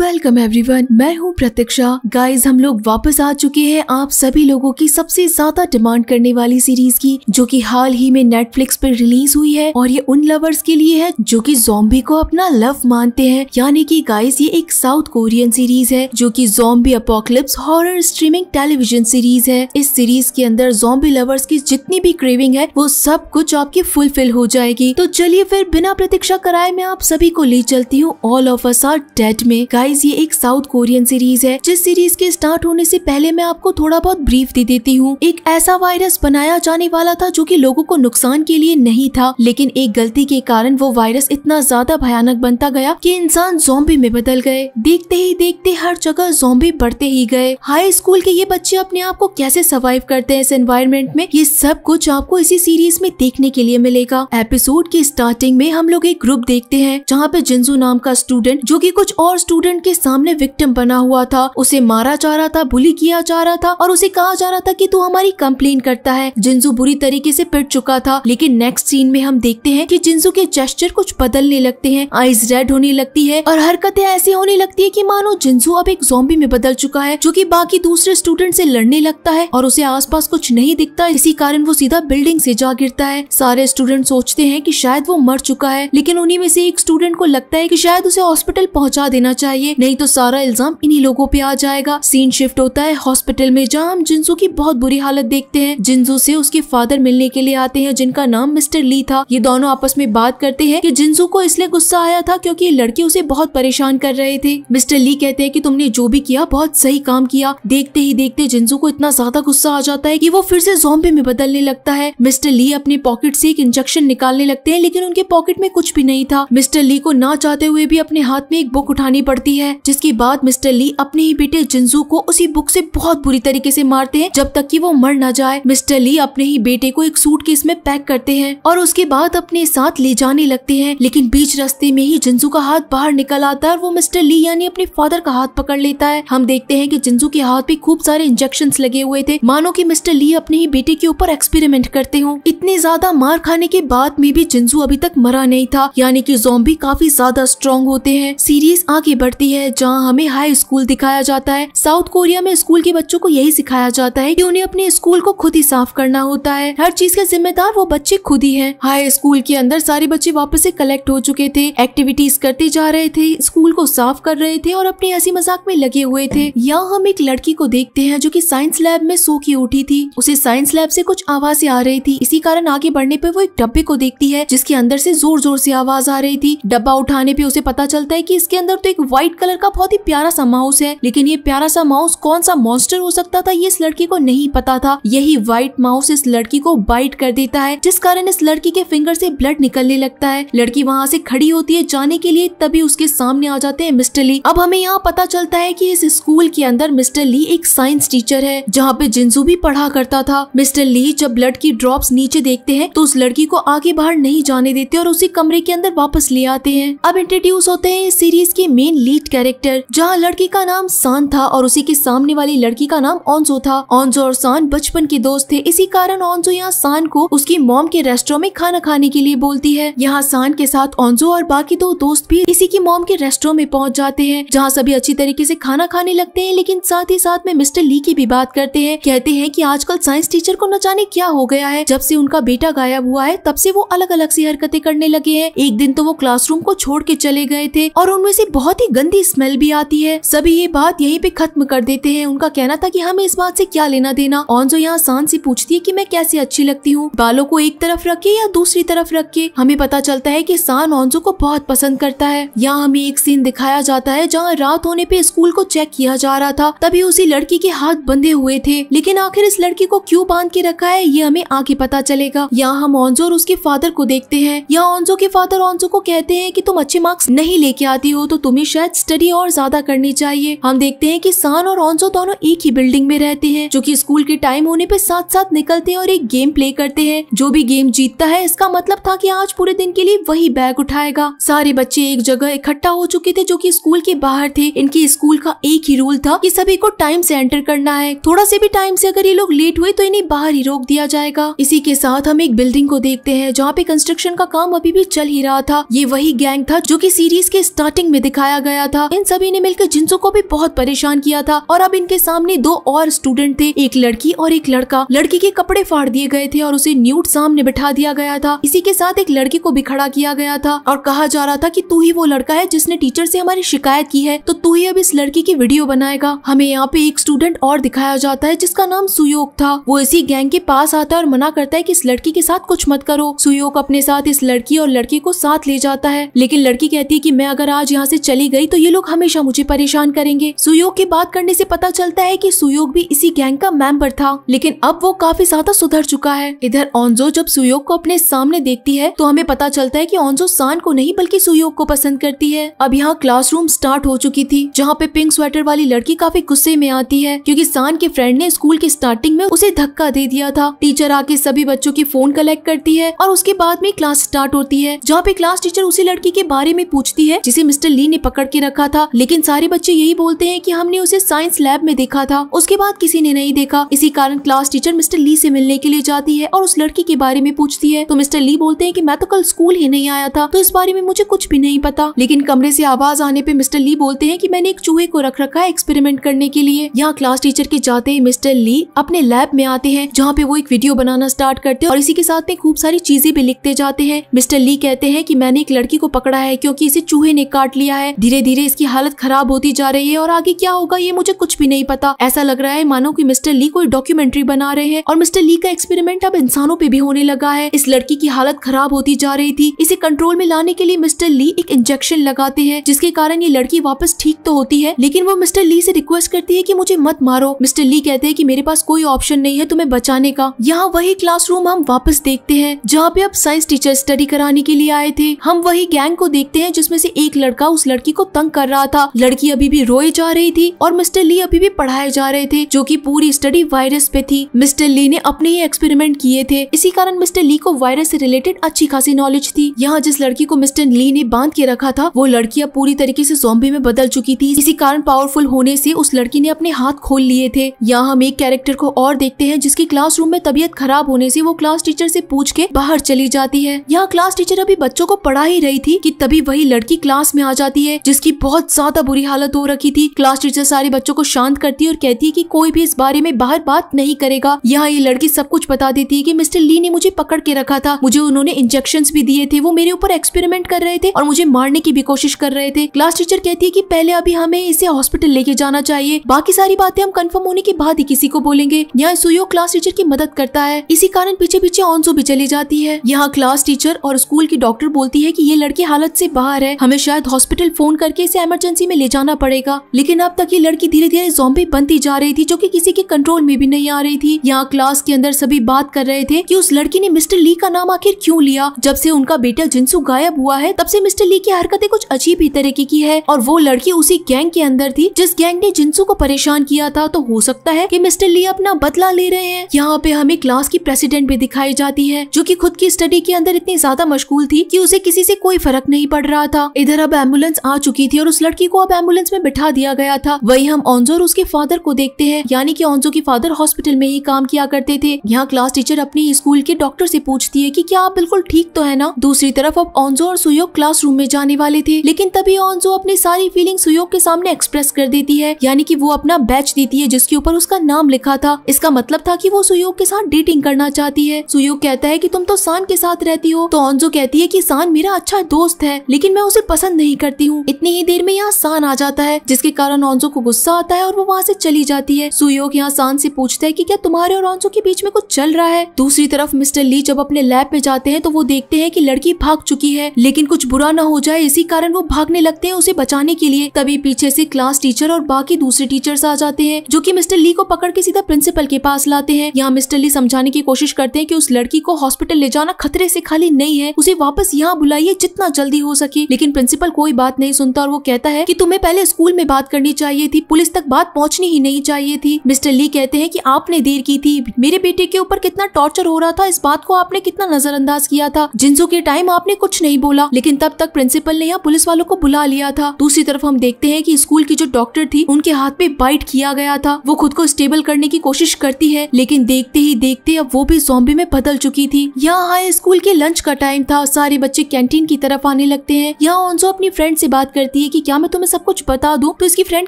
Welcome everyone मैं हूं प्रतीक्षा guys हम लोग वापस आ चुके हैं आप सभी लोगों की सबसे ज्यादा डिमांड करने वाली सीरीज की जो कि हाल ही में नेटफ्लिक्स पर रिलीज हुई है और ये उन लवर्स के लिए है जो कि जोम्बी को अपना लव मानते हैं यानी कि गाइस ये एक साउथ कोरियन सीरीज है जो कि zombie apocalypse horror streaming television series है इस सीरीज के अंदर जोम्बी लवर्स की जितनी भी क्रेविंग है वो सब कुछ आपकी फुलफिल हो जाएगी तो चलिए फिर बिना प्रतीक्षा कराए मैं आप सभी को ले चलती हूँ ऑल ऑफ अस आर में गाय गाइज ये एक साउथ कोरियन सीरीज है जिस सीरीज के स्टार्ट होने से पहले मैं आपको थोड़ा बहुत ब्रीफ दे देती हूँ एक ऐसा वायरस बनाया जाने वाला था जो कि लोगों को नुकसान के लिए नहीं था लेकिन एक गलती के कारण वो वायरस इतना ज्यादा भयानक बनता गया कि इंसान जोम्बी में बदल गए देखते ही देखते हर जगह जोम्बी बढ़ते ही गए हाई स्कूल के ये बच्चे अपने आप को कैसे सर्वाइव करते हैं इस एनवायरमेंट में ये सब कुछ आपको इसी सीरीज में देखने के लिए मिलेगा एपिसोड की स्टार्टिंग में हम लोग एक ग्रुप देखते हैं जहाँ पे जिंजू नाम का स्टूडेंट जो की कुछ और स्टूडेंट रेस्टोरेंट के सामने विक्टिम बना हुआ था उसे मारा जा रहा था बुली किया जा रहा था और उसे कहा जा रहा था कि तू हमारी कंप्लेन करता है जिंजू बुरी तरीके से पिट चुका था लेकिन नेक्स्ट सीन में हम देखते हैं कि जिंजू के जेस्चर कुछ बदलने लगते हैं आईज रेड होने लगती है और हरकतें ऐसी होने लगती है की मानो जिंजू अब एक जोम्बी में बदल चुका है जो की बाकी दूसरे स्टूडेंट से लड़ने लगता है और उसे आसपास कुछ नहीं दिखता इसी कारण वो सीधा बिल्डिंग से जा गिरता है सारे स्टूडेंट सोचते हैं कि शायद वो मर चुका है लेकिन उन्हीं में से एक स्टूडेंट को लगता है कि शायद उसे हॉस्पिटल पहुंचा देना चाहिए चाहिए नहीं तो सारा इल्जाम इन्हीं लोगों पे आ जाएगा सीन शिफ्ट होता है हॉस्पिटल में जहाँ हम जिन्सू की बहुत बुरी हालत देखते हैं जिन्सू से उसके फादर मिलने के लिए आते हैं जिनका नाम मिस्टर ली था ये दोनों आपस में बात करते हैं कि जिन्सू को इसलिए गुस्सा आया था क्योंकि ये लड़के उसे बहुत परेशान कर रहे थे मिस्टर ली कहते हैं कि तुमने जो भी किया बहुत सही काम किया देखते ही देखते जिंजू को इतना ज्यादा गुस्सा आ जाता है कि वो फिर से जोम्बे में बदलने लगता है मिस्टर ली अपने पॉकेट से एक इंजेक्शन निकालने लगते हैं लेकिन उनके पॉकेट में कुछ भी नहीं था मिस्टर ली को ना चाहते हुए भी अपने हाथ में एक बुक उठानी पड़ती होती है जिसके बाद मिस्टर ली अपने ही बेटे जिंजू को उसी बुक से बहुत बुरी तरीके से मारते हैं जब तक कि वो मर ना जाए मिस्टर ली अपने ही बेटे को एक सूट केस में पैक करते हैं और उसके बाद अपने साथ ले जाने लगते हैं लेकिन बीच रास्ते में ही जिंजू का हाथ बाहर निकल आता है और वो मिस्टर ली यानी अपने फादर का हाथ पकड़ लेता है हम देखते हैं की जिंजू के हाथ पे खूब सारे इंजेक्शन लगे हुए थे मानो की मिस्टर ली अपने ही बेटे के ऊपर एक्सपेरिमेंट करते हो इतने ज्यादा मार खाने के बाद में भी जिंजू अभी तक मरा नहीं था यानी की जोम्बी काफी ज्यादा स्ट्रॉन्ग होते हैं सीरीज आगे बढ़ती भी है जहाँ हमें हाई स्कूल दिखाया जाता है साउथ कोरिया में स्कूल के बच्चों को यही सिखाया जाता है की उन्हें अपने स्कूल को खुद ही साफ करना होता है हर चीज के जिम्मेदार वो बच्चे खुद ही है हाई स्कूल के अंदर सारे बच्चे वापस से कलेक्ट हो चुके थे एक्टिविटीज करते जा रहे थे स्कूल को साफ कर रहे थे और अपने हंसी मजाक में लगे हुए थे यहाँ हम एक लड़की को देखते हैं जो कि साइंस लैब में सो की उठी थी उसे साइंस लैब से कुछ आवाजें आ रही थी इसी कारण आगे बढ़ने पर वो एक डब्बे को देखती है जिसके अंदर से जोर जोर से आवाज आ रही थी डब्बा उठाने पे उसे पता चलता है कि इसके अंदर तो एक व्हाइट व्हाइट कलर का बहुत ही प्यारा सा माउस है लेकिन ये प्यारा सा माउस कौन सा मॉन्स्टर हो सकता था ये इस लड़की को नहीं पता था यही व्हाइट माउस इस लड़की को बाइट कर देता है जिस कारण इस लड़की के फिंगर से ब्लड निकलने लगता है लड़की वहाँ से खड़ी होती है जाने के लिए तभी उसके सामने आ जाते हैं मिस्टर ली अब हमें यहाँ पता चलता है की इस स्कूल के अंदर मिस्टर ली एक साइंस टीचर है जहाँ पे जिन्सू भी पढ़ा करता था मिस्टर ली जब ब्लड की ड्रॉप नीचे देखते हैं तो उस लड़की को आगे बाहर नहीं जाने देते और उसी कमरे के अंदर वापस ले आते हैं अब इंट्रोड्यूस होते हैं सीरीज के मेन लीड स्वीट कैरेक्टर जहाँ लड़की का नाम सान था और उसी के सामने वाली लड़की का नाम ऑनजो था ऑनजो और सान बचपन के दोस्त थे इसी कारण ऑनजो यहाँ सान को उसकी मॉम के रेस्टोरेंट में खाना खाने के लिए बोलती है यहाँ सान के साथ ऑनजो और बाकी दो दोस्त भी इसी की मॉम के रेस्टोरेंट में पहुँच जाते हैं जहाँ सभी अच्छी तरीके ऐसी खाना खाने लगते है लेकिन साथ ही साथ में मिस्टर ली की भी बात करते हैं कहते हैं की आजकल साइंस टीचर को न जाने क्या हो गया है जब से उनका बेटा गायब हुआ है तब से वो अलग अलग सी हरकतें करने लगे हैं एक दिन तो वो क्लासरूम को छोड़ के चले गए थे और उनमें से बहुत ही गंदी स्मेल भी आती है सभी ये बात यहीं पे खत्म कर देते हैं उनका कहना था कि हमें इस बात से क्या लेना देना ऑनजो यहाँ शान से पूछती है कि मैं कैसे अच्छी लगती हूँ बालों को एक तरफ रखे या दूसरी तरफ रखे हमें पता चलता है की शान ऑनजो को बहुत पसंद करता है यहाँ हमें एक सीन दिखाया जाता है जहाँ रात होने पे स्कूल को चेक किया जा रहा था तभी उसी लड़की के हाथ बंधे हुए थे लेकिन आखिर इस लड़की को क्यों बांध के रखा है ये हमें आगे पता चलेगा यहाँ हम ऑनजो और उसके फादर को देखते हैं यहाँ ऑनजो के फादर ऑनजो को कहते हैं की तुम अच्छे मार्क्स नहीं लेके आती हो तो तुम्हें शायद स्टडी और ज्यादा करनी चाहिए हम देखते हैं कि सान और ऑनजो दोनों एक ही बिल्डिंग में रहते हैं जो कि स्कूल के टाइम होने पर साथ साथ निकलते हैं और एक गेम प्ले करते हैं जो भी गेम जीतता है इसका मतलब था कि आज पूरे दिन के लिए वही बैग उठाएगा सारे बच्चे एक जगह इकट्ठा हो चुके थे जो की स्कूल के बाहर थे इनके स्कूल का एक ही रूल था की सभी को टाइम से एंटर करना है थोड़ा से भी टाइम से अगर ये लोग लेट हुए तो इन्हें बाहर ही रोक दिया जाएगा इसी के साथ हम एक बिल्डिंग को देखते हैं जहाँ पे कंस्ट्रक्शन का काम अभी भी चल ही रहा था ये वही गैंग था जो की सीरीज के स्टार्टिंग में दिखाया गया आया था इन सभी ने मिलकर जिनसो को भी बहुत परेशान किया था और अब इनके सामने दो और स्टूडेंट थे एक लड़की और एक लड़का लड़की के कपड़े फाड़ दिए गए थे और उसे न्यूट सामने बिठा दिया गया था इसी के साथ एक लड़की को भी खड़ा किया गया था और कहा जा रहा था की तू ही वो लड़का है जिसने टीचर से हमारी शिकायत की है तो तू ही अब इस लड़की की वीडियो बनाएगा हमें यहाँ पे एक स्टूडेंट और दिखाया जाता है जिसका नाम सुयोग था वो इसी गैंग के पास आता है और मना करता है की इस लड़की के साथ कुछ मत करो सुयोग अपने साथ इस लड़की और लड़के को साथ ले जाता है लेकिन लड़की कहती है की मैं अगर आज यहाँ से चली गई तो तो ये लोग हमेशा मुझे परेशान करेंगे सुयोग की बात करने से पता चलता है कि सुयोग भी इसी गैंग का मेंबर था लेकिन अब वो काफी ज्यादा सुधर चुका है इधर ऑनजो जब सुयोग को अपने सामने देखती है तो हमें पता चलता है की ऑनजो सान को नहीं बल्कि सुयोग को पसंद करती है अब यहाँ क्लास स्टार्ट हो चुकी थी जहाँ पे पिंक स्वेटर वाली लड़की काफी गुस्से में आती है क्यूँकी सान के फ्रेंड ने स्कूल के स्टार्टिंग में उसे धक्का दे दिया था टीचर आके सभी बच्चों की फोन कलेक्ट करती है और उसके बाद में क्लास स्टार्ट होती है जहाँ पे क्लास टीचर उसी लड़की के बारे में पूछती है जिसे मिस्टर ली ने पकड़ के रखा था लेकिन सारे बच्चे यही बोलते हैं कि हमने उसे साइंस लैब में देखा था उसके बाद किसी ने नहीं देखा इसी कारण क्लास टीचर मिस्टर ली से मिलने के लिए जाती है और उस लड़की के बारे में पूछती है तो मिस्टर ली बोलते हैं कि मैं तो कल स्कूल ही नहीं आया था तो इस बारे में मुझे कुछ भी नहीं पता लेकिन कमरे से आवाज आने पे मिस्टर ली बोलते हैं कि मैंने एक चूहे को रख रखा है एक्सपेरिमेंट करने के लिए यहाँ क्लास टीचर के जाते ही मिस्टर ली अपने लैब में आते हैं जहाँ पे वो एक वीडियो बनाना स्टार्ट करते हैं और इसी के साथ में खूब सारी चीजें भी लिखते जाते हैं मिस्टर ली कहते हैं की मैंने एक लड़की को पकड़ा है क्यूँकी इसे चूहे ने काट लिया है धीरे धीरे धीरे इसकी हालत खराब होती जा रही है और आगे क्या होगा ये मुझे कुछ भी नहीं पता ऐसा लग रहा है मानो की मिस्टर ली कोई डॉक्यूमेंट्री बना रहे हैं और मिस्टर ली का एक्सपेरिमेंट अब इंसानों पे भी होने लगा है इस लड़की की हालत खराब होती जा रही थी इसे कंट्रोल में लाने के लिए मिस्टर ली एक इंजेक्शन लगाते हैं जिसके कारण ये लड़की वापस ठीक तो होती है लेकिन वो मिस्टर ली से रिक्वेस्ट करती है की मुझे मत मारो मिस्टर ली कहते हैं की मेरे पास कोई ऑप्शन नहीं है तुम्हें बचाने का यहाँ वही क्लास हम वापस देखते हैं जहाँ पे अब साइंस टीचर स्टडी कराने के लिए आए थे हम वही गैंग को देखते हैं जिसमे से एक लड़का उस लड़की को तंग तंग कर रहा था लड़की अभी भी रोए जा रही थी और मिस्टर ली अभी भी पढ़ाए जा रहे थे जो की पूरी स्टडी वायरस पे थी मिस्टर ली ने अपने ही एक्सपेरिमेंट किए थे इसी कारण मिस्टर ली को वायरस से रिलेटेड अच्छी खासी नॉलेज थी यहाँ जिस लड़की को मिस्टर ली ने बांध के रखा था वो लड़की अब पूरी तरीके से जोम्बी में बदल चुकी थी इसी कारण पावरफुल होने से उस लड़की ने अपने हाथ खोल लिए थे यहाँ हम एक कैरेक्टर को और देखते हैं जिसकी क्लासरूम में तबीयत खराब होने से वो क्लास टीचर से पूछ के बाहर चली जाती है यहाँ क्लास टीचर अभी बच्चों को पढ़ा ही रही थी कि तभी वही लड़की क्लास में आ जाती है जिसकी बहुत ज्यादा बुरी हालत हो रखी थी क्लास टीचर सारे बच्चों को शांत करती है और कहती है की कोई भी इस बारे में बाहर बात नहीं करेगा यहाँ ये लड़की सब कुछ बता देती है की मिस्टर ली ने मुझे पकड़ के रखा था मुझे उन्होंने इंजेक्शन भी दिए थे वो मेरे ऊपर एक्सपेरिमेंट कर रहे थे और मुझे मारने की भी कोशिश कर रहे थे क्लास टीचर कहती है की पहले अभी हमें इसे हॉस्पिटल लेके जाना चाहिए बाकी सारी बातें हम कंफर्म होने के बाद ही किसी को बोलेंगे यहाँ सुयो क्लास टीचर की मदद करता है इसी कारण पीछे पीछे ऑनसो भी चली जाती है यहाँ क्लास टीचर और स्कूल की डॉक्टर बोलती है की ये लड़की हालत से बाहर है हमें शायद हॉस्पिटल फोन करके लड़के इसे इमरजेंसी में ले जाना पड़ेगा लेकिन अब तक ये लड़की धीरे धीरे जोम्बी बनती जा रही थी जो की कि किसी के कंट्रोल में भी नहीं आ रही थी यहाँ क्लास के अंदर सभी बात कर रहे थे की उस लड़की ने मिस्टर ली का नाम आखिर क्यूँ लिया जब से उनका बेटा जिनसू गायब हुआ है तब से मिस्टर ली की हरकतें कुछ अजीब ही तरीके की है और वो लड़की उसी गैंग के अंदर थी जिस गैंग ने जिनसू को परेशान किया था तो हो सकता है कि मिस्टर ली अपना बदला ले रहे हैं यहाँ पे हमें क्लास की प्रेसिडेंट भी दिखाई जाती है जो कि खुद की स्टडी के अंदर इतनी ज्यादा मशगूल थी कि उसे किसी से कोई फर्क नहीं पड़ रहा था इधर अब एम्बुलेंस आ चुकी की थी और उस लड़की को अब एम्बुलेंस में बिठा दिया गया था वही हम ऑन्जो और उसके फादर को देखते हैं यानी कि ऑन्जो के फादर हॉस्पिटल में ही काम किया करते थे यहाँ क्लास टीचर अपनी स्कूल के डॉक्टर से पूछती है कि क्या आप बिल्कुल ठीक तो है ना दूसरी तरफ अब ऑन्जो और सुयोग रूम में जाने वाले थे लेकिन तभी ऑन्जो अपनी सारी फीलिंग सुयोग के सामने एक्सप्रेस कर देती है यानी की वो अपना बैच देती है जिसके ऊपर उसका नाम लिखा था इसका मतलब था की वो सुयोग के साथ डेटिंग करना चाहती है सुयोग कहता है की तुम तो सान के साथ रहती हो तो ऑन्जो कहती है की सान मेरा अच्छा दोस्त है लेकिन मैं उसे पसंद नहीं करती हूँ इतनी ही देर में यहाँ सान आ जाता है जिसके कारण ऑन्जो को गुस्सा आता है और वो वहाँ से चली जाती है सुयोग यहाँ सान से पूछता है कि क्या तुम्हारे और ऑन्जो के बीच में कुछ चल रहा है दूसरी तरफ मिस्टर ली जब अपने लैब में जाते हैं तो वो देखते हैं कि लड़की भाग चुकी है लेकिन कुछ बुरा न हो जाए इसी कारण वो भागने लगते है उसे बचाने के लिए तभी पीछे से क्लास टीचर और बाकी दूसरे टीचर्स आ जाते हैं जो की मिस्टर ली को पकड़ के सीधा प्रिंसिपल के पास लाते हैं यहाँ मिस्टर ली समझाने की कोशिश करते हैं कि उस लड़की को हॉस्पिटल ले जाना खतरे से खाली नहीं है उसे वापस यहाँ बुलाइए जितना जल्दी हो सके लेकिन प्रिंसिपल कोई बात नहीं सुनता और वो कहता है कि तुम्हें पहले स्कूल में बात करनी चाहिए थी पुलिस तक बात पहुंचनी ही नहीं चाहिए थी मिस्टर ली कहते हैं कि आपने देर की थी मेरे बेटे के ऊपर कितना टॉर्चर हो रहा था इस बात को आपने कितना नजरअंदाज किया था जिनसो के टाइम आपने कुछ नहीं बोला लेकिन तब तक प्रिंसिपल ने यहाँ पुलिस वालों को बुला लिया था दूसरी तरफ हम देखते हैं की स्कूल की जो डॉक्टर थी उनके हाथ पे बाइट किया गया था वो खुद को स्टेबल करने की कोशिश करती है लेकिन देखते ही देखते अब वो भी जोम्बी में बदल चुकी थी यहाँ आए स्कूल के लंच का टाइम था सारे बच्चे कैंटीन की तरफ आने लगते हैं यहाँ ओनजो अपनी फ्रेंड से बात करती कहती है कि क्या मैं तुम्हें सब कुछ बता दूं तो इसकी फ्रेंड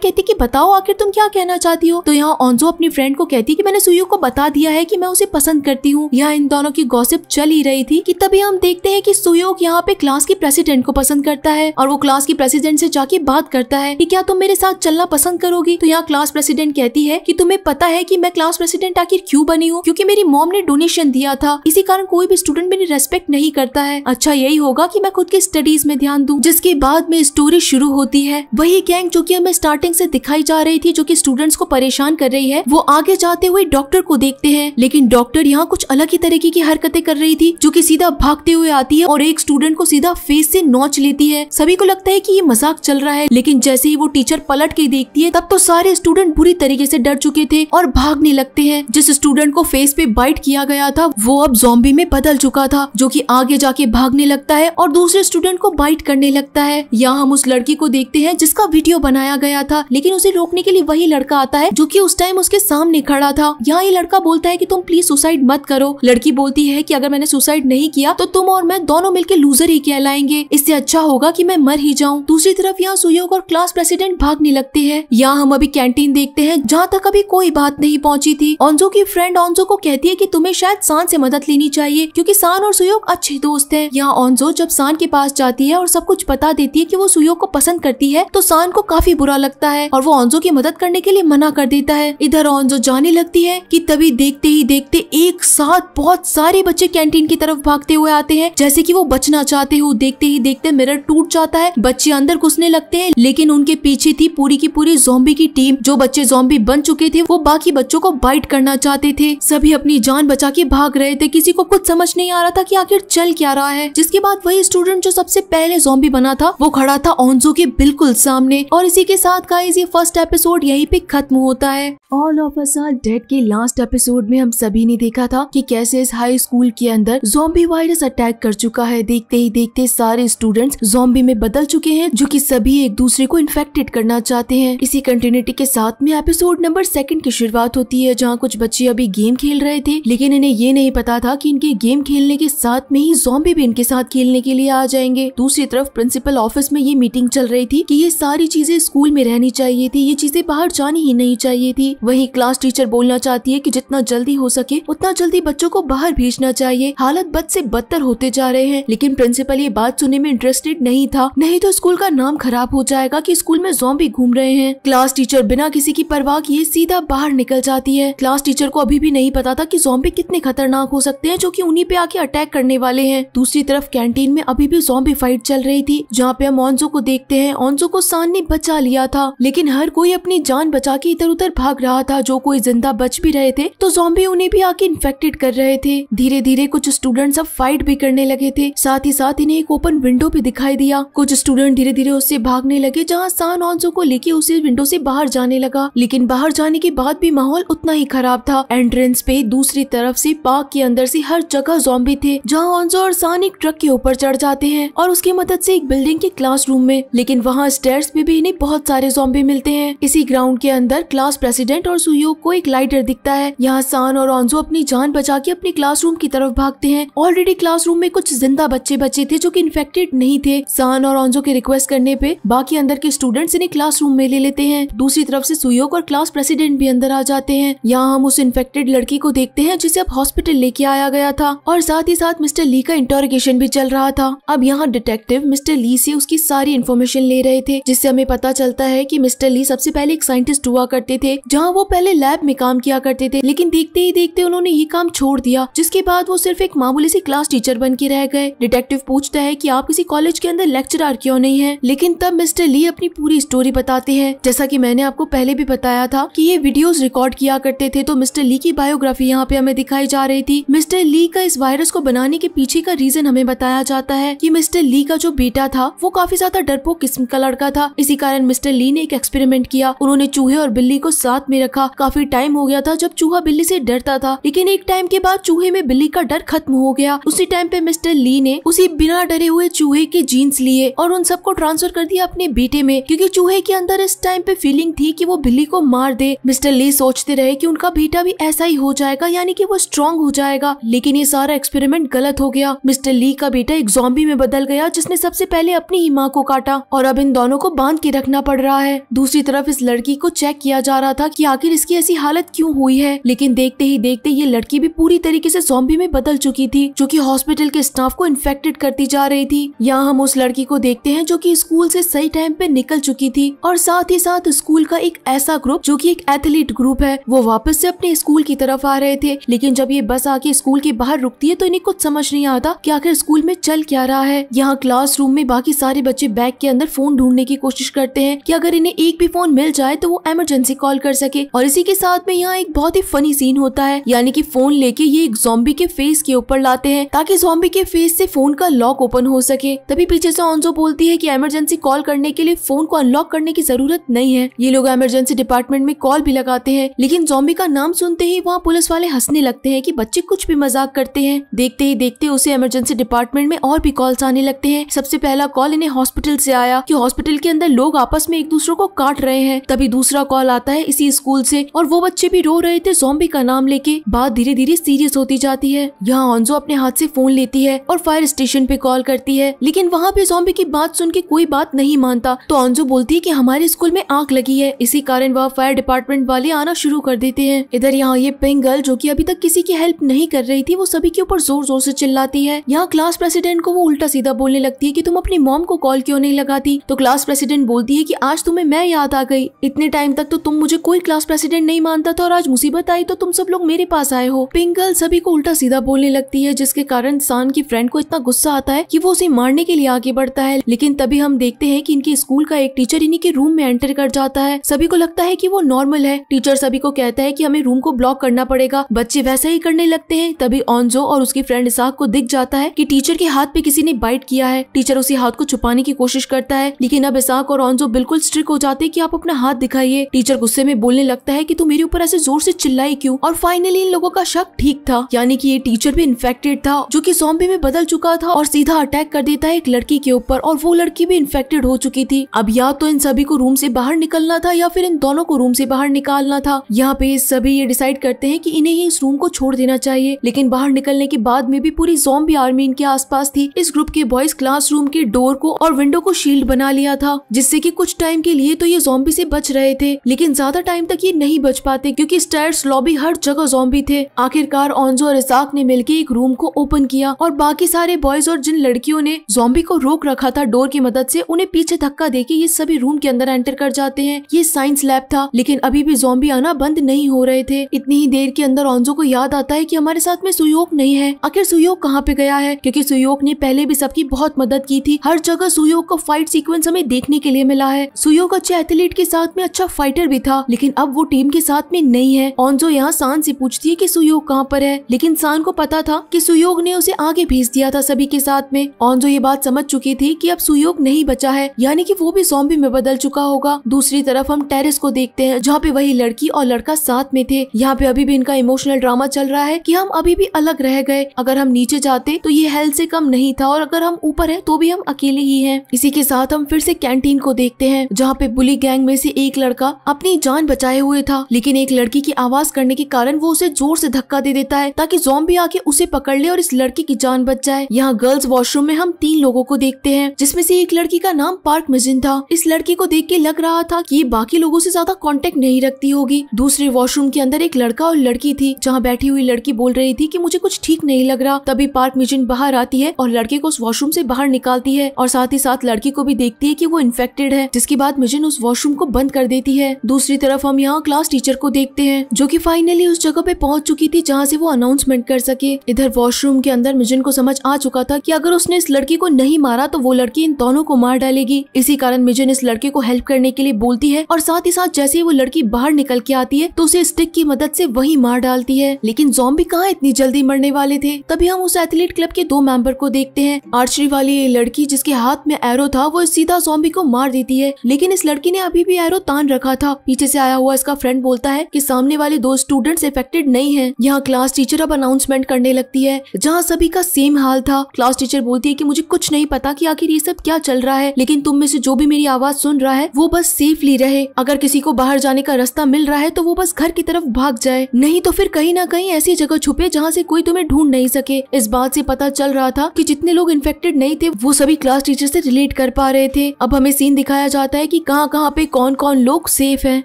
कहती है कि बताओ आखिर तुम क्या कहना चाहती हो तो यहाँ ऑनजो अपनी फ्रेंड को कहती है कि मैंने सुयो को बता दिया है कि मैं उसे पसंद करती हूँ यहाँ इन दोनों की गौसिप चल ही रही थी कि तभी हम देखते हैं कि सुयोग यहाँ पे क्लास की प्रेसिडेंट को पसंद करता है और वो क्लास की प्रेसिडेंट से जाके बात करता है कि क्या तुम मेरे साथ चलना पसंद करोगी तो यहाँ क्लास प्रेसिडेंट कहती है कि तुम्हें पता है कि मैं क्लास प्रेसिडेंट आखिर क्यों बनी हूँ क्योंकि मेरी मॉम ने डोनेशन दिया था इसी कारण कोई भी स्टूडेंट मेरी रेस्पेक्ट नहीं करता है अच्छा यही होगा की मैं खुद की स्टडीज में ध्यान दूँ जिसके बाद में स्टोरी शुरू होती है वही गैंग जो की हमें स्टार्टिंग से दिखाई जा रही थी जो की स्टूडेंट्स को परेशान कर रही है वो आगे जाते हुए डॉक्टर को देखते हैं लेकिन डॉक्टर यहाँ कुछ अलग ही तरीके की हरकतें कर रही थी जो की सीधा भागते हुए आती है और एक स्टूडेंट को सीधा फेस से नोच लेती है सभी को लगता है की ये मजाक चल रहा है लेकिन जैसे ही वो टीचर पलट के देखती है तब तो सारे स्टूडेंट बुरी तरीके से डर चुके थे और भागने लगते हैं जिस स्टूडेंट को फेस पे बाइट किया गया था वो अब जोम्बी में बदल चुका था जो की आगे जाके भागने लगता है और दूसरे स्टूडेंट को बाइट करने लगता है यहाँ हम उस लड़की लड़की को देखते हैं जिसका वीडियो बनाया गया था लेकिन उसे रोकने के लिए वही लड़का आता है जो की उस टाइम उसके सामने खड़ा था यहाँ ये लड़का बोलता है कि तुम प्लीज सुसाइड मत करो लड़की बोलती है कि अगर मैंने सुसाइड नहीं किया तो तुम और मैं दोनों मिलकर लूजर ही कहलाएंगे इससे अच्छा होगा की मैं मर ही जाऊँ दूसरी तरफ यहाँ सुयोग और क्लास प्रेसिडेंट भागने लगते हैं यहाँ हम अभी कैंटीन देखते हैं जहाँ तक अभी कोई बात नहीं पहुँची थी ऑन्जो की फ्रेंड ऑन्जो को कहती है की तुम्हें शायद सान से मदद लेनी चाहिए क्योंकि सान और सुयोग अच्छे दोस्त है यहाँ ऑन्जो जब सान के पास जाती है और सब कुछ बता देती है की वो सुयोग को पसंद करती है तो सान को काफी बुरा लगता है और वो ऑन्जो की मदद करने के लिए मना कर देता है इधर ऑन्जो जाने लगती है कि तभी देखते ही देखते एक साथ बहुत सारे बच्चे कैंटीन की तरफ भागते हुए आते हैं जैसे कि वो बचना चाहते हो देखते ही देखते मिरर टूट जाता है बच्चे अंदर घुसने लगते हैं लेकिन उनके पीछे थी पूरी की पूरी जोम्बी की टीम जो बच्चे जोम्बी बन चुके थे वो बाकी बच्चों को बाइट करना चाहते थे सभी अपनी जान बचा के भाग रहे थे किसी को कुछ समझ नहीं आ रहा था की आखिर चल क्या रहा है जिसके बाद वही स्टूडेंट जो सबसे पहले जोम्बी बना था वो खड़ा था ऑन जोंजो के बिल्कुल सामने और इसी के साथ गाइस ये फर्स्ट एपिसोड यहीं पे खत्म होता है all of us are dead के लास्ट एपिसोड में हम सभी ने देखा था कि कैसे इस हाई स्कूल के अंदर जोम्बी वायरस अटैक कर चुका है देखते ही देखते सारे स्टूडेंट्स जोम्बी में बदल चुके हैं जो कि सभी एक दूसरे को इन्फेक्टेड करना चाहते हैं इसी कंटिन्यूटी के साथ में एपिसोड नंबर सेकंड की शुरुआत होती है जहाँ कुछ बच्चे अभी गेम खेल रहे थे लेकिन इन्हें ये नहीं पता था की इनके गेम खेलने के साथ में ही जोम्बी भी इनके साथ खेलने के लिए आ जाएंगे दूसरी तरफ प्रिंसिपल ऑफिस में ये मीटिंग मीटिंग चल रही थी कि ये सारी चीजें स्कूल में रहनी चाहिए थी ये चीजें बाहर जानी ही नहीं चाहिए थी वही क्लास टीचर बोलना चाहती है कि जितना जल्दी हो सके उतना जल्दी बच्चों को बाहर भेजना चाहिए हालत बद से बदतर होते जा रहे हैं लेकिन प्रिंसिपल ये बात सुनने में इंटरेस्टेड नहीं था नहीं तो स्कूल का नाम खराब हो जाएगा की स्कूल में जो घूम रहे हैं क्लास टीचर बिना किसी की परवाह किए सीधा बाहर निकल जाती है क्लास टीचर को अभी भी नहीं पता था की जोम्बे कितने खतरनाक हो सकते हैं जो की उन्हीं पे आके अटैक करने वाले हैं दूसरी तरफ कैंटीन में अभी भी जोम्बे फाइट चल रही थी जहाँ पे मोन्जो को देख देखते हैं ओंजो को सान ने बचा लिया था लेकिन हर कोई अपनी जान बचा के इधर उधर भाग रहा था जो कोई जिंदा बच भी रहे थे तो जोम्बे उन्हें भी आके इन्फेक्टेड कर रहे थे धीरे धीरे कुछ स्टूडेंट अब फाइट भी करने लगे थे साथ ही साथ इन्हें एक ओपन विंडो भी दिखाई दिया कुछ स्टूडेंट धीरे धीरे उससे भागने लगे जहाँ सान ऑनजो को लेके उसे विंडो से बाहर जाने लगा लेकिन बाहर जाने के बाद भी माहौल उतना ही खराब था एंट्रेंस पे दूसरी तरफ से पार्क के अंदर से हर जगह जोम्बे थे जहाँ ऑनजो और सान एक ट्रक के ऊपर चढ़ जाते हैं और उसकी मदद से एक बिल्डिंग के क्लासरूम में लेकिन वहाँ स्टेयर्स पे भी इन्हें बहुत सारे जोम्बे मिलते हैं इसी ग्राउंड के अंदर क्लास प्रेसिडेंट और सुयोग को एक लाइटर दिखता है यहाँ सान और ऑन्जो अपनी जान बचा के अपने क्लास की तरफ भागते हैं ऑलरेडी क्लास में कुछ जिंदा बच्चे बचे थे जो की इन्फेक्टेड नहीं थे सान और ऑन्जो के रिक्वेस्ट करने पे बाकी अंदर के स्टूडेंट्स इन्हें क्लास में ले लेते हैं दूसरी तरफ ऐसी सुयोग और क्लास प्रेसिडेंट भी अंदर आ जाते हैं यहाँ हम उस इन्फेक्टेड लड़की को देखते हैं जिसे अब हॉस्पिटल लेके आया गया था और साथ ही साथ मिस्टर ली का इंटोरोगेशन भी चल रहा था अब यहाँ डिटेक्टिव मिस्टर ली से उसकी सारी इन्फॉर्मेशन इन्फॉर्मेशन ले रहे थे जिससे हमें पता चलता है कि मिस्टर ली सबसे पहले एक साइंटिस्ट हुआ करते थे जहाँ वो पहले लैब में काम किया करते थे लेकिन देखते ही देखते उन्होंने ये काम छोड़ दिया जिसके बाद वो सिर्फ एक मामूली सी क्लास टीचर बन के रह गए डिटेक्टिव पूछता है की आप किसी कॉलेज के अंदर लेक्चरर क्यों नहीं है लेकिन तब मिस्टर ली अपनी पूरी स्टोरी बताते हैं जैसा की मैंने आपको पहले भी बताया था की ये वीडियोज रिकॉर्ड किया करते थे तो मिस्टर ली की बायोग्राफी यहाँ पे हमें दिखाई जा रही थी मिस्टर ली का इस वायरस को बनाने के पीछे का रीजन हमें बताया जाता है की मिस्टर ली का जो बेटा था वो काफी ज्यादा डरपोक वो किस्म का लड़का था इसी कारण मिस्टर ली ने एक एक्सपेरिमेंट किया उन्होंने चूहे और बिल्ली को साथ में रखा काफी टाइम हो गया था जब चूहा बिल्ली से डरता था लेकिन एक टाइम के बाद चूहे में बिल्ली का डर खत्म हो गया उसी टाइम पे मिस्टर ली ने उसी बिना डरे हुए चूहे के जीन्स लिए और उन सबको ट्रांसफर कर दिया अपने बेटे में क्योंकि चूहे के अंदर इस टाइम पे फीलिंग थी कि वो बिल्ली को मार दे मिस्टर ली सोचते रहे कि उनका बेटा भी ऐसा ही हो जाएगा यानी कि वो स्ट्रांग हो जाएगा लेकिन ये सारा एक्सपेरिमेंट गलत हो गया मिस्टर ली का बेटा एक जॉम्बी में बदल गया जिसने सबसे पहले अपनी ही माँ को काटा गया और अब इन दोनों को बांध के रखना पड़ रहा है दूसरी तरफ इस लड़की को चेक किया जा रहा था कि आखिर इसकी ऐसी हालत क्यों हुई है लेकिन देखते ही देखते ये लड़की भी पूरी तरीके से जोम्बी में बदल चुकी थी जो की हॉस्पिटल के स्टाफ को इन्फेक्टेड करती जा रही थी यहाँ हम उस लड़की को देखते है जो की स्कूल ऐसी सही टाइम पे निकल चुकी थी और साथ ही साथ स्कूल का एक ऐसा ग्रुप जो की एक एथलीट ग्रुप है वो वापस ऐसी अपने स्कूल की तरफ आ रहे थे लेकिन जब ये बस आके स्कूल के बाहर रुकती है तो इन्हें कुछ समझ नहीं आता कि आखिर स्कूल में चल क्या रहा है यहाँ क्लासरूम में बाकी सारे बच्चे बैग के अंदर फोन ढूंढने की कोशिश करते हैं कि अगर इन्हें एक भी फोन मिल जाए तो वो इमरजेंसी कॉल कर सके और इसी के साथ में यहाँ एक बहुत ही फनी सीन होता है यानी कि फोन लेके ये एक जॉम्बी के फेस के ऊपर लाते हैं ताकि जॉम्बी के फेस से फोन का लॉक ओपन हो सके तभी पीछे से ऑनजो बोलती है की इमरजेंसी कॉल करने के लिए फोन को अनलॉक करने की जरूरत नहीं है ये लोग इमरजेंसी डिपार्टमेंट में कॉल भी लगाते हैं लेकिन जॉम्बी का नाम सुनते ही वहाँ पुलिस वाले हंसने लगते हैं की बच्चे कुछ भी मजाक करते हैं देखते ही देखते उसे इमरजेंसी डिपार्टमेंट में और भी कॉल्स आने लगते हैं सबसे पहला कॉल इन्हें हॉस्पिटल से आया कि हॉस्पिटल के अंदर लोग आपस में एक दूसरे को काट रहे हैं तभी दूसरा कॉल आता है इसी स्कूल से और वो बच्चे भी रो रहे थे जोम्बी का नाम लेके बात धीरे धीरे सीरियस होती जाती है यहाँ ऑन्जो अपने हाथ से फोन लेती है और फायर स्टेशन पे कॉल करती है लेकिन वहाँ पे जोम्बी की बात सुन के कोई बात नहीं मानता तो ऑन्जो बोलती है की हमारे स्कूल में आग लगी है इसी कारण वह फायर डिपार्टमेंट वाले आना शुरू कर देते हैं इधर यहाँ ये पिंक गर्ल जो की अभी तक किसी की हेल्प नहीं कर रही थी वो सभी के ऊपर जोर जोर से चिल्लाती है यहाँ क्लास प्रेसिडेंट को वो उल्टा सीधा बोलने लगती है की तुम अपनी मॉम को कॉल क्यों नहीं लगाती तो क्लास प्रेसिडेंट बोलती है कि आज तुम्हें मैं याद आ गई इतने टाइम तक तो तुम मुझे कोई क्लास प्रेसिडेंट नहीं मानता था और आज मुसीबत आई तो तुम सब लोग मेरे पास आए हो पिंगल सभी को उल्टा सीधा बोलने लगती है जिसके कारण सान की फ्रेंड को इतना गुस्सा आता है की वो उसे मारने के लिए आगे बढ़ता है लेकिन तभी हम देखते हैं कि इनके स्कूल का एक टीचर इन्हीं के रूम में एंटर कर जाता है सभी को लगता है कि वो नॉर्मल है टीचर सभी को कहता है कि हमें रूम को ब्लॉक करना पड़ेगा बच्चे वैसा ही करने लगते हैं तभी ऑनजो और उसकी फ्रेंड इसाक को दिख जाता है कि टीचर के हाथ पे किसी ने बाइट किया है टीचर उसी हाथ को छुपाने की कोशिश करता है लेकिन अब इसाक और ऑनजो बिल्कुल स्ट्रिक हो जाते हैं कि आप अपना हाथ दिखाइए टीचर गुस्से में बोलने लगता है कि तू मेरे ऊपर ऐसे जोर से चिल्लाई क्यों और फाइनली इन लोगों का शक ठीक था यानी कि ये टीचर भी इन्फेक्टेड था जो कि जॉम्बी में बदल चुका था और सीधा अटैक कर देता है एक लड़की के ऊपर और वो लड़की भी इन्फेक्टेड हो चुकी थी अब या तो इन सभी को रूम से बाहर निकलना था या फिर इन दोनों को रूम से बाहर निकालना था यहाँ पे सभी ये डिसाइड करते हैं कि इन्हें ही इस रूम को छोड़ देना चाहिए लेकिन बाहर निकलने के बाद में भी पूरी जोम्बी आर्मी इनके आसपास थी इस ग्रुप के बॉयज रूम के डोर को और विंडो को शील्ड बना लिया था जिससे कि कुछ टाइम के लिए तो ये जोम्बी से बच रहे थे लेकिन ज्यादा टाइम तक ये नहीं बच पाते क्योंकि स्टेयर्स लॉबी हर जगह जोम्बी थे आखिरकार ऑनजो और इसाक ने मिलकर एक रूम को ओपन किया और बाकी सारे बॉयज और जिन लड़कियों ने जोम्बी को रोक रखा था डोर की मदद से उन्हें पीछे धक्का देके ये सभी रूम के अंदर एंटर कर जाते हैं ये साइंस लैब था लेकिन अभी भी जोम्बी आना बंद नहीं हो रहे थे इतनी ही देर के अंदर ऑनजो को याद आता है की हमारे साथ में सुयोग नहीं है आखिर सुयोग कहाँ पे गया है क्यूँकी सुयोग ने पहले भी सबकी बहुत मदद की थी हर जगह सुयोग को फाइट सीक्वेंस हमें देखने के लिए मिला है सुयोग अच्छे एथलीट के साथ में अच्छा फाइटर भी था लेकिन अब वो टीम के साथ में नहीं है ऑनजो यहाँ सान से पूछती है कि सुयोग कहाँ पर है लेकिन सान को पता था कि सुयोग ने उसे आगे भेज दिया था सभी के साथ में ऑनजो ये बात समझ चुकी थी की अब सुयोग नहीं बचा है यानी की वो भी सोम्बी में बदल चुका होगा दूसरी तरफ हम टेरिस को देखते हैं जहाँ पे वही लड़की और लड़का साथ में थे यहाँ पे अभी भी इनका इमोशनल ड्रामा चल रहा है कि हम अभी भी अलग रह गए अगर हम नीचे जाते तो ये हेल्थ से कम नहीं था और अगर हम ऊपर है तो भी हम अकेले ही हैं इसी के के साथ हम फिर से कैंटीन को देखते हैं जहाँ पे बुली गैंग में से एक लड़का अपनी जान बचाए हुए था लेकिन एक लड़की की आवाज करने के कारण वो उसे जोर से धक्का दे देता है ताकि जोम्बी आके उसे पकड़ ले और इस लड़की की जान बच जाए यहाँ गर्ल्स वॉशरूम में हम तीन लोगों को देखते हैं जिसमे से एक लड़की का नाम पार्क मिजिन था इस लड़की को देख के लग रहा था की ये बाकी लोगों से ज्यादा कॉन्टेक्ट नहीं रखती होगी दूसरे वॉशरूम के अंदर एक लड़का और लड़की थी जहाँ बैठी हुई लड़की बोल रही थी की मुझे कुछ ठीक नहीं लग रहा तभी पार्क मिजिन बाहर आती है और लड़के को उस वॉशरूम ऐसी बाहर निकालती है और साथ ही साथ लड़की लड़की को भी देखती है की वो इन्फेक्टेड है जिसके बाद मिजन उस वॉशरूम को बंद कर देती है दूसरी तरफ हम यहाँ क्लास टीचर को देखते हैं जो की फाइनली उस जगह पे पहुंच चुकी थी जहाँ से वो अनाउंसमेंट कर सके इधर वॉशरूम के अंदर मिजन को समझ आ चुका था की अगर उसने इस लड़की को नहीं मारा तो वो लड़की इन दोनों को मार डालेगी इसी कारण मिजन इस लड़के को हेल्प करने के लिए बोलती है और साथ ही साथ जैसे ही वो लड़की बाहर निकल के आती है तो उसे स्टिक की मदद से वही मार डालती है लेकिन जॉम्बी कहाँ इतनी जल्दी मरने वाले थे तभी हम उस एथलीट क्लब के दो मेंबर को देखते हैं आर्चरी वाली लड़की जिसके हाथ में एरो था था वो सीधा जोम्बी को मार देती है लेकिन इस लड़की ने अभी भी एरो तान रखा था पीछे से आया हुआ इसका फ्रेंड बोलता है कि सामने वाले दो स्टूडेंट्स इफेक्टेड नहीं हैं। यहाँ क्लास टीचर अब अनाउंसमेंट करने लगती है जहाँ सभी का सेम हाल था क्लास टीचर बोलती है की मुझे कुछ नहीं पता की आखिर ये सब क्या चल रहा है लेकिन तुम में से जो भी मेरी आवाज सुन रहा है वो बस सेफली रहे अगर किसी को बाहर जाने का रास्ता मिल रहा है तो वो बस घर की तरफ भाग जाए नहीं तो फिर कहीं ना कहीं ऐसी जगह छुपे जहाँ से कोई तुम्हें ढूंढ नहीं सके इस बात से पता चल रहा था कि जितने लोग इन्फेक्टेड नहीं थे वो सभी क्लास टीचर से रिलेट कर कर पा रहे थे अब हमें सीन दिखाया जाता है कि कहाँ कहाँ पे कौन कौन लोग सेफ हैं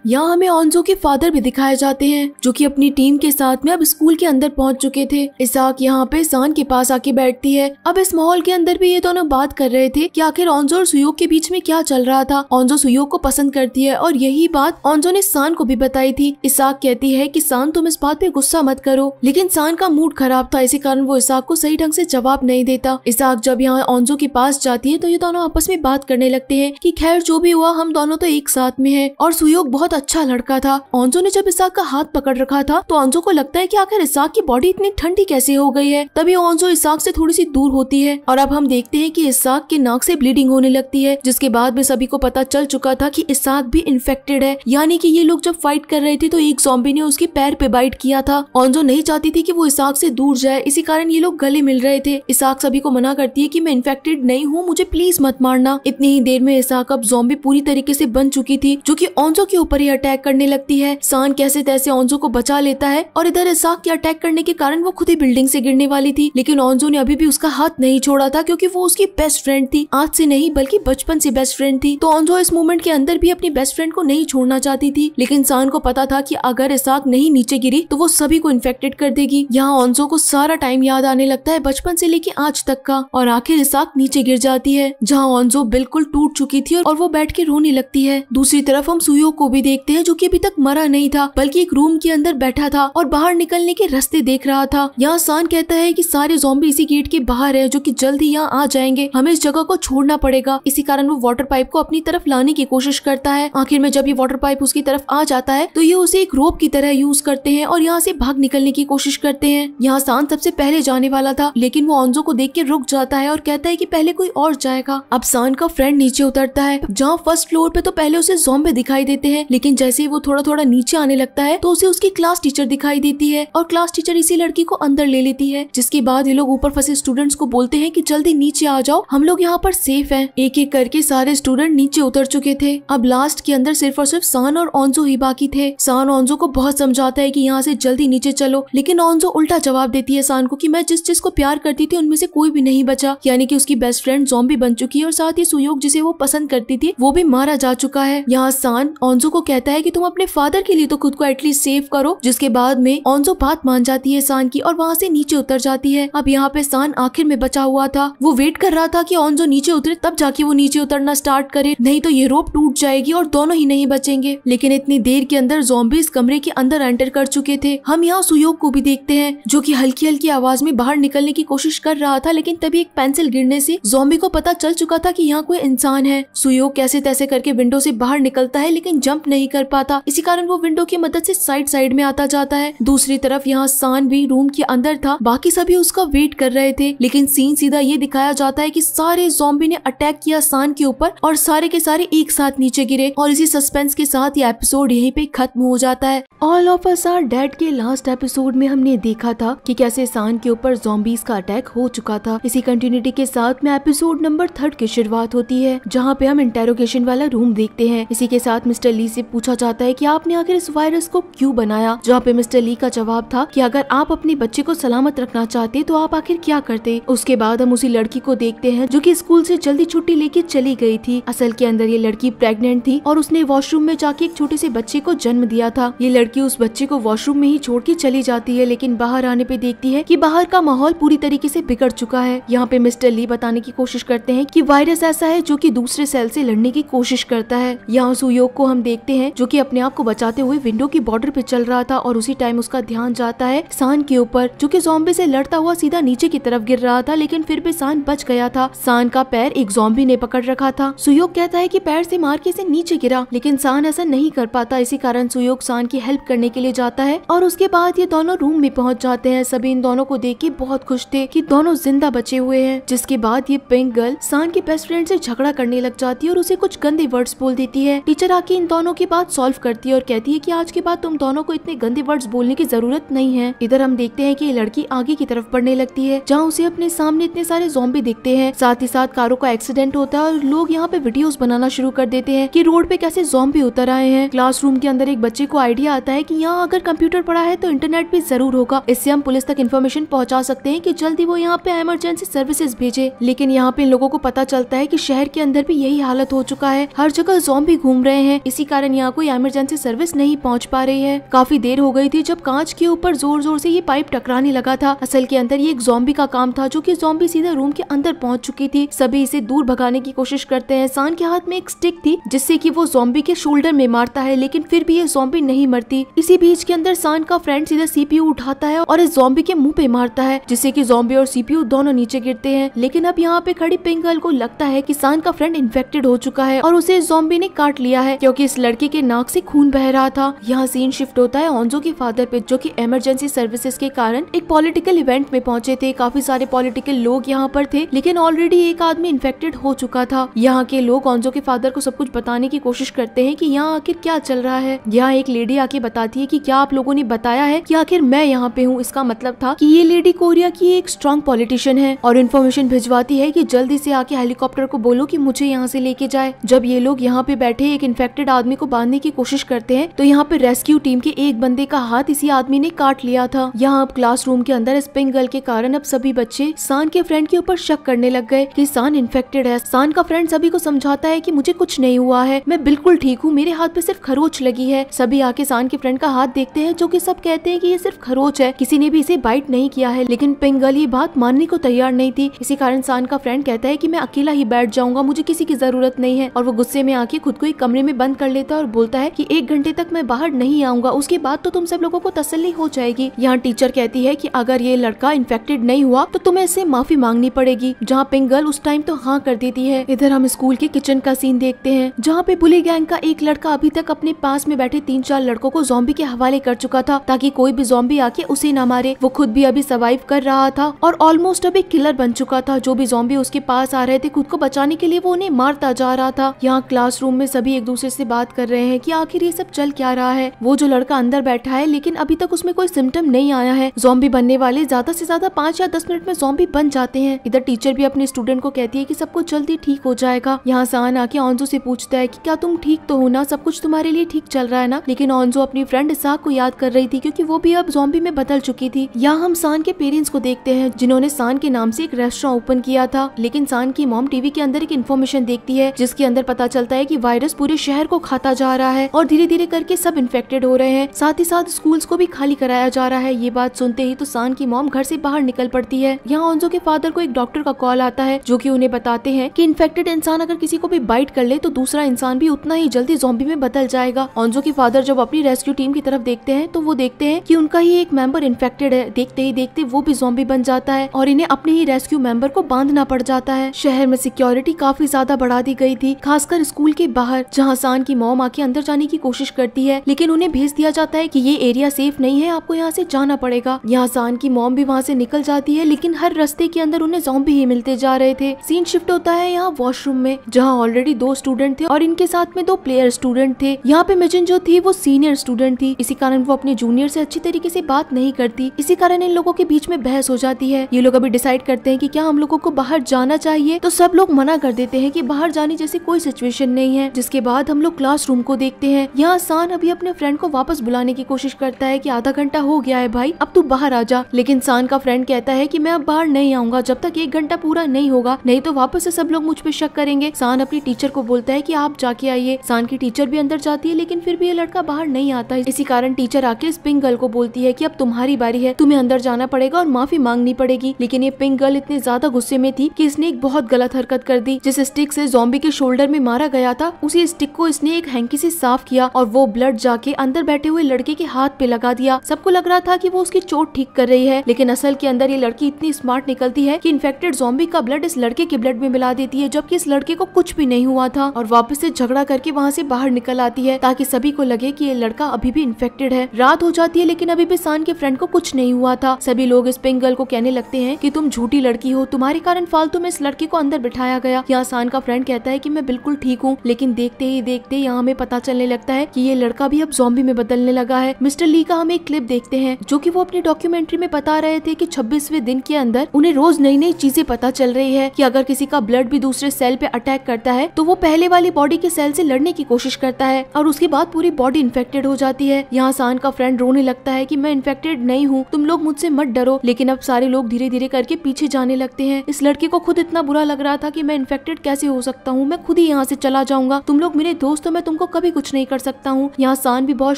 यहाँ हमें ऑनजो के फादर भी दिखाए जाते हैं जो कि अपनी टीम के साथ में अब स्कूल के अंदर पहुंच चुके थे इसाक यहाँ पे सान के पास आके बैठती है अब इस माहौल के अंदर भी ये दोनों बात कर रहे थे की आखिर ऑनजो और सुयोग के बीच में क्या चल रहा था ऑनजो सुयोग को पसंद करती है और यही बात ऑनजो ने सान को भी बताई थी इसाक कहती है की सान तुम इस बात पे गुस्सा मत करो लेकिन सान का मूड खराब था इसी कारण वो इसाक को सही ढंग ऐसी जवाब नहीं देता इसाक जब यहाँ ऑनजो के पास जाती है तो ये दोनों आपस आपस में बात करने लगते हैं कि खैर जो भी हुआ हम दोनों तो एक साथ में हैं और सुयोग बहुत अच्छा लड़का था ऑन्जो ने जब इसाक का हाथ पकड़ रखा था तो ऑन्जो को लगता है कि आखिर इसाक की बॉडी इतनी ठंडी कैसे हो गई है तभी ऑन्जो इसाक से थोड़ी सी दूर होती है और अब हम देखते हैं कि इसाक के नाक से ब्लीडिंग होने लगती है जिसके बाद में सभी को पता चल चुका था कि इसाक भी इन्फेक्टेड है यानी कि ये लोग जब फाइट कर रहे थे तो एक जॉम्बी ने उसके पैर पे बाइट किया था ऑन्जो नहीं चाहती थी कि वो इसाक से दूर जाए इसी कारण ये लोग गले मिल रहे थे इसाक सभी को मना करती है कि मैं इन्फेक्टेड नहीं हूँ मुझे प्लीज मत मार मारना इतनी ही देर में ऐसा कब जोम्बी पूरी तरीके से बन चुकी थी जो कि ओंजो के ऊपर ही अटैक करने लगती है सान कैसे तैसे ओंजो को बचा लेता है और इधर ऐसा के अटैक करने के कारण वो खुद ही बिल्डिंग से गिरने वाली थी लेकिन ओंजो ने अभी भी उसका हाथ नहीं छोड़ा था क्यूँकी वो उसकी बेस्ट फ्रेंड थी आज से नहीं बल्कि बचपन से बेस्ट फ्रेंड थी तो ओंजो इस मूवमेंट के अंदर भी अपनी बेस्ट फ्रेंड को नहीं छोड़ना चाहती थी लेकिन सान को पता था की अगर इसाक नहीं नीचे गिरी तो वो सभी को इन्फेक्टेड कर देगी यहाँ ओंजो को सारा टाइम याद आने लगता है बचपन से लेके आज तक का और आखिर इसाक नीचे गिर जाती है जहाँ आंजो बिल्कुल टूट चुकी थी और वो बैठ के रोने लगती है दूसरी तरफ हम सुयो को भी देखते हैं जो की अभी तक मरा नहीं था बल्कि एक रूम के अंदर बैठा था और बाहर निकलने के रास्ते देख रहा था यहाँ सान कहता है की सारे जोम्बी इसी गेट के बाहर है जो की जल्द ही यहाँ आ जाएंगे हमें इस जगह को छोड़ना पड़ेगा इसी कारण वो वाटर पाइप को अपनी तरफ लाने की कोशिश करता है आखिर में जब ये वाटर पाइप उसकी तरफ आ जाता है तो ये उसे एक रोप की तरह यूज करते हैं और यहाँ से भाग निकलने की कोशिश करते हैं यहाँ सान सबसे पहले जाने वाला था लेकिन वो ऑन्जो को देख के रुक जाता है और कहता है की पहले कोई और जाएगा अब सान का फ्रेंड नीचे उतरता है जहाँ फर्स्ट फ्लोर पे तो पहले उसे जोम्बे दिखाई देते हैं लेकिन जैसे ही वो थोड़ा थोड़ा नीचे आने लगता है तो उसे उसकी क्लास टीचर दिखाई देती है और क्लास टीचर इसी लड़की को अंदर ले लेती है जिसके बाद ये लोग ऊपर फंसे स्टूडेंट्स को बोलते हैं कि जल्दी नीचे आ जाओ हम लोग यहाँ पर सेफ हैं एक एक करके सारे स्टूडेंट नीचे उतर चुके थे अब लास्ट के अंदर सिर्फ और सिर्फ सान और ऑन्जो ही बाकी थे सान ऑन्जो को बहुत समझाता है की यहाँ से जल्दी नीचे चलो लेकिन ऑन्जो उल्टा जवाब देती है सान को की मैं जिस चीज को प्यार करती थी उनमें से कोई भी नहीं बचा यानी की उसकी बेस्ट फ्रेंड जोम्बी बन चुकी है और साथ ही सुयोग जिसे वो पसंद करती थी वो भी मारा जा चुका है यहाँ सान ऑन्जो को कहता है की तुम अपने फादर के लिए तो खुद को एटलीस्ट सेव करो जिसके बाद में ऑन्जो बात मान जाती है सान की और वहाँ से नीचे उतर जाती है अब यहाँ पे सान आखिर में बचा हुआ था वो वेट कर रहा था की ऑन्जो नीचे उतरे तब जाके वो नीचे उतरना स्टार्ट करे नहीं तो ये रोप टूट जाएगी और दोनों ही नहीं बचेंगे लेकिन इतनी देर के अंदर जोम्बिस कमरे के अंदर एंटर कर चुके थे हम यहाँ सुयोग को भी देखते हैं जो की हल्की हल्की आवाज में बाहर निकलने की कोशिश कर रहा था लेकिन तभी एक पेंसिल गिरने से जोम्बी को पता चल चुका था कि यहाँ कोई इंसान है सुयोग कैसे तैसे करके विंडो से बाहर निकलता है लेकिन जंप नहीं कर पाता इसी कारण वो विंडो की मदद से साइड साइड में आता जाता है दूसरी तरफ यहाँ सान भी रूम के अंदर था बाकी सभी उसका वेट कर रहे थे लेकिन सीन सीधा ये दिखाया जाता है की सारे जोम्बी ने अटैक किया सान के ऊपर और सारे के सारे एक साथ नीचे गिरे और इसी सस्पेंस के साथ ये एपिसोड यही पे खत्म हो जाता है all of us are dead के लास्ट एपिसोड में हमने देखा था कि कैसे सान के ऊपर जोम्बीज का अटैक हो चुका था इसी कंटिन्यूटी के साथ में एपिसोड नंबर थर्ड की शुरुआत होती है जहाँ पे हम इंटेरोगेशन वाला रूम देखते हैं इसी के साथ मिस्टर ली से पूछा जाता है कि आपने आखिर इस वायरस को क्यों बनाया जहाँ पे मिस्टर ली का जवाब था कि अगर आप अपने बच्चे को सलामत रखना चाहते तो आप आखिर क्या करते उसके बाद हम उसी लड़की को देखते हैं जो की स्कूल से जल्दी छुट्टी लेके चली गई थी असल के अंदर ये लड़की प्रेग्नेंट थी और उसने वॉशरूम में जाके एक छोटे से बच्चे को जन्म दिया था ये लड़की उस बच्चे को वॉशरूम में ही छोड़ के चली जाती है लेकिन बाहर आने पे देखती है की बाहर का माहौल पूरी तरीके ऐसी बिगड़ चुका है यहाँ पे मिस्टर ली बताने की कोशिश करते हैं की वायरस वायरस ऐसा है जो कि दूसरे सेल से लड़ने की कोशिश करता है यहाँ सुयोग को हम देखते हैं जो कि अपने आप को बचाते हुए विंडो की बॉर्डर पे चल रहा था और उसी टाइम उसका ध्यान जाता है सान के ऊपर जो कि जोम्बे से लड़ता हुआ सीधा नीचे की तरफ गिर रहा था लेकिन फिर भी सान बच गया था सान का पैर एक जोम्बी ने पकड़ रखा था सुयोग कहता है की पैर से मार के इसे नीचे गिरा लेकिन सान ऐसा नहीं कर पाता इसी कारण सुयोग सान की हेल्प करने के लिए जाता है और उसके बाद ये दोनों रूम में पहुँच जाते हैं सभी इन दोनों को देख के बहुत खुश थे की दोनों जिंदा बचे हुए है जिसके बाद ये पिंक गर्ल सान के पैर बेस्ट फ्रेंड से झगड़ा करने लग जाती है और उसे कुछ गंदे वर्ड्स बोल देती है टीचर आके इन दोनों की बात सॉल्व करती है और कहती है की आज के बाद तुम दोनों को इतने गंदे वर्ड्स बोलने की जरूरत नहीं है इधर हम देखते हैं की लड़की आगे की तरफ बढ़ने लगती है जहाँ उसे अपने सामने इतने सारे जोम्बी दिखते हैं साथ ही साथ कारों का एक्सीडेंट होता है और लोग यहाँ पे वीडियो बनाना शुरू कर देते हैं की रोड पे कैसे जोम्बी उतर आए हैं क्लास के अंदर एक बच्चे को आइडिया आता है की यहाँ अगर कंप्यूटर पड़ा है तो इंटरनेट भी जरूर होगा इससे हम पुलिस तक इन्फॉर्मेशन पहुँचा सकते हैं की जल्दी वो यहाँ पे एमरजेंसी सर्विसेज भेजे लेकिन यहाँ पे इन लोगों को पता चल चलता है कि शहर के अंदर भी यही हालत हो चुका है हर जगह जोम्बी घूम रहे हैं इसी कारण यहाँ कोई इमरजेंसी सर्विस नहीं पहुँच पा रही है काफी देर हो गई थी जब कांच के ऊपर जोर जोर से ये पाइप टकराने लगा था असल के अंदर ये एक जोम्बी का काम था जो की जोम्बी सीधा रूम के अंदर पहुँच चुकी थी सभी इसे दूर भगाने की कोशिश करते हैं सान के हाथ में एक स्टिक थी जिससे की वो जोम्बी के शोल्डर में मारता है लेकिन फिर भी ये जोम्बी नहीं मरती इसी बीच के अंदर सान का फ्रेंड सीधा सीपीयू उठाता है और इस जोम्बी के मुंह पे मारता है जिससे कि जोम्बी और सीपीयू दोनों नीचे गिरते हैं लेकिन अब यहाँ पे खड़ी पिंगल को लग लगता है सान का फ्रेंड इन्फेक्टेड हो चुका है और उसे जोम्बी ने काट लिया है क्योंकि इस लड़के के नाक से खून बह रहा था यहाँ सीन शिफ्ट होता है ऑनजो के फादर पे जो कि इमरजेंसी सर्विसेज के कारण एक पॉलिटिकल इवेंट में पहुंचे थे काफी सारे पॉलिटिकल लोग यहाँ पर थे लेकिन ऑलरेडी एक आदमी इन्फेक्टेड हो चुका था यहाँ के लोग ऑन्जो के फादर को सब कुछ बताने की कोशिश करते है की यहाँ आखिर क्या चल रहा है यहाँ एक लेडी आके बताती है की क्या आप लोगों ने बताया है की आखिर मैं यहाँ पे हूँ इसका मतलब था की ये लेडी कोरिया की एक स्ट्रॉन्ग पॉलिटिशियन है और इन्फॉर्मेशन भिजवाती है कि जल्दी से आके हेलीकॉप्टर हेलीकॉप्टर को बोलो कि मुझे यहाँ से लेके जाए जब ये लोग यहाँ पे बैठे एक इन्फेक्टेड आदमी को बांधने की कोशिश करते हैं तो यहाँ पे रेस्क्यू टीम के एक बंदे का हाथ इसी आदमी ने काट लिया था यहाँ अब क्लास के अंदर गर्ल के कारण अब सभी बच्चे सान के फ्रेंड के ऊपर शक करने लग गए की सान इन्फेक्टेड है सान का फ्रेंड सभी को समझाता है की मुझे कुछ नहीं हुआ है मैं बिल्कुल ठीक हूँ मेरे हाथ पे सिर्फ खरोच लगी है सभी आके सान के फ्रेंड का हाथ देखते हैं जो की सब कहते हैं की ये सिर्फ खरोच है किसी ने भी इसे बाइट नहीं किया है लेकिन पिंगल ये बात मानने को तैयार नहीं थी इसी कारण सान का फ्रेंड कहता है की मैं अकेला ही बैठ जाऊंगा मुझे किसी की जरूरत नहीं है और वो गुस्से में आके खुद को एक कमरे में बंद कर लेता है और बोलता है की एक घंटे तक मैं बाहर नहीं आऊंगा उसके बाद तो तुम सब लोगों को तसली हो जाएगी यहाँ टीचर कहती है की अगर ये लड़का इन्फेक्टेड नहीं हुआ तो तुम्हें इसे माफी मांगनी पड़ेगी जहाँ पिंक गर्ल उस टाइम तो हाँ कर देती है इधर हम स्कूल के किचन का सीन देखते हैं जहाँ पे बुली गैंग का एक लड़का अभी तक अपने पास में बैठे तीन चार लड़कों को जोम्बी के हवाले कर चुका था ताकि कोई भी जोम्बी आके उसे न मारे वो खुद भी अभी सर्वाइव कर रहा था और ऑलमोस्ट अभी किलर बन चुका था जो भी जोम्बी उसके पास आ रहे थे खुद को बचाने के लिए वो उन्हें मारता जा रहा था यहाँ क्लासरूम में सभी एक दूसरे से बात कर रहे हैं कि आखिर ये सब चल क्या रहा है वो जो लड़का अंदर बैठा है लेकिन अभी तक उसमें कोई सिम्टम नहीं आया है जॉम्बी बनने वाले ज्यादा से ज्यादा पाँच या दस मिनट में जोम्बी बन जाते हैं इधर टीचर भी अपने स्टूडेंट को कहती है की सब कुछ जल्दी ठीक हो जाएगा यहाँ सान आके ऑन्जो से पूछता है की क्या तुम ठीक तो हो ना सब कुछ तुम्हारे लिए ठीक चल रहा है ना लेकिन ऑनजो अपनी फ्रेंड साग को याद कर रही थी क्यूँकी वो भी अब जॉम्बी में बदल चुकी थी यहाँ हम सान के पेरेंट्स को देखते हैं जिन्होंने सान के नाम से एक रेस्टोरेंट ओपन किया था लेकिन सान की मॉम टीवी के अंदर एक इन्फॉर्मेशन देखती है जिसके अंदर पता चलता है की वायरस पूरे शहर को खाता जा रहा है और धीरे धीरे करके सब इन्फेक्टेड हो रहे हैं साथ ही साथ स्कूल को भी खाली कराया जा रहा है ये बात सुनते ही तो सान की मॉम घर से बाहर निकल पड़ती है यहाँ ऑनजो के फादर को एक डॉक्टर का कॉल आता है जो की उन्हें बताते हैं की इन्फेक्टेड इंसान अगर किसी को भी बाइट कर ले तो दूसरा इंसान भी उतना ही जल्दी जोम्बी में बदल जाएगा ऑनजो के फादर जब अपनी रेस्क्यू टीम की तरफ देखते हैं तो वो देखते हैं कि उनका ही एक मेंबर इन्फेक्टेड है देखते ही देखते वो भी जोम्बी बन जाता है और इन्हें अपने ही रेस्क्यू मेंबर को बांधना पड़ जाता है शहर में सिक्योरिटी काफी ज्यादा बढ़ा दी गई थी खासकर स्कूल के बाहर जहाँ सान की मोम आके अंदर जाने की कोशिश करती है लेकिन उन्हें भेज दिया जाता है की ये एरिया सेफ नहीं है आपको यहाँ से जाना पड़ेगा यहाँ सान की मोम भी वहाँ से निकल जाती है लेकिन हर रास्ते के अंदर उन्हें जॉम ही मिलते जा रहे थे सीन शिफ्ट होता है यहाँ वॉशरूम में जहाँ ऑलरेडी दो स्टूडेंट थे और इनके साथ में दो प्लेयर स्टूडेंट थे यहाँ पे मिजिन जो थी वो सीनियर स्टूडेंट थी इसी कारण वो अपने जूनियर से अच्छी तरीके से बात नहीं करती इसी कारण इन लोगों के बीच में बहस हो जाती है ये लोग अभी डिसाइड करते हैं कि क्या हम लोगों को बाहर जाना चाहिए तो सब सब लोग मना कर देते हैं कि बाहर जाने जैसी कोई सिचुएशन नहीं है जिसके बाद हम लोग क्लासरूम को देखते हैं यहाँ सान अभी अपने फ्रेंड को वापस बुलाने की कोशिश करता है कि आधा घंटा हो गया है भाई अब तू बाहर आ जा लेकिन सान का फ्रेंड कहता है कि मैं अब बाहर नहीं आऊंगा जब तक एक घंटा पूरा नहीं होगा नहीं तो वापस से सब लोग मुझ पे शक करेंगे सान अपनी टीचर को बोलता है कि आप जाके आइए सान की टीचर भी अंदर जाती है लेकिन फिर भी ये लड़का बाहर नहीं आता है इसी कारण टीचर आके इस पिंक गर्ल को बोलती है की अब तुम्हारी बारी है तुम्हें अंदर जाना पड़ेगा और माफी मांगनी पड़ेगी लेकिन ये पिंक गर्ल इतने ज्यादा गुस्से में थी की इसने एक बहुत गलत गलत हरकत कर दी जिस स्टिक से जोम्बी के शोल्डर में मारा गया था उसी स्टिक को इसने एक हैंकी से साफ किया और वो ब्लड जाके अंदर बैठे हुए लड़के के हाथ पे लगा दिया सबको लग रहा था कि वो उसकी चोट ठीक कर रही है लेकिन असल के अंदर ये लड़की इतनी स्मार्ट निकलती है कि इन्फेक्टेड जोम्बी का ब्लड इस लड़के के ब्लड में मिला देती है जबकि इस लड़के को कुछ भी नहीं हुआ था और वापस से झगड़ा करके वहाँ से बाहर निकल आती है ताकि सभी को लगे की ये लड़का अभी भी इन्फेक्टेड है रात हो जाती है लेकिन अभी भी सान के फ्रेंड को कुछ नहीं हुआ था सभी लोग इस पिंक गर्ल को कहने लगते हैं कि तुम झूठी लड़की हो तुम्हारे कारण फालतू में इस लड़की को अंदर बिठाया गया यहाँ आसान का फ्रेंड कहता है की मैं बिल्कुल ठीक हूँ लेकिन देखते ही देखते यहाँ हमें पता चलने लगता है की ये लड़का भी अब जॉम्बी में बदलने लगा है मिस्टर ली का हम एक क्लिप देखते हैं जो की वो अपनी डॉक्यूमेंट्री में बता रहे थे की छब्बीसवे दिन के अंदर उन्हें रोज नई नई चीजें पता चल रही है की अगर किसी का ब्लड भी दूसरे सेल पे अटैक करता है तो वो पहले वाली बॉडी के सेल से लड़ने की कोशिश करता है और उसके बाद पूरी बॉडी इन्फेक्टेड हो जाती है यहाँ शान का फ्रेंड रोने लगता है कि मैं इन्फेक्टेड नहीं हूँ तुम लोग मुझसे मत डरो लेकिन अब सारे लोग धीरे धीरे करके पीछे जाने लगते हैं इस लड़के को खुद इतना बुरा लग रहा रहा था कि मैं इन्फेक्टेड कैसे हो सकता हूँ मैं खुद ही यहाँ से चला जाऊंगा तुम लोग मेरे दोस्त हो मैं तुमको कभी कुछ नहीं कर सकता हूँ यहाँ सान भी बहुत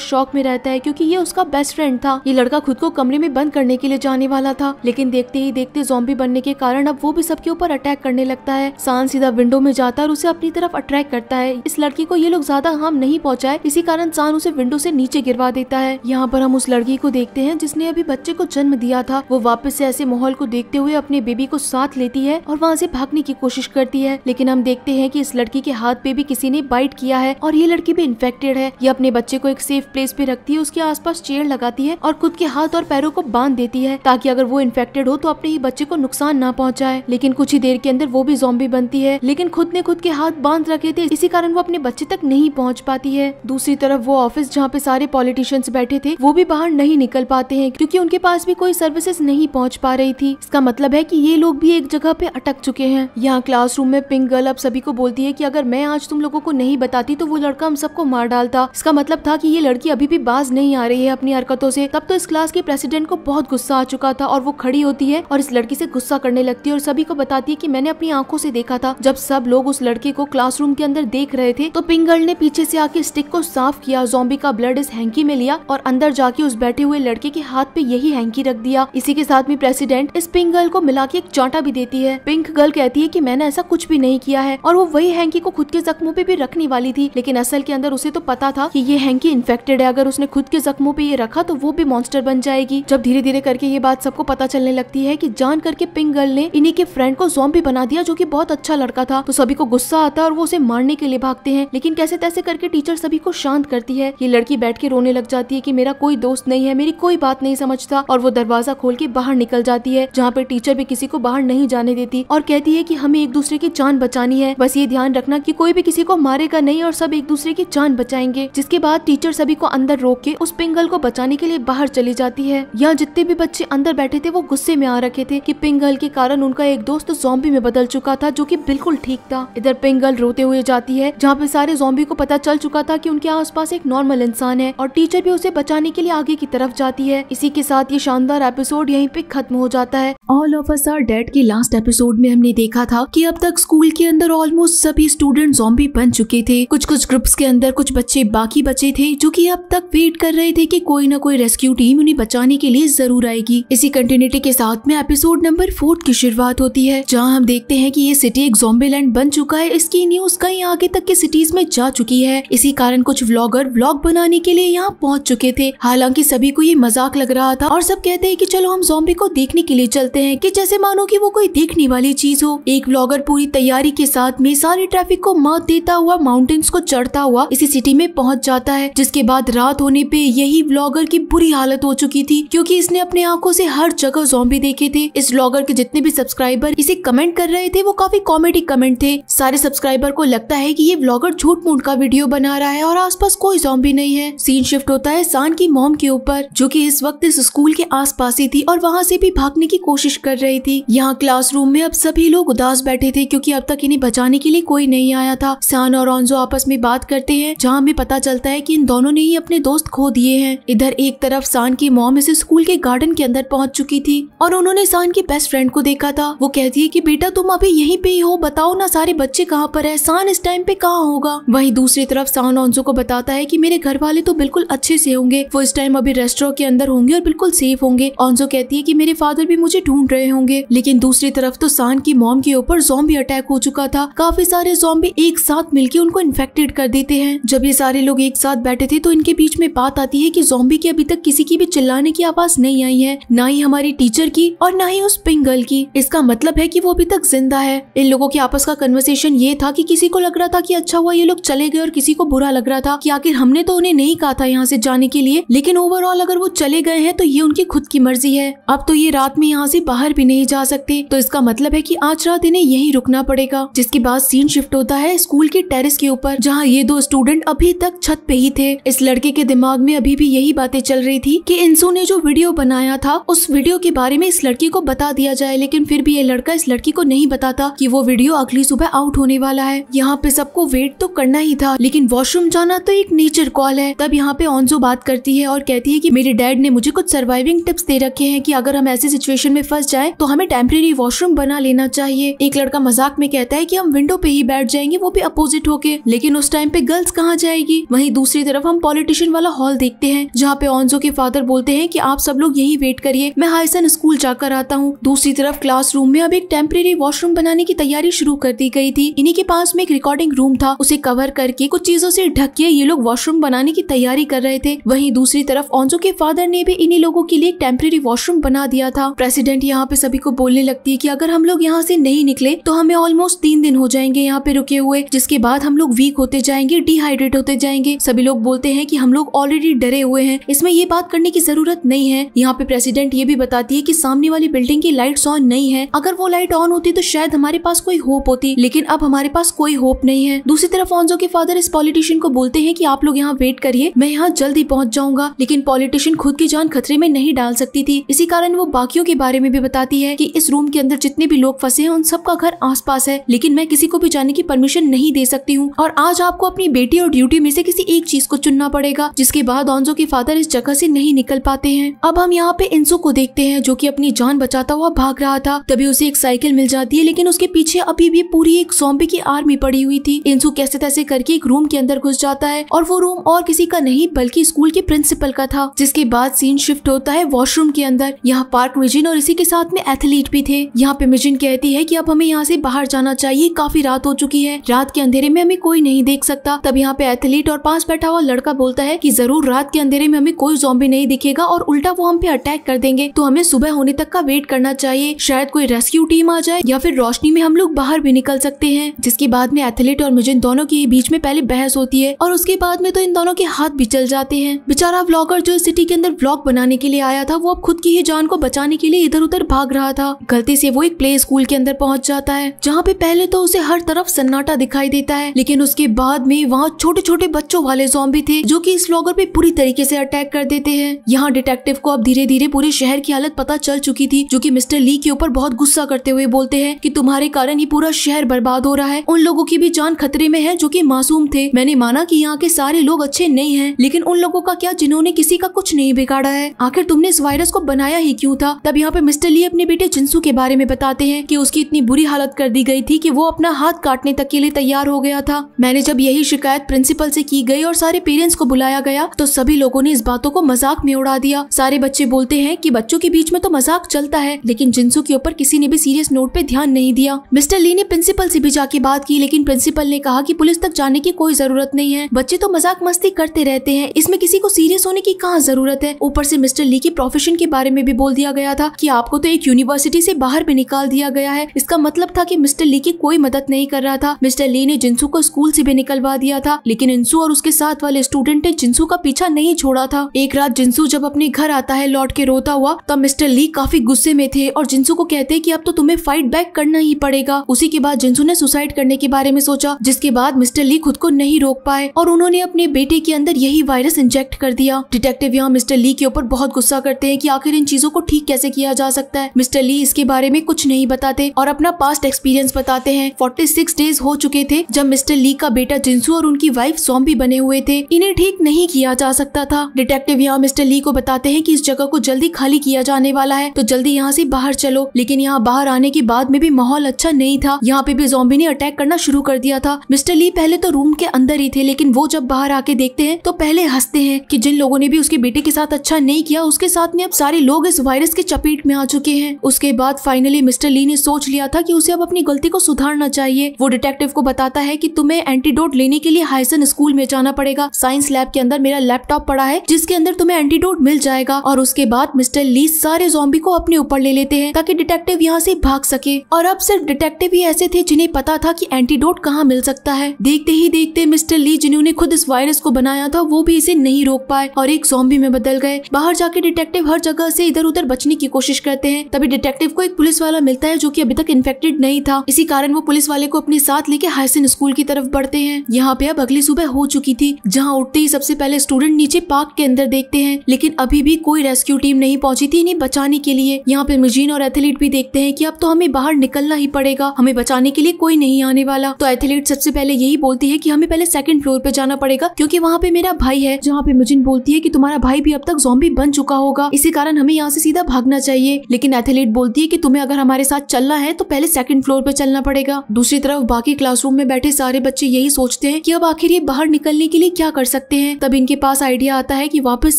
शौक में रहता है क्यूँकी ये उसका बेस्ट फ्रेंड था ये लड़का खुद को कमरे में बंद करने के लिए जाने वाला था लेकिन देखते ही देखते जॉम्बी बनने के कारण अब वो भी सबके ऊपर अटैक करने लगता है सान सीधा विंडो में जाता है और उसे अपनी तरफ अट्रैक्ट करता है इस लड़की को ये लोग ज्यादा हार्म नहीं पहुँचाए इसी कारण सान उसे विंडो से नीचे गिरवा देता है यहाँ पर हम उस लड़की को देखते हैं जिसने अभी बच्चे को जन्म दिया था वो वापस से ऐसे माहौल को देखते हुए अपने बेबी को साथ लेती है और वहाँ से भागने की कोशिश करती है लेकिन हम देखते हैं कि इस लड़की के हाथ पे भी किसी ने बाइट किया है और ये लड़की भी इन्फेक्टेड है ये अपने बच्चे को एक सेफ प्लेस पे रखती है उसके आसपास चेयर लगाती है और खुद के हाथ और पैरों को बांध देती है ताकि अगर वो इन्फेक्टेड हो तो अपने ही बच्चे को नुकसान न पहुंचाए लेकिन कुछ ही देर के अंदर वो भी जोम्बी बनती है लेकिन खुद ने खुद के हाथ बांध रखे थे इसी कारण वो अपने बच्चे तक नहीं पहुँच पाती है दूसरी तरफ वो ऑफिस जहाँ पे सारे पॉलिटिशियंस बैठे थे वो भी बाहर नहीं निकल पाते हैं क्योंकि उनके पास भी कोई सर्विसेज नहीं पहुँच पा रही थी इसका मतलब है की ये लोग भी एक जगह पे अटक चुके हैं यहाँ यहाँ क्लासरूम में पिंक गर्ल अब सभी को बोलती है कि अगर मैं आज तुम लोगों को नहीं बताती तो वो लड़का हम सबको मार डालता इसका मतलब था कि ये लड़की अभी भी बाज नहीं आ रही है अपनी हरकतों से तब तो इस क्लास के प्रेसिडेंट को बहुत गुस्सा आ चुका था और वो खड़ी होती है और इस लड़की से गुस्सा करने लगती है और सभी को बताती है की मैंने अपनी आंखों से देखा था जब सब लोग उस लड़के को क्लास के अंदर देख रहे थे तो पिंक गर्ल ने पीछे से आके स्टिक को साफ किया जोम्बी का ब्लड इस हैंकी में लिया और अंदर जाके उस बैठे हुए लड़के के हाथ पे यही हैंकी रख दिया इसी के साथ में प्रेसिडेंट इस पिंक गर्ल को मिला के एक चांटा भी देती है पिंक गर्ल कहती है की मैंने ऐसा कुछ भी नहीं किया है और वो वही हैंकी को खुद के जख्मों पे भी रखने वाली थी लेकिन असल के अंदर उसे तो पता था कि ये हैंकी इन्फेक्टेड है अगर उसने खुद के जख्मों पे ये रखा तो वो भी मॉन्स्टर बन जाएगी जब धीरे धीरे करके ये बात सबको पता चलने लगती है की जान करके पिंक गर्ल ने इन्हीं के फ्रेंड को जोम्बी बना दिया जो की बहुत अच्छा लड़का था तो सभी को गुस्सा आता और वो उसे मारने के लिए भागते हैं लेकिन कैसे तैसे करके टीचर सभी को शांत करती है ये लड़की बैठ के रोने लग जाती है की मेरा कोई दोस्त नहीं है मेरी कोई बात नहीं समझता और वो दरवाजा खोल के बाहर निकल जाती है जहाँ पे टीचर भी किसी को बाहर नहीं जाने देती और कहती है की हमें हमें एक दूसरे की जान बचानी है बस ये ध्यान रखना की कोई भी किसी को मारेगा नहीं और सब एक दूसरे की जान बचाएंगे जिसके बाद टीचर सभी को अंदर रोक के उस पिंगल को बचाने के लिए बाहर चली जाती है यहाँ जितने भी बच्चे अंदर बैठे थे वो गुस्से में आ रखे थे की पिंगल के कारण उनका एक दोस्त जोम्बी में बदल चुका था जो की बिल्कुल ठीक था इधर पिंगल रोते हुए जाती है जहाँ पे सारे जॉम्बी को पता चल चुका था की उनके आस एक नॉर्मल इंसान है और टीचर भी उसे बचाने के लिए आगे की तरफ जाती है इसी के साथ ये शानदार एपिसोड यहीं पे खत्म हो जाता है all of us are dead के लास्ट एपिसोड में हमने देखा था कि अब तक स्कूल के अंदर ऑलमोस्ट सभी स्टूडेंट जॉम्बी बन चुके थे कुछ कुछ ग्रुप्स के अंदर कुछ बच्चे बाकी बचे थे जो कि अब तक वेट कर रहे थे कि कोई ना कोई रेस्क्यू टीम उन्हें बचाने के लिए जरूर आएगी इसी कंटिन्यूटी के साथ में एपिसोड नंबर फोर्थ की शुरुआत होती है जहाँ हम देखते हैं की ये सिटी एक जॉम्बे लैंड बन चुका है इसकी न्यूज कई आगे तक के सिटीज में जा चुकी है इसी कारण कुछ व्लॉगर व्लॉग बनाने के लिए यहाँ पहुँच चुके थे हालांकि सभी को ये मजाक लग रहा था और सब कहते हैं की चलो हम जॉम्बे को देखने के लिए चलते हैं की जैसे मानो की वो कोई देखने वाली चीज हो एक एक ब्लॉगर पूरी तैयारी के साथ में सारे ट्रैफिक को मात देता हुआ माउंटेन्स को चढ़ता हुआ इसी सिटी में पहुंच जाता है जिसके बाद रात होने पे यही ब्लॉगर की बुरी हालत हो चुकी थी क्योंकि इसने अपने आंखों से हर जगह जोम्बी देखे थे इस ब्लॉगर के जितने भी सब्सक्राइबर इसे कमेंट कर रहे थे वो काफी कॉमेडी कमेंट थे सारे सब्सक्राइबर को लगता है की ये ब्लॉगर झूठ मूठ का वीडियो बना रहा है और आस कोई जोम्बी नहीं है सीन शिफ्ट होता है सान की मोम के ऊपर जो की इस वक्त इस स्कूल के आस ही थी और वहाँ से भी भागने की कोशिश कर रही थी यहाँ क्लास में अब सभी लोग उदास पास बैठे थे क्योंकि अब तक इन्हें बचाने के लिए कोई नहीं आया था सान और ऑनजो आपस में बात करते हैं जहाँ हमें पता चलता है कि इन दोनों ने ही अपने दोस्त खो दिए हैं इधर एक तरफ सान की मॉम इसे स्कूल के गार्डन के अंदर पहुँच चुकी थी और उन्होंने सान के बेस्ट फ्रेंड को देखा था वो कहती है की बेटा तुम अभी यही पे ही हो बताओ ना सारे बच्चे कहाँ पर है सान इस टाइम पे कहाँ होगा वही दूसरी तरफ सान ऑनजो को बताता है की मेरे घर वाले तो बिल्कुल अच्छे से होंगे वो इस टाइम अभी रेस्टोरेंट के अंदर होंगे और बिल्कुल सेफ होंगे ऑनजो कहती है की मेरे फादर भी मुझे ढूंढ रहे होंगे लेकिन दूसरी तरफ तो सान की मॉम के ऊपर जोम्बी अटैक हो चुका था काफी सारे जोम्बी एक साथ मिलकर उनको इन्फेक्टेड कर देते हैं जब ये सारे लोग एक साथ बैठे थे तो इनके बीच में बात आती है कि जोम्बी की अभी तक किसी की भी चिल्लाने की आवाज नहीं आई है न ही हमारी टीचर की और ना ही उस पिंक गर्ल की इसका मतलब है की वो अभी तक जिंदा है इन लोगों के आपस का कन्वर्सेशन ये था की किसी को लग रहा था की अच्छा हुआ ये लोग चले गए और किसी को बुरा लग रहा था की आखिर हमने तो उन्हें नहीं कहा था यहाँ से जाने के लिए लेकिन ओवरऑल अगर वो चले गए हैं तो ये उनकी खुद की मर्जी है अब तो ये रात में यहाँ से बाहर भी नहीं जा सकते तो इसका मतलब है की आज रात इन्हें इन्हें यही रुकना पड़ेगा जिसके बाद सीन शिफ्ट होता है स्कूल के टेरिस के ऊपर जहाँ ये दो स्टूडेंट अभी तक छत पे ही थे इस लड़के के दिमाग में अभी भी यही बातें चल रही थी की इंसू ने जो वीडियो बनाया था उस वीडियो के बारे में इस लड़की को बता दिया जाए लेकिन फिर भी ये लड़का इस लड़की को नहीं बताता की वो वीडियो अगली सुबह आउट होने वाला है यहाँ पे सबको वेट तो करना ही था लेकिन वॉशरूम जाना तो एक नेचर कॉल है तब यहाँ पे ऑनजो बात करती है और कहती है की मेरे डैड ने मुझे कुछ सर्वाइविंग टिप्स दे रखे हैं की अगर हम ऐसी सिचुएशन में फंस जाए तो हमें टेम्परेरी वॉशरूम बना लेना चाहिए एक लड़का मजाक में कहता है कि हम विंडो पे ही बैठ जाएंगे वो भी अपोजिट होके लेकिन उस टाइम पे गर्ल्स कहाँ जाएगी वहीं दूसरी तरफ हम पॉलिटिशियन वाला हॉल देखते हैं जहाँ पे ऑनजो के फादर बोलते हैं कि आप सब लोग यही वेट करिए मैं हाईसन स्कूल जाकर आता हूँ दूसरी तरफ रूम में अब एक टेम्परेरी वॉशरूम बनाने की तैयारी शुरू कर दी गई थी इन्हीं के पास में एक रिकॉर्डिंग रूम था उसे कवर करके कुछ चीजों से ढक के ये लोग वॉशरूम बनाने की तैयारी कर रहे थे वहीं दूसरी तरफ ऑनजो के फादर ने भी इन्हीं लोगों के लिए टेम्परेरी वॉशरूम बना दिया था प्रेसिडेंट यहाँ पे सभी को बोलने लगती है की अगर हम लोग यहाँ से नहीं निकले तो हमें ऑलमोस्ट तीन दिन हो जाएंगे यहाँ पे रुके हुए जिसके बाद हम लोग वीक होते जाएंगे डिहाइड्रेट होते जाएंगे सभी लोग बोलते हैं की हम लोग ऑलरेडी डरे हुए हैं इसमें ये बात करने की जरूरत नहीं है यहाँ पे प्रेसिडेंट ये भी बताती है की सामने वाली बिल्डिंग की लाइट ऑन नहीं है अगर वो लाइट ऑन होती तो शायद हमारे पास कोई होप होती लेकिन अब हमारे पास कोई होप नहीं है दूसरी तरफ ऑन्जो के फादर इस पॉलिटिशियन को बोलते हैं कि आप लोग यहाँ वेट करिए मैं यहाँ जल्दी पहुँच जाऊंगा लेकिन पॉलिटिशियन खुद की जान खतरे में नहीं डाल सकती थी इसी कारण वो बाकियों के बारे में भी बताती है कि इस रूम के अंदर जितने भी लोग फंसे हैं उन सब आपका घर आसपास है लेकिन मैं किसी को भी जाने की परमिशन नहीं दे सकती हूँ और आज आपको अपनी बेटी और ड्यूटी में से किसी एक चीज को चुनना पड़ेगा जिसके बाद ऑन्जो के फादर इस जगह से नहीं निकल पाते हैं अब हम यहाँ पे इंसो को देखते हैं जो की अपनी जान बचाता हुआ भाग रहा था तभी उसे एक साइकिल मिल जाती है लेकिन उसके पीछे अभी भी पूरी एक सौम्बे की आर्मी पड़ी हुई थी इंसू कैसे तैसे करके एक रूम के अंदर घुस जाता है और वो रूम और किसी का नहीं बल्कि स्कूल के प्रिंसिपल का था जिसके बाद सीन शिफ्ट होता है वॉशरूम के अंदर यहाँ पार्क मिजिन और इसी के साथ में एथलीट भी थे यहाँ पे मिजिन कहती है की अब हमें यहाँ से बाहर जाना चाहिए काफी रात हो चुकी है रात के अंधेरे में हमें कोई नहीं देख सकता तब यहाँ पे एथलीट और पास बैठा हुआ लड़का बोलता है की जरूर रात के अंधेरे में हमें कोई जॉम्बी नहीं दिखेगा और उल्टा वो हम पे अटैक कर देंगे तो हमें सुबह होने तक का वेट करना चाहिए शायद कोई रेस्क्यू टीम आ जाए या फिर रोशनी में हम लोग बाहर भी निकल सकते हैं जिसके बाद में एथलीट और मुझे दोनों के बीच में पहले बहस होती है और उसके बाद में तो इन दोनों के हाथ भी चल जाते हैं बेचारा ब्लॉगर जो सिटी के अंदर ब्लॉग बनाने के लिए आया था वो अब खुद की ही जान को बचाने के लिए इधर उधर भाग रहा था गलती से वो एक प्ले स्कूल के अंदर पहुंच पहुंच जाता है जहाँ पे पहले तो उसे हर तरफ सन्नाटा दिखाई देता है लेकिन उसके बाद में वहाँ छोटे छोटे बच्चों वाले जॉम्बी थे जो की इस लॉगर पे पूरी तरीके से अटैक कर देते हैं यहाँ डिटेक्टिव को अब धीरे धीरे पूरे शहर की हालत पता चल चुकी थी जो की मिस्टर ली के ऊपर बहुत गुस्सा करते हुए बोलते है की तुम्हारे कारण ही पूरा शहर बर्बाद हो रहा है उन लोगों की भी जान खतरे में है जो की मासूम थे मैंने माना की यहाँ के सारे लोग अच्छे नहीं है लेकिन उन लोगों का क्या जिन्होंने किसी का कुछ नहीं बिगाड़ा है आखिर तुमने इस वायरस को बनाया ही क्यूँ था तब यहाँ पे मिस्टर ली अपने बेटे जिंसू के बारे में बताते हैं की उसकी इतनी बुरी हालत कर दी गई थी कि वो अपना हाथ काटने तक के लिए तैयार हो गया था मैंने जब यही शिकायत प्रिंसिपल से की गई और सारे पेरेंट्स को बुलाया गया तो सभी लोगों ने इस बातों को मजाक में उड़ा दिया सारे बच्चे बोलते हैं कि बच्चों के बीच में तो मजाक चलता है लेकिन जिनसू के ऊपर किसी ने भी सीरियस नोट पे ध्यान नहीं दिया मिस्टर ली ने प्रिंसिपल से भी जाके बात की लेकिन प्रिंसिपल ने कहा कि पुलिस तक जाने की कोई जरूरत नहीं है बच्चे तो मजाक मस्ती करते रहते हैं इसमें किसी को सीरियस होने की कहाँ जरूरत है ऊपर से मिस्टर ली के प्रोफेशन के बारे में भी बोल दिया गया था कि आपको तो एक यूनिवर्सिटी से बाहर भी निकाल दिया गया है इसका इसका मतलब था की मिस्टर ली की कोई मदद नहीं कर रहा था मिस्टर ली ने जिनसू को स्कूल से भी निकलवा दिया था लेकिन इंसू और उसके साथ वाले स्टूडेंट ने जिनसू का पीछा नहीं छोड़ा था एक रात जिनसू जब अपने घर आता है लौट के रोता हुआ तब मिस्टर ली काफी गुस्से में थे और जिनसू को कहते कि अब तो तुम्हें फाइट बैक करना ही पड़ेगा उसी के बाद जिनसू ने सुसाइड करने के बारे में सोचा जिसके बाद मिस्टर ली खुद को नहीं रोक पाए और उन्होंने अपने बेटे के अंदर यही वायरस इंजेक्ट कर दिया डिटेक्टिव यहाँ मिस्टर ली के ऊपर बहुत गुस्सा करते हैं की आखिर इन चीजों को ठीक कैसे किया जा सकता है मिस्टर ली इसके बारे में कुछ नहीं बताते और अपना अपना पास्ट एक्सपीरियंस बताते हैं 46 डेज हो चुके थे जब मिस्टर ली का बेटा जिंसू और उनकी वाइफ सॉम्बी बने हुए थे इन्हें ठीक नहीं किया जा सकता था डिटेक्टिव यहाँ मिस्टर ली को बताते हैं कि इस जगह को जल्दी खाली किया जाने वाला है तो जल्दी यहाँ से बाहर चलो लेकिन यहाँ बाहर आने के बाद में भी माहौल अच्छा नहीं था यहाँ पे भी जोम्बी ने अटैक करना शुरू कर दिया था मिस्टर ली पहले तो रूम के अंदर ही थे लेकिन वो जब बाहर आके देखते हैं तो पहले हंसते हैं कि जिन लोगों ने भी उसके बेटे के साथ अच्छा नहीं किया उसके साथ में अब सारे लोग इस वायरस के चपेट में आ चुके हैं उसके बाद फाइनली मिस्टर ली ने सोच लिया था था कि उसे अब अपनी गलती को सुधारना चाहिए वो डिटेक्टिव को बताता है कि तुम्हें एंटीडोट लेने के लिए हाइसन स्कूल में जाना पड़ेगा साइंस लैब के अंदर मेरा लैपटॉप पड़ा है जिसके अंदर तुम्हें एंटीडोट मिल जाएगा और उसके बाद मिस्टर ली सारे जोम्बी को अपने ऊपर ले लेते हैं ताकि डिटेक्टिव यहाँ ऐसी भाग सके और अब सिर्फ डिटेक्टिव ही ऐसे थे जिन्हें पता था की एंटीडोट कहाँ मिल सकता है देखते ही देखते मिस्टर ली जिन्होंने खुद इस वायरस को बनाया था वो भी इसे नहीं रोक पाए और एक जोम्बी में बदल गए बाहर जाके डिटेक्टिव हर जगह से इधर उधर बचने की कोशिश करते हैं तभी डिटेक्टिव को एक पुलिस वाला मिलता है जो की अभी तक इन्फेक्टेड नहीं था इसी कारण वो पुलिस वाले को अपने साथ लेके हाइसिन स्कूल की तरफ बढ़ते हैं यहाँ पे अब अगली सुबह हो चुकी थी जहाँ उठते ही सबसे पहले स्टूडेंट नीचे पार्क के अंदर देखते हैं लेकिन अभी भी कोई रेस्क्यू टीम नहीं पहुंची थी इन्हें बचाने के लिए यहाँ पे मजीन और एथलीट भी देखते हैं कि अब तो हमें बाहर निकलना ही पड़ेगा हमें बचाने के लिए कोई नहीं आने वाला तो एथलीट सबसे पहले यही बोलती है की हमें पहले सेकंड फ्लोर पे जाना पड़ेगा क्यूँकी वहाँ पे मेरा भाई है जहाँ पे मजीन बोलती है की तुम्हारा भाई भी अब तक जोम्बी बन चुका होगा इसी कारण हमें यहाँ से सीधा भागना चाहिए लेकिन एथलीट बोलती है की तुम्हें अगर हमारे साथ चलना है तो पहले सेकंड फ्लोर पे चलना पड़ेगा दूसरी तरफ बाकी क्लासरूम में बैठे सारे बच्चे यही सोचते हैं कि अब आखिर ये बाहर निकलने के लिए क्या कर सकते हैं तब इनके पास आइडिया आता है कि वापस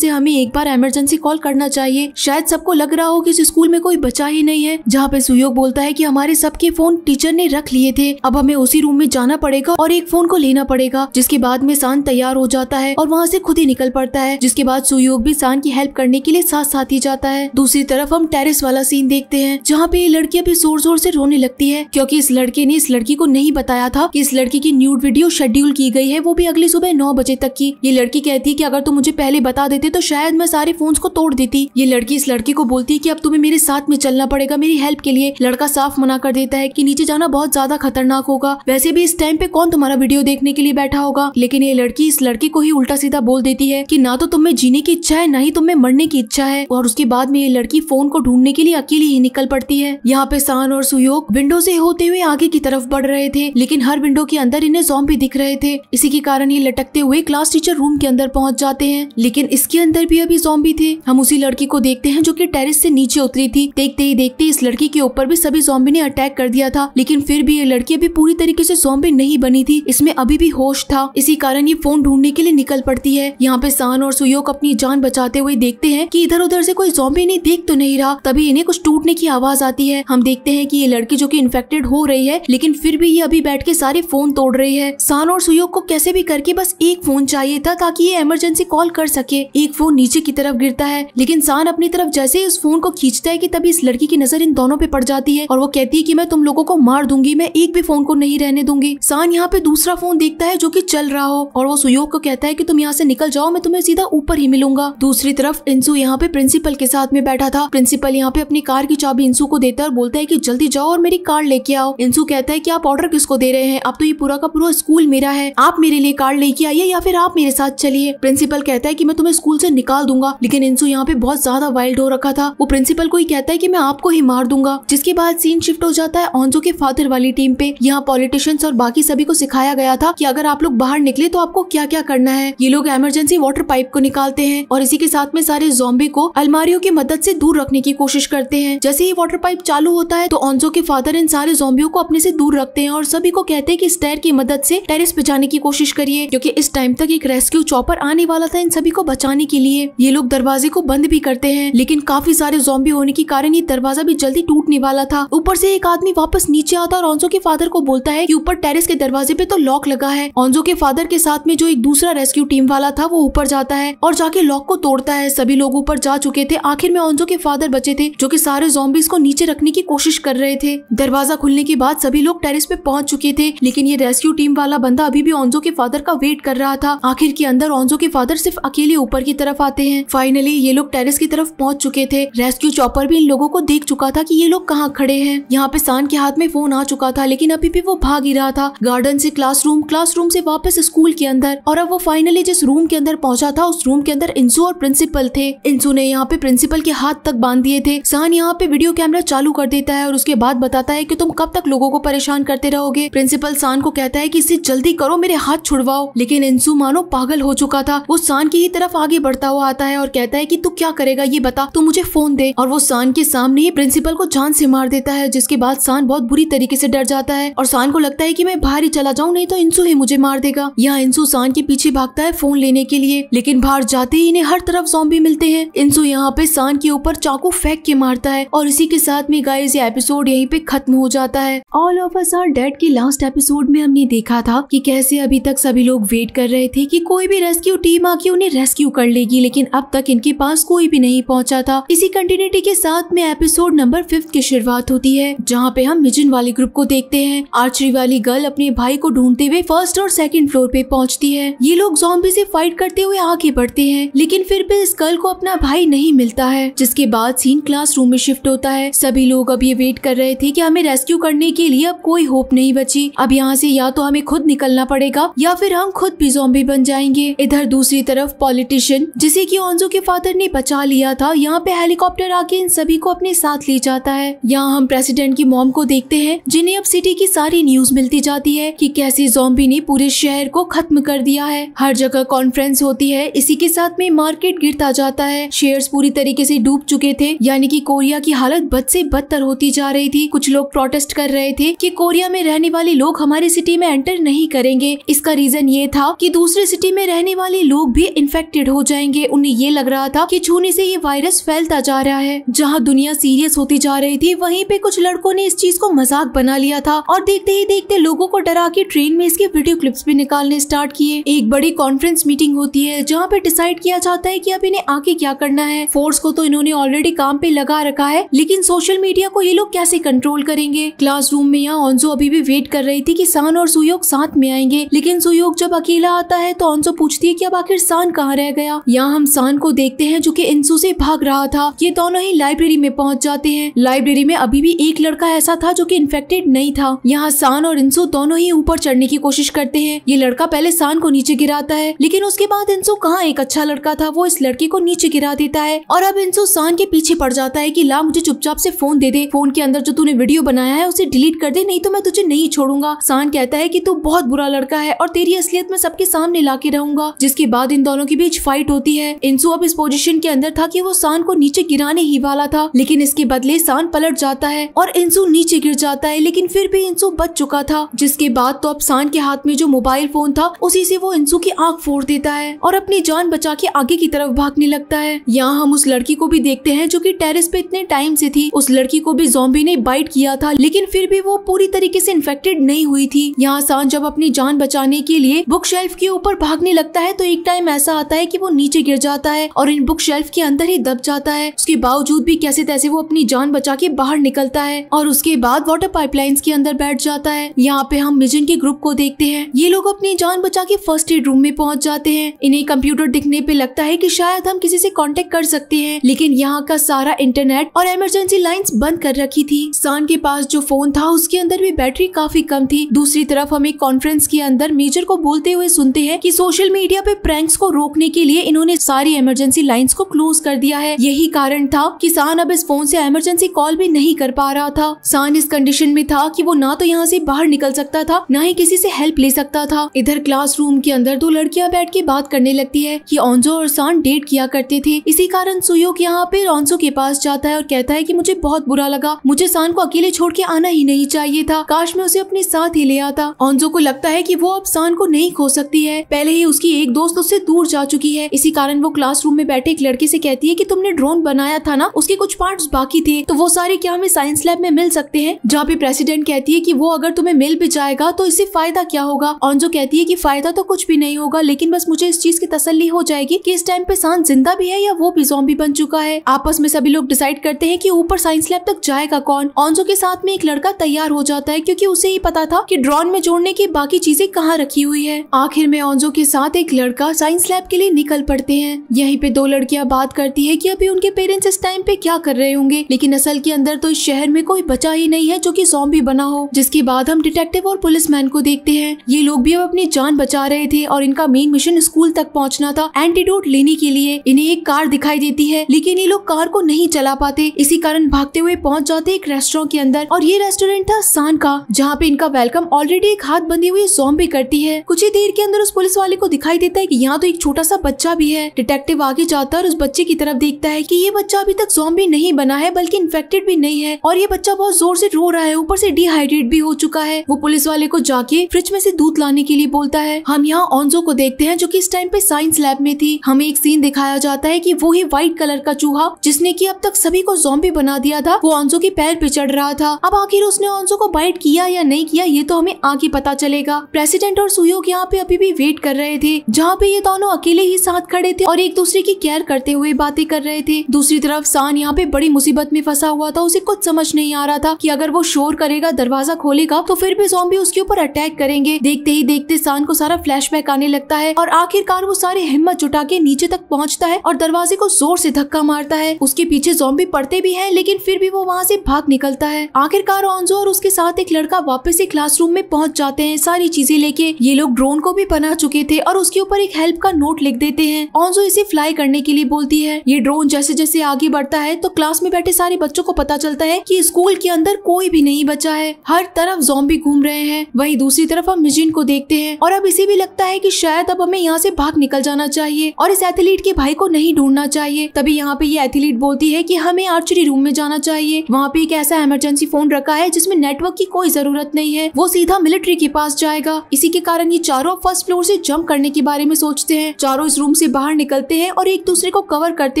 से हमें एक बार इमरजेंसी कॉल करना चाहिए शायद सबको लग रहा हो कि इस स्कूल में कोई बचा ही नहीं है जहाँ पे सुयोग बोलता है कि हमारे सबके फोन टीचर ने रख लिए थे अब हमें उसी रूम में जाना पड़ेगा और एक फोन को लेना पड़ेगा जिसके बाद में शान तैयार हो जाता है और वहाँ से खुद ही निकल पड़ता है जिसके बाद सुयोग भी शान की हेल्प करने के लिए साथ साथ ही जाता है दूसरी तरफ हम टेरिस वाला सीन देखते हैं जहाँ पे ये लड़की अभी जोर जोर से रोने होने लगती है क्योंकि इस लड़के ने इस लड़की को नहीं बताया था कि इस लड़की की न्यूड वीडियो शेड्यूल की गई है वो भी अगली सुबह नौ बजे तक की ये लड़की कहती है कि अगर तुम मुझे पहले बता देते तो शायद मैं सारे फोन को तोड़ देती ये लड़की इस लड़की को बोलती है की अब तुम्हें मेरे साथ में चलना पड़ेगा मेरी हेल्प के लिए लड़का साफ मना कर देता है की नीचे जाना बहुत ज्यादा खतरनाक होगा वैसे भी इस टाइम पे कौन तुम्हारा वीडियो देखने के लिए बैठा होगा लेकिन ये लड़की इस लड़की को ही उल्टा सीधा बोल देती है की ना तो तुम्हें जीने की इच्छा है ना ही तुम्हें मरने की इच्छा है और उसके बाद में ये लड़की फोन को ढूंढने के लिए अकेली ही निकल पड़ती है यहाँ पे सान और सुयो लोग विंडो से होते हुए आगे की तरफ बढ़ रहे थे लेकिन हर विंडो के अंदर इन्हें जॉम्बी दिख रहे थे इसी के कारण ये लटकते हुए क्लास टीचर रूम के अंदर पहुंच जाते हैं लेकिन इसके अंदर भी अभी जॉम्बी थे हम उसी लड़की को देखते हैं जो की टेरिस से नीचे उतरी थी देखते ही देखते इस लड़की के ऊपर भी सभी जॉम्बी ने अटैक कर दिया था लेकिन फिर भी ये लड़की अभी पूरी तरीके ऐसी जॉम्बी नहीं बनी थी इसमें अभी भी होश था इसी कारण ये फोन ढूंढने के लिए निकल पड़ती है यहाँ पे सान और सुयोग अपनी जान बचाते हुए देखते हैं की इधर उधर से कोई जॉम्बी इन्हें देख तो नहीं रहा तभी इन्हें कुछ टूटने की आवाज आती है हम देखते हैं की ये लड़की जो की इन्फेक्टेड हो रही है लेकिन फिर भी ये अभी बैठ के सारे फोन तोड़ रही है सान और सुयोग को कैसे भी करके बस एक फोन चाहिए था ताकि ये इमरजेंसी कॉल कर सके एक फोन नीचे की तरफ गिरता है लेकिन सान अपनी तरफ जैसे ही उस फोन को खींचता है कि तभी इस लड़की की नजर इन दोनों पे पड़ जाती है और वो कहती है कि मैं तुम लोगों को मार दूंगी मैं एक भी फोन को नहीं रहने दूंगी सान यहाँ पे दूसरा फोन देखता है जो की चल रहा हो और वो सुयोग को कहता है की तुम यहाँ से निकल जाओ मैं तुम्हें सीधा ऊपर ही मिलूंगा दूसरी तरफ इंसू यहाँ पे प्रिंसिपल के साथ में बैठा था प्रिंसिपल यहाँ पे अपनी कार की चाबी इंसू को देता है और बोलता है की जल्दी जाओ जाओ और मेरी कार्ड लेके आओ इंसू कहता है की आप ऑर्डर किसको दे रहे हैं अब तो ये पूरा का पूरा स्कूल मेरा है आप मेरे लिए कार्ड लेके आइए या फिर आप मेरे साथ चलिए प्रिंसिपल कहता है की मैं तुम्हें स्कूल ऐसी निकाल दूंगा लेकिन इंसू यहाँ पे बहुत ज्यादा वाइल्ड हो रखा था वो प्रिंसिपल को ही कहता है की मैं आपको ही मार दूंगा जिसके बाद सीन शिफ्ट हो जाता है ऑनजो के फादर वाली टीम पे यहाँ पॉलिटिशियंस और बाकी सभी को सिखाया गया था कि अगर आप लोग बाहर निकले तो आपको क्या क्या करना है ये लोग इमरजेंसी वाटर पाइप को निकालते हैं और इसी के साथ में सारे जोम्बे को अलमारियों की मदद से दूर रखने की कोशिश करते हैं जैसे ही वाटर पाइप चालू होता है तो ऑनजो के फादर इन सारे जोम्बियों को अपने से दूर रखते हैं और सभी को कहते हैं कि स्टेयर की मदद से टेरिस पे जाने की कोशिश करिए क्योंकि इस टाइम तक एक रेस्क्यू चॉपर आने वाला था इन सभी को बचाने के लिए ये लोग दरवाजे को बंद भी करते हैं लेकिन काफी सारे जोम्बी होने के कारण ये दरवाजा भी जल्दी टूटने वाला था ऊपर से एक आदमी वापस नीचे आता और ऑन्जो के फादर को बोलता है की ऊपर टेरिस के दरवाजे पे तो लॉक लगा है ऑन्जो के फादर के साथ में जो एक दूसरा रेस्क्यू टीम वाला था वो ऊपर जाता है और जाके लॉक को तोड़ता है सभी लोग ऊपर जा चुके थे आखिर में ऑन्जो के फादर बचे थे जो की सारे जोम्बिस को नीचे रखने की कोशिश कर रहे थे थे दरवाजा खुलने के बाद सभी लोग टेरिस पे पहुंच चुके थे लेकिन ये रेस्क्यू टीम वाला बंदा अभी भी ऑन्जो के फादर का वेट कर रहा था आखिर के अंदर ऑन्जो के फादर सिर्फ अकेले ऊपर की तरफ आते हैं फाइनली ये लोग टेरिस की तरफ पहुँच चुके थे रेस्क्यू चौपर भी इन लोगों को देख चुका था की ये लोग कहाँ खड़े है यहाँ पे सान के हाथ में फोन आ चुका था लेकिन अभी भी वो भाग ही रहा था गार्डन से क्लासरूम क्लासरूम से वापस स्कूल के अंदर और अब वो फाइनली जिस रूम के अंदर पहुंचा था उस रूम के अंदर इंसू और प्रिंसिपल थे इंसू ने यहाँ पे प्रिंसिपल के हाथ तक बांध दिए थे सान यहाँ पे वीडियो कैमरा चालू कर देता है और उसके बाद बताता है कि तुम कब तक लोगों को परेशान करते रहोगे प्रिंसिपल सान को कहता है कि इसे जल्दी करो मेरे हाथ छुड़वाओ लेकिन इंसू मानो पागल हो चुका था वो सान की ही तरफ आगे बढ़ता हुआ आता है और कहता है की तू क्या करेगा ये बता तू मुझे फोन दे और वो सान के सामने ही प्रिंसिपल को जान से मार देता है जिसके बाद सान बहुत बुरी तरीके से डर जाता है और सान को लगता है कि मैं बाहर ही चला जाऊँ नहीं तो इंसू ही मुझे मार देगा यहाँ इंसू सान के पीछे भागता है फोन लेने के लिए लेकिन बाहर जाते ही इन्हें हर तरफ जॉम्बी मिलते हैं इंसू यहाँ पे सान के ऊपर चाकू फेंक के मारता है और इसी के साथ में गाइस ये एपिसोड यही पे खत्म हो जाता है all of us are dead के लास्ट एपिसोड में हमने देखा था कि कैसे अभी तक सभी लोग वेट कर रहे थे कि कोई भी रेस्क्यू टीम आके उन्हें रेस्क्यू कर लेगी लेकिन अब तक इनके पास कोई भी नहीं पहुंचा था इसी कंटिन्यूटी के साथ में एपिसोड नंबर फिफ्थ की शुरुआत होती है जहाँ पे हम मिजन वाले ग्रुप को देखते हैं आर्चरी वाली गर्ल अपने भाई को ढूंढते हुए फर्स्ट और सेकेंड फ्लोर पे पहुँचती है ये लोग जॉम्बी से फाइट करते हुए आगे बढ़ते हैं लेकिन फिर भी इस गर्ल को अपना भाई नहीं मिलता है जिसके बाद सीन क्लास में शिफ्ट होता है सभी लोग अब ये वेट कर रहे थी कि हमें रेस्क्यू करने के लिए अब कोई होप नहीं बची अब यहाँ से या तो हमें खुद निकलना पड़ेगा या फिर हम खुद भी जोम्बी बन जाएंगे इधर दूसरी तरफ पॉलिटिशियन जिसे की ऑन्जो के फादर ने बचा लिया था यहाँ पे हेलीकॉप्टर आके इन सभी को अपने साथ ले जाता है यहाँ हम प्रेसिडेंट की मॉम को देखते हैं जिन्हें अब सिटी की सारी न्यूज मिलती जाती है की कैसे जोम्बी ने पूरे शहर को खत्म कर दिया है हर जगह कॉन्फ्रेंस होती है इसी के साथ में मार्केट गिरता जाता है शेयर्स पूरी तरीके से डूब चुके थे यानी कि कोरिया की हालत बद से बदतर होती जा रही थी कुछ लोग प्रोटेस्ट कर रहे थे कि कोरिया में रहने वाले लोग हमारी सिटी में एंटर नहीं करेंगे इसका रीजन ये था कि दूसरे सिटी में रहने वाले लोग भी इन्फेक्टेड हो जाएंगे उन्हें ये लग रहा था कि छूने से ये वायरस फैलता जा रहा है जहाँ दुनिया सीरियस होती जा रही थी वहीं पे कुछ लड़कों ने इस चीज को मजाक बना लिया था और देखते ही देखते लोगो को डरा के ट्रेन में इसके वीडियो क्लिप्स भी निकालने स्टार्ट किए एक बड़ी कॉन्फ्रेंस मीटिंग होती है जहाँ पे डिसाइड किया जाता है की अब इन्हें आगे क्या करना है फोर्स को तो इन्होंने ऑलरेडी काम पे लगा रखा है लेकिन सोशल मीडिया को ये लोग कैसे कंट्रोल करेंगे क्लासरूम में यहाँ ऑनजो अभी भी वेट कर रही थी कि सान और सुयोग साथ में आएंगे लेकिन सुयोग जब अकेला आता है तो ऑनजो पूछती है कि अब आखिर सान कहाँ रह गया यहाँ हम सान को देखते हैं जो कि इंसू से भाग रहा था ये दोनों ही लाइब्रेरी में पहुँच जाते हैं लाइब्रेरी में अभी भी एक लड़का ऐसा था जो की इन्फेक्टेड नहीं था यहाँ सान और इंसू दोनों ही ऊपर चढ़ने की कोशिश करते हैं ये लड़का पहले सान को नीचे गिराता है लेकिन उसके बाद इंसू कहाँ एक अच्छा लड़का था वो इस लड़के को नीचे गिरा देता है और अब इंसू सान के पीछे पड़ जाता है की ला मुझे चुपचाप से फोन दे दे फोन के अंदर जो तूने वीडियो बनाया है उसे डिलीट कर दे नहीं तो मैं तुझे नहीं छोड़ूंगा सान कहता है की तू बहुत बुरा लड़का है और तेरी असलियत में सबके सामने ला के रहूंगा जिसके बाद इन दोनों के बीच फाइट होती है इंसू अब इस पोजिशन के अंदर था की वो सान को नीचे गिराने ही वाला था लेकिन इसके बदले सान पलट जाता है और इंसू नीचे गिर जाता है लेकिन फिर भी इंसू बच चुका था जिसके बाद तो अब सान के हाथ में जो मोबाइल फोन था उसी से वो इंसू की आंख फोड़ देता है और अपनी जान बचा के आगे की तरफ भागने लगता है यहाँ हम उस लड़की को भी देखते हैं जो कि टेरेस पे इतने टाइम से थी उस लड़की को भी जोम्बी ने बाइट किया था लेकिन फिर भी वो पूरी तरीके से इन्फेक्टेड नहीं हुई थी यहाँ सान जब अपनी जान बचाने के लिए बुक शेल्फ के ऊपर भागने लगता है तो एक टाइम ऐसा आता है की वो नीचे गिर जाता है और इन बुक शेल्फ के अंदर ही दब जाता है उसके बावजूद भी कैसे तैसे वो अपनी जान बचा के बाहर निकलता है और उसके बाद वाटर पाइपलाइंस के अंदर बैठ जाता है यहाँ पे हम मिजन के ग्रुप को देखते हैं ये लोग अपनी जान बचा के फर्स्ट एड रूम में पहुँच जाते हैं इन्हें कंप्यूटर दिखने पे लगता है कि शायद हम किसी से कांटेक्ट कर सकते हैं लेकिन यहाँ का सारा इंटरनेट और इमरजेंसी लाइंस बंद कर रखी थी सान के पास जो फोन था उसके अंदर भी बैटरी काफी कम थी दूसरी तरफ हम एक कॉन्फ्रेंस के अंदर मेजर को बोलते हुए सुनते हैं कि सोशल मीडिया पे प्रैंक्स को रोकने के लिए इन्होंने सारी इमरजेंसी लाइंस को क्लोज कर दिया है यही कारण था कि सान अब इस फोन से इमरजेंसी कॉल भी नहीं कर पा रहा था सान इस कंडीशन में था कि वो ना तो यहाँ से बाहर निकल सकता था न ही किसी से हेल्प ले सकता था इधर रूम के अंदर दो लड़कियाँ बैठ के बात करने लगती है की ऑन्जो और सान डेट किया करते थे इसी कारण सुयोग यहाँ पे ऑन्सो के पास जाता है और कहता है की मुझे बहुत बुरा लगा मुझे सान इंसान को अकेले छोड़ के आना ही नहीं चाहिए था काश में उसे अपने साथ ही ले आता ऑनजो को लगता है की वो अब सान को नहीं खो सकती है पहले ही उसकी एक दोस्त उससे दूर जा चुकी है इसी कारण वो क्लासरूम में बैठे एक लड़के से कहती है कि तुमने ड्रोन बनाया था ना उसके कुछ पार्ट बाकी थे तो वो सारे क्या हमें साइंस लैब में मिल सकते हैं जहाँ पे प्रेसिडेंट कहती है कि वो अगर तुम्हें मिल भी जाएगा तो इससे फायदा क्या होगा ऑन्जो कहती है कि फायदा तो कुछ भी नहीं होगा लेकिन बस मुझे इस चीज की तसल्ली हो जाएगी कि इस टाइम पे सांस जिंदा भी है या वो भी जॉम्बी बन चुका है आपस में सभी लोग डिसाइड करते हैं की ऊपर साइंस लैब तक जाएगा कौन ऑनजो के साथ में एक लड़का तैयार हो जाता है क्योंकि उसे ही पता था कि ड्रोन में जोड़ने की बाकी चीजें कहाँ रखी हुई है आखिर में ऑनजो के साथ एक लड़का साइंस लैब के लिए निकल पड़ते हैं यहीं पे दो लड़कियां बात करती है कि अभी उनके पेरेंट्स इस टाइम पे क्या कर रहे होंगे लेकिन असल के अंदर तो इस शहर में कोई बचा ही नहीं है जो की जॉम्बी बना हो जिसके बाद हम डिटेक्टिव और मैन को देखते हैं ये लोग भी अब अपनी जान बचा रहे थे और इनका मेन मिशन स्कूल तक पहुँचना था एंटीडोट लेने के लिए इन्हें एक कार दिखाई देती है लेकिन ये लोग कार को नहीं चला पाते इसी कारण भागते हुए पहुँच जाते एक रेस्टोरेंट के अंदर और ये रेस्टोरेंट था सान का जहाँ पे इनका वेलकम ऑलरेडी एक हाथ बंधी हुई जॉम्बी करती है कुछ ही देर के अंदर उस पुलिस वाले को दिखाई देता है की यहाँ तो एक छोटा सा बच्चा भी है डिटेक्टिव आगे जाता है और उस बच्चे की तरफ देखता है की ये बच्चा अभी तक भी नहीं बना है बल्कि इन्फेक्टेड भी नहीं है और ये बच्चा बहुत जोर से रो रहा है ऊपर से डिहाइड्रेट भी हो चुका है वो पुलिस वाले को जाके फ्रिज में से दूध लाने के लिए बोलता है हम यहाँ ऑनजो को देखते हैं जो कि इस टाइम पे साइंस लैब में थी हमें एक सीन दिखाया जाता है कि वो ही व्हाइट कलर का चूहा जिसने कि अब तक सभी को जोम्बी बना दिया था वो ऑनजो के पैर पे चढ़ रहा था अब आखिर उसने ऑन्सो को बाइट किया या नहीं किया ये तो हमें आगे पता चलेगा प्रेसिडेंट और सुयोग यहाँ पे अभी भी वेट कर रहे थे जहाँ पे ये दोनों अकेले ही साथ खड़े थे और एक दूसरे की केयर करते हुए बातें कर रहे थे दूसरी तरफ सान यहाँ पे बड़ी मुसीबत में फंसा हुआ था उसे कुछ समझ नहीं आ रहा था की अगर वो शोर करेगा दरवाजा खोलेगा तो फिर भी जोम्बी उसके ऊपर अटैक करेंगे देखते ही देखते सान को सारा फ्लैश आने लगता है और आखिरकार वो सारे हिम्मत जुटा के नीचे तक पहुँचता है और दरवाजे को जोर से धक्का मारता है उसके पीछे जोम्बी पड़ते भी है लेकिन फिर भी वो वहाँ से भाग निकलता है आखिरकार ऑनजो और उसके साथ एक लड़का वापस ही क्लासरूम में पहुंच जाते हैं सारी चीजें लेके ये लोग ड्रोन को भी बना चुके थे और उसके ऊपर एक हेल्प का नोट लिख देते हैं ऑनजो इसे फ्लाई करने के लिए बोलती है ये ड्रोन जैसे जैसे आगे बढ़ता है तो क्लास में बैठे सारे बच्चों को पता चलता है की स्कूल के अंदर कोई भी नहीं बचा है हर तरफ जोम्बी घूम रहे हैं वही दूसरी तरफ हम मिजिन को देखते हैं और अब इसे भी लगता है की शायद अब हमें यहाँ से भाग निकल जाना चाहिए और इस एथलीट के भाई को नहीं ढूंढना चाहिए तभी यहाँ पे ये एथलीट बोलती है की हमें आर्चरी रूम में जाना चाहिए वहाँ पे एक ऐसा इमरजेंसी फोन रखा है जिसमें नेटवर्क की कोई जरूरत नहीं है वो सीधा मिलिट्री के पास जाएगा इसी के कारण ये चारों फर्स्ट फ्लोर से जंप करने के बारे में सोचते हैं चारों इस रूम से बाहर निकलते हैं और एक दूसरे को कवर करते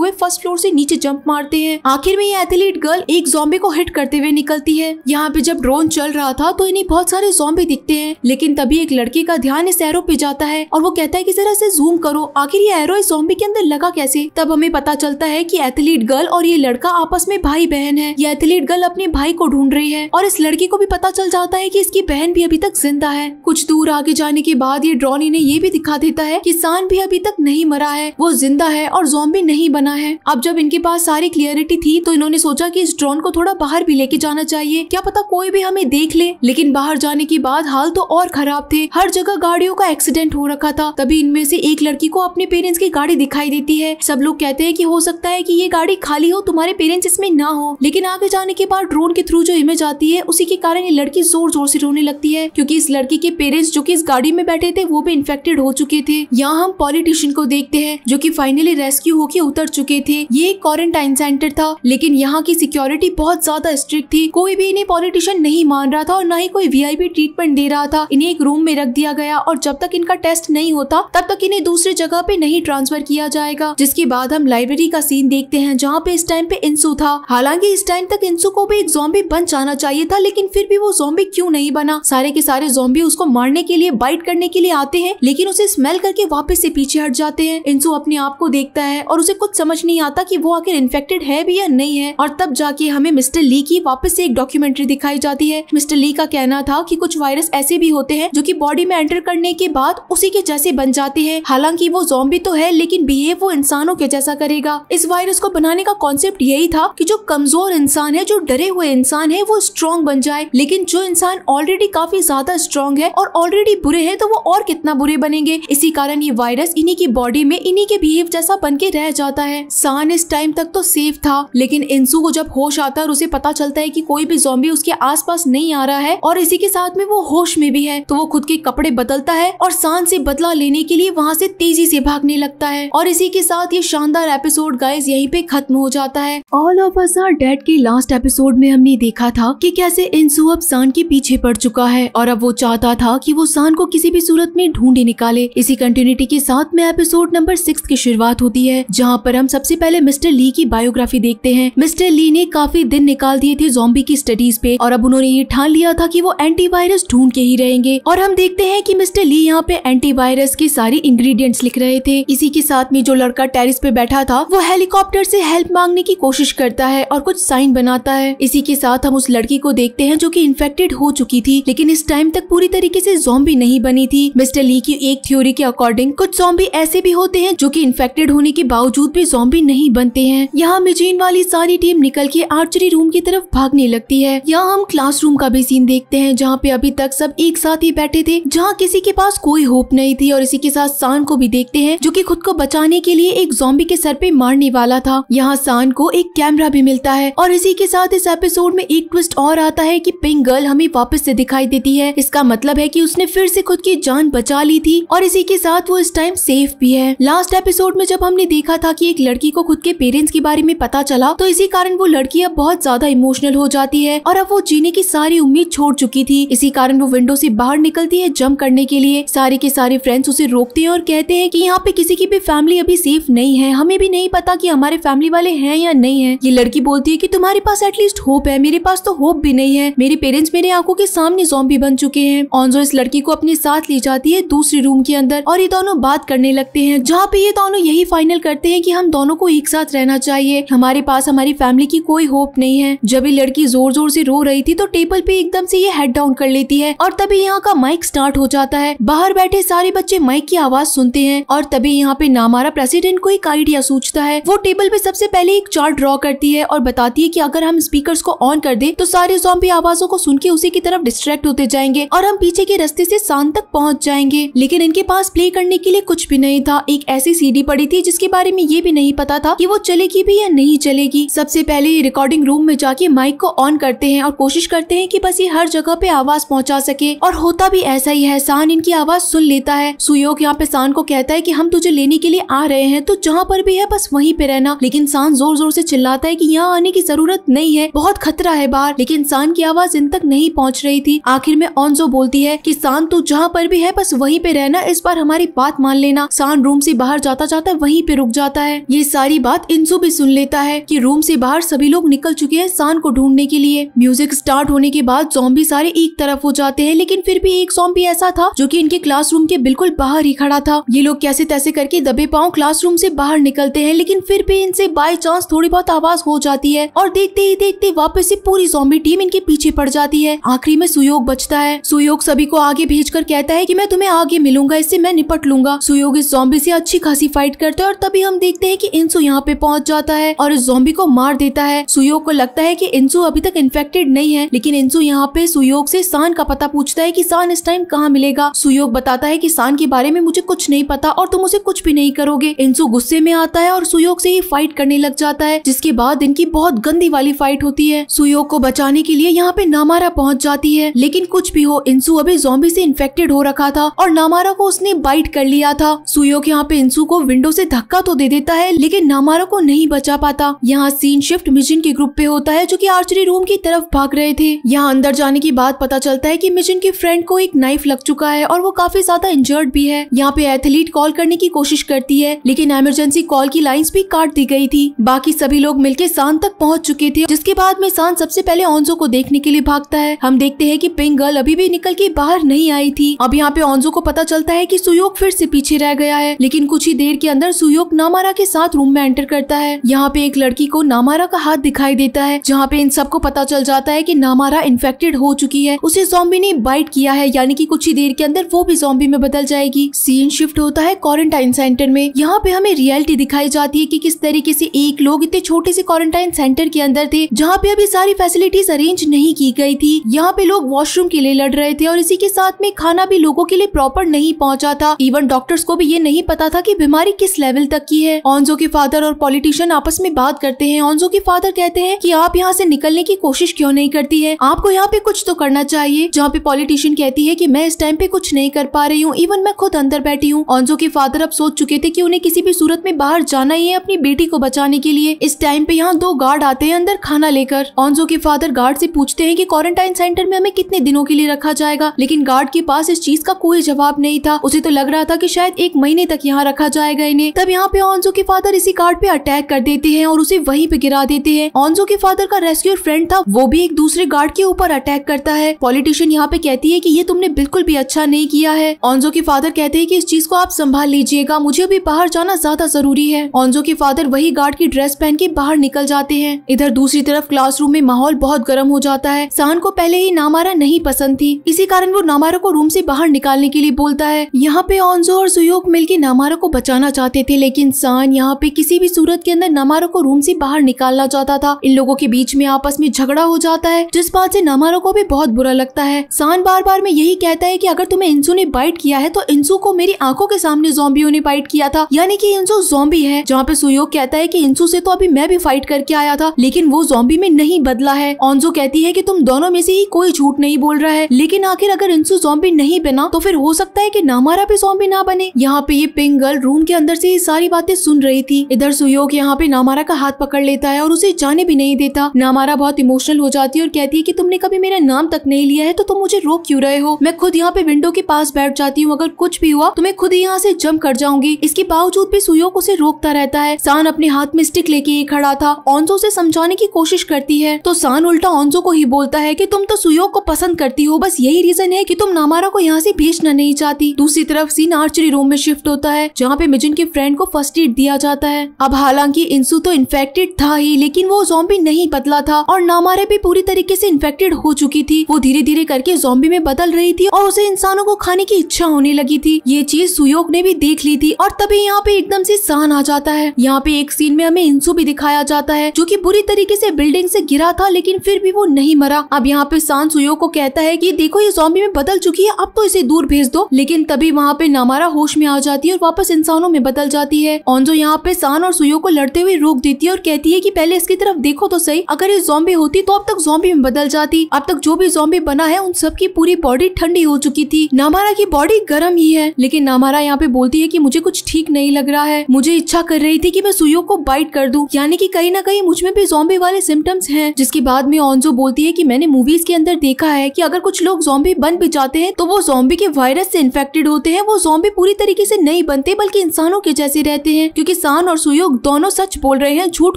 हुए फर्स्ट फ्लोर से नीचे जंप मारते हैं आखिर में ये एथलीट गर्ल एक जॉम्बे को हिट करते हुए निकलती है यहाँ पे जब ड्रोन चल रहा था तो इन्हें बहुत सारे जॉम्बे दिखते हैं लेकिन तभी एक लड़के का ध्यान इस एरो पे जाता है और वो कहता है की जरा इसे जूम करो आखिर ये एरो जॉम्बे के अंदर लगा कैसे तब हमें पता चलता है की एथलीट गर्ल और ये लड़का आपस में भाई बहन है ये एथलीट गर्ल अपने भाई को ढूंढ रही है और इस लड़की को भी पता चल जाता है की इसकी बहन भी अभी तक जिंदा है कुछ दूर आगे जाने के बाद ये ड्रोन इन्हें ये भी दिखा देता है कि सान भी अभी तक नहीं मरा है वो जिंदा है और जोम्बी नहीं बना है अब जब इनके पास सारी क्लियरिटी थी तो इन्होंने सोचा की इस ड्रोन को थोड़ा बाहर भी लेके जाना चाहिए क्या पता कोई भी हमें देख ले लेकिन बाहर जाने के बाद हाल तो और खराब थे हर जगह गाड़ियों का एक्सीडेंट हो रखा था तभी इनमें से एक लड़की को अपने पेरेंट्स की गाड़ी दिखाई देती है सब लोग कहते हैं कि हो सकता है कि ये गाड़ी खाली हो तुम्हारे पेरेंट्स इसमें ना हो लेकिन आगे जाने के बाद बार ड्रोन के थ्रू जो इमेज आती है उसी के कारण ये लड़की जोर जोर से रोने लगती है क्योंकि इस लड़की के पेरेंट्स जो कि इस गाड़ी में बैठे थे वो भी इन्फेक्टेड हो चुके थे यहाँ हम पॉलिटिशियन को देखते हैं जो कि फाइनली रेस्क्यू होकर उतर चुके थे ये एक क्वारंटाइन सेंटर था लेकिन यहाँ की सिक्योरिटी बहुत ज्यादा स्ट्रिक्ट थी कोई भी इन्हें पॉलिटिशियन नहीं मान रहा था और न ही कोई वी ट्रीटमेंट दे रहा था इन्हें एक रूम में रख दिया गया और जब तक इनका टेस्ट नहीं होता तब तक इन्हें दूसरी जगह पे नहीं ट्रांसफर किया जाएगा जिसके बाद हम लाइब्रेरी का सीन देखते हैं जहाँ पे इस टाइम पे इंसू था हालांकि इस टाइम तक इंसू को पे एक जोम्बी बन जाना चाहिए था लेकिन फिर भी वो जोम्बी क्यों नहीं बना सारे के सारे जोम्बी उसको मारने के लिए बाइट करने के लिए आते हैं लेकिन उसे स्मेल करके वापस से पीछे हट जाते हैं इंसु अपने आप को देखता है और उसे कुछ समझ नहीं आता की वो आखिर इन्फेक्टेड है भी या नहीं है और तब जाके हमें मिस्टर ली की वापस से एक डॉक्यूमेंट्री दिखाई जाती है मिस्टर ली का कहना था की कुछ वायरस ऐसे भी होते हैं जो की बॉडी में एंटर करने के बाद उसी के जैसे बन जाते हैं हालांकि वो जोम्बी तो है लेकिन बिहेव वो इंसानों के जैसा करेगा इस वायरस को बनाने का कॉन्सेप्ट यही था की जो कमजोर इंसान है जो डर डरे हुए इंसान है वो स्ट्रॉन्ग बन जाए लेकिन जो इंसान ऑलरेडी काफी ज्यादा स्ट्रॉन्ग है और ऑलरेडी बुरे हैं तो वो और कितना बुरे बनेंगे इसी कारण ये वायरस इन्हीं की बॉडी में इन्हीं के बिहेव जैसा बन के रह जाता है सान इस टाइम तक तो सेफ था लेकिन इंसू को जब होश आता है उसे पता चलता है की कोई भी जोम्बी उसके पास नहीं आ रहा है और इसी के साथ में वो होश में भी है तो वो खुद के कपड़े बदलता है और सान से बदला लेने के लिए वहाँ से तेजी से भागने लगता है और इसी के साथ ये शानदार एपिसोड गाइज यहीं पे खत्म हो जाता है all of us are dead के लास्ट एपिसोड एपिसोड में हमने देखा था कि कैसे इंसू अब सान के पीछे पड़ चुका है और अब वो चाहता था कि वो सान को किसी भी सूरत में ढूंढे निकाले इसी कंटिन्यूटी के साथ में एपिसोड नंबर सिक्स की शुरुआत होती है जहाँ पर हम सबसे पहले मिस्टर ली की बायोग्राफी देखते हैं मिस्टर ली ने काफी दिन निकाल दिए थे जोम्बी की स्टडीज पे और अब उन्होंने ये ठान लिया था की वो एंटीवायरस ढूंढ के ही रहेंगे और हम देखते हैं की मिस्टर ली यहाँ पे एंटीवायरस के सारे इंग्रेडिएंट्स लिख रहे थे इसी के साथ में जो लड़का टेरिस पे बैठा था वो हेलीकॉप्टर से हेल्प मांगने की कोशिश करता है और कुछ साइन बनाता है इसी के साथ हम उस लड़की को देखते हैं जो की इन्फेक्टेड हो चुकी थी लेकिन इस टाइम तक पूरी तरीके से जोम्बी नहीं बनी थी मिस्टर ली की एक थ्योरी के अकॉर्डिंग कुछ जोम्बी ऐसे भी होते हैं जो की इन्फेक्टेड होने के बावजूद भी जोम्बी नहीं बनते हैं यहाँ मिजीन वाली सारी टीम निकल के आर्चरी रूम की तरफ भागने लगती है यहाँ हम रूम का भी सीन देखते हैं जहाँ पे अभी तक सब एक साथ ही बैठे थे जहाँ किसी के पास कोई होप नहीं थी और इसी के साथ सान को भी देखते हैं जो कि खुद को बचाने के लिए एक जोम्बी के सर पे मारने वाला था यहाँ सान को एक कैमरा भी मिलता है और इसी के साथ इस एपिसोड में एक ट्विस्ट और आता है कि पिंक गर्ल हमें वापस से दिखाई देती है इसका मतलब है कि उसने फिर से खुद की जान बचा ली थी और इसी के साथ वो इस टाइम सेफ भी है लास्ट एपिसोड में जब हमने देखा था कि एक लड़की को खुद के पेरेंट्स के बारे में पता चला तो इसी कारण वो लड़की अब बहुत ज्यादा इमोशनल हो जाती है और अब वो जीने की सारी उम्मीद छोड़ चुकी थी इसी कारण वो विंडो से बाहर निकलती है जम करने के लिए सारे के सारे फ्रेंड्स उसे रोकते हैं और कहते हैं कि यहाँ पे किसी की भी फैमिली अभी सेफ नहीं है हमें भी नहीं पता कि हमारे फैमिली वाले हैं या नहीं है ये लड़की बोलती है कि तुम्हारे पास एटलीस्ट जस्ट होप है मेरे पास तो होप भी नहीं है मेरे पेरेंट्स मेरे आंखों के सामने जॉम्बी बन चुके हैं ऑनजो इस लड़की को अपने साथ ले जाती है दूसरे रूम के अंदर और ये दोनों बात करने लगते हैं जहाँ पे ये दोनों यही फाइनल करते हैं की हम दोनों को एक साथ रहना चाहिए हमारे पास हमारी फैमिली की कोई होप नहीं है जब ये लड़की जोर जोर से रो रही थी तो टेबल पे एकदम से ये हेड डाउन कर लेती है और तभी यहाँ का माइक स्टार्ट हो जाता है बाहर बैठे सारे बच्चे माइक की आवाज सुनते हैं और तभी यहाँ पे नामारा प्रेसिडेंट को एक आइडिया सोचता है वो टेबल पे सबसे पहले एक चार्ट ड्रॉ करती है और बताती है की अगर हम स्पीकर स्पीकर को ऑन कर दे तो सारे जॉम्बी आवाजों को सुन के उसी की तरफ डिस्ट्रैक्ट होते जाएंगे और हम पीछे के रस्ते से शान तक पहुंच जाएंगे लेकिन इनके पास प्ले करने के लिए कुछ भी नहीं था एक ऐसी सीडी पड़ी थी जिसके बारे में ये भी नहीं पता था कि वो चलेगी भी या नहीं चलेगी सबसे पहले रिकॉर्डिंग रूम में जाके माइक को ऑन करते हैं और कोशिश करते हैं कि बस ये हर जगह पे आवाज पहुंचा सके और होता भी ऐसा ही है शान इनकी आवाज सुन लेता है सुयोग यहाँ पे शान को कहता है की हम तुझे लेने के लिए आ रहे हैं तो जहाँ पर भी है बस वहीं पे रहना लेकिन शान जोर जोर से चिल्लाता है कि यहाँ आने की जरूरत नहीं है बहुत खतरा है बाहर लेकिन शान की आवाज इन तक नहीं पहुँच रही थी आखिर में ऑनजो बोलती है की शान तू जहाँ पर भी है बस वहीं पे रहना इस बार हमारी बात मान लेना शान रूम से बाहर जाता जाता वहीं पे रुक जाता है ये सारी बात इंसु भी सुन लेता है की रूम से बाहर सभी लोग निकल चुके हैं शान को ढूंढने के लिए म्यूजिक स्टार्ट होने के बाद जॉम्बी सारे एक तरफ हो जाते हैं लेकिन फिर भी एक सॉम्बी ऐसा था जो कि इनके क्लासरूम के बिल्कुल बाहर ही खड़ा था ये लोग कैसे तैसे करके दबे पाओ क्लासरूम से बाहर निकलते हैं लेकिन फिर भी इनसे बाय चांस थोड़ी बहुत आवाज हो जाती है और देखते ही देखते देखते वापस से पूरी जोम्बी टीम इनके पीछे पड़ जाती है आखिरी में सुयोग बचता है सुयोग सभी को आगे भेज कर कहता है की मैं तुम्हें आगे मिलूंगा इससे मैं निपट लूंगा सुयोग इस जोम्बी ऐसी अच्छी खासी फाइट करता है और तभी हम देखते है की इंसू यहाँ पे पहुँच जाता है और इस जोम्बी को मार देता है सुयोग को लगता है की इंसू अभी तक इन्फेक्टेड नहीं है लेकिन इंसू यहाँ पे सुयोग से सान का पता पूछता है की सान इस टाइम कहाँ मिलेगा सुयोग बताता है की सान के बारे में मुझे कुछ नहीं पता और तुम उसे कुछ भी नहीं करोगे इंसू गुस्से में आता है और सुयोग से ही फाइट करने लग जाता है जिसके बाद इनकी बहुत गंदी वाली फाइट हो होती है सुयोग को बचाने के लिए यहाँ पे नामारा पहुँच जाती है लेकिन कुछ भी हो इंसू अभी जोम्बी से इन्फेक्टेड हो रखा था और नामारा को उसने बाइट कर लिया था सुयोग यहाँ पे इंसू को विंडो से धक्का तो दे देता है लेकिन नामारा को नहीं बचा पाता यहाँ सीन शिफ्ट मिजिन के ग्रुप पे होता है जो की आर्चरी रूम की तरफ भाग रहे थे यहाँ अंदर जाने की बात पता चलता है की मिजिन के फ्रेंड को एक नाइफ लग चुका है और वो काफी ज्यादा इंजर्ड भी है यहाँ पे एथलीट कॉल करने की कोशिश करती है लेकिन इमरजेंसी कॉल की लाइंस भी काट दी गई थी बाकी सभी लोग मिलकर शाम तक पहुँच चुके थे जिसके बाद में सान सबसे पहले ऑन्जो को देखने के लिए भागता है हम देखते हैं कि पिंक गर्ल अभी भी निकल के बाहर नहीं आई थी अब यहाँ पे ऑन्जो को पता चलता है कि सुयोग फिर से पीछे रह गया है लेकिन कुछ ही देर के अंदर सुयोग नामारा के साथ रूम में एंटर करता है यहाँ पे एक लड़की को नामारा का हाथ दिखाई देता है जहाँ पे इन सबको पता चल जाता है की नामारा इन्फेक्टेड हो चुकी है उसे जॉम्बी ने बाइट किया है यानी की कुछ ही देर के अंदर वो भी जॉम्बी में बदल जाएगी सीन शिफ्ट होता है क्वारंटाइन सेंटर में यहाँ पे हमें रियलिटी दिखाई जाती है की किस तरीके से एक लोग इतने छोटे से क्वारंटाइन सेंटर के अंदर थे जहाँ यहाँ पे अभी सारी फैसिलिटीज अरेंज नहीं की गई थी यहाँ पे लोग वॉशरूम के लिए लड़ रहे थे और इसी के साथ में खाना भी लोगों के लिए प्रॉपर नहीं पहुँचा था इवन डॉक्टर्स को भी ये नहीं पता था की बीमारी किस लेवल तक की है ऑन्जो के फादर और पॉलिटिशियन आपस में बात करते हैं ऑनजो के फादर कहते हैं की आप यहाँ ऐसी निकलने की कोशिश क्यों नहीं करती है आपको यहाँ पे कुछ तो करना चाहिए जहाँ पे पॉलिटिशियन कहती है की मैं इस टाइम पे कुछ नहीं कर पा रही हूँ इवन मैं खुद अंदर बैठी हूँ ऑनजो के फादर अब सोच चुके थे की उन्हें किसी भी सूरत में बाहर जाना ही है अपनी बेटी को बचाने के लिए इस टाइम पे यहाँ दो गार्ड आते हैं अंदर खाना ले लेकर ऑनजो के फादर गार्ड से पूछते हैं कि क्वारंटाइन सेंटर में हमें कितने दिनों के लिए रखा जाएगा लेकिन गार्ड के पास इस चीज का कोई जवाब नहीं था उसे तो लग रहा था कि शायद एक महीने तक यहाँ रखा जाएगा इन्हें तब यहाँ पे ऑनजो के फादर इसी गार्ड पे अटैक कर देते हैं और उसे वही पे गिरा देते हैं ऑनजो के फादर का रेस्क्यूर फ्रेंड था वो भी एक दूसरे गार्ड के ऊपर अटैक करता है पॉलिटिशियन यहाँ पे कहती है की ये तुमने बिल्कुल भी अच्छा नहीं किया है ऑनजो के फादर कहते हैं की इस चीज को आप संभाल लीजिएगा मुझे अभी बाहर जाना ज्यादा जरूरी है ऑनजो के फादर वही गार्ड की ड्रेस पहन के बाहर निकल जाते हैं इधर दूसरी तरफ तरफ क्लासरूम में माहौल बहुत गर्म हो जाता है सान को पहले ही नामारा नहीं पसंद थी इसी कारण वो नामारा को रूम से बाहर निकालने के लिए बोलता है यहाँ पे ऑनजो और सुयोग मिलकर नामारा को बचाना चाहते थे लेकिन सान यहाँ पे किसी भी सूरत के अंदर नामारा को रूम से बाहर निकालना चाहता था इन लोगों के बीच में आपस में झगड़ा हो जाता है जिस बात से नामारा को भी बहुत बुरा लगता है सान बार बार में यही कहता है की अगर तुम्हें इंसू ने बाइट किया है तो इंसू को मेरी आंखों के सामने जोम्बियों ने बाइट किया था यानी की इंसू जोम्बी है जहाँ पे सुयोग कहता है की इंसू से तो अभी मैं भी फाइट करके आया था लेकिन वो जोम्बी हॉबी में नहीं बदला है ऑनजो कहती है की तुम दोनों में से ही कोई झूठ नहीं बोल रहा है लेकिन आखिर अगर इंसू जॉम्बी नहीं बना तो फिर हो सकता है की नामारा भी जॉम्बी ना बने यहाँ पे ये पिंक गर्ल रूम के अंदर से ये सारी बातें सुन रही थी इधर सुयोग यहाँ पे नामारा का हाथ पकड़ लेता है और उसे जाने भी नहीं देता नामारा बहुत इमोशनल हो जाती है और कहती है की तुमने कभी मेरा नाम तक नहीं लिया है तो तुम मुझे रोक क्यूँ रहे हो मैं खुद यहाँ पे विंडो के पास बैठ जाती हूँ अगर कुछ भी हुआ तो मैं खुद यहाँ ऐसी जम कर जाऊंगी इसके बावजूद भी सुयोग उसे रोकता रहता है सान अपने हाथ में स्टिक लेके खड़ा था ऑनजो ऐसी समझाने की कोशिश कोशिश करती है तो सान उल्टा ऑन्जो को ही बोलता है कि तुम तो सुयोग को पसंद करती हो बस यही रीजन है कि तुम नामारा को यहाँ से भेजना नहीं चाहती दूसरी तरफ सीन आर्चरी रूम में शिफ्ट होता है जहाँ पे मिजिन के फ्रेंड को फर्स्ट एड दिया जाता है अब हालांकि इंसु तो इन्फेक्टेड था ही लेकिन वो जोम्बी नहीं बदला था और नामारा भी पूरी तरीके से इन्फेक्टेड हो चुकी थी वो धीरे धीरे करके जोम्बी में बदल रही थी और उसे इंसानों को खाने की इच्छा होने लगी थी ये चीज सुयोग ने भी देख ली थी और तभी यहाँ पे एकदम से सान आ जाता है यहाँ पे एक सीन में हमें इंसू भी दिखाया जाता है जो की बुरी तरीके ऐसी बिल्डिंग से गिरा था लेकिन फिर भी वो नहीं मरा अब यहाँ पे सान सुयो को कहता है कि देखो ये जॉम्बी में बदल चुकी है अब तो इसे दूर भेज दो लेकिन तभी वहाँ पे नामारा होश में आ जाती है और वापस इंसानों में बदल जाती है ऑनजो यहाँ पे सान और सुयो को लड़ते हुए रोक देती है और कहती है की पहले इसकी तरफ देखो तो सही अगर ये जॉम्बी होती तो अब तक जॉम्बी में बदल जाती अब तक जो भी जॉम्बी बना है उन सबकी पूरी बॉडी ठंडी हो चुकी थी नामारा की बॉडी गर्म ही है लेकिन नामारा यहाँ पे बोलती है की मुझे कुछ ठीक नहीं लग रहा है मुझे इच्छा कर रही थी की मैं सुयो को बाइट कर दू यानी की कहीं ना कहीं मुझ में भी जॉम्बी वाले सिम सिम्टम्स हैं जिसके बाद में ऑनजो बोलती है कि मैंने मूवीज के अंदर देखा है कि अगर कुछ लोग जोम्बी बन भी जाते हैं तो वो जोम्बी के वायरस से इन्फेक्टेड होते हैं वो जोम्बी पूरी तरीके से नहीं बनते बल्कि इंसानों के जैसे रहते हैं क्योंकि सान और सुयोग दोनों सच बोल रहे हैं झूठ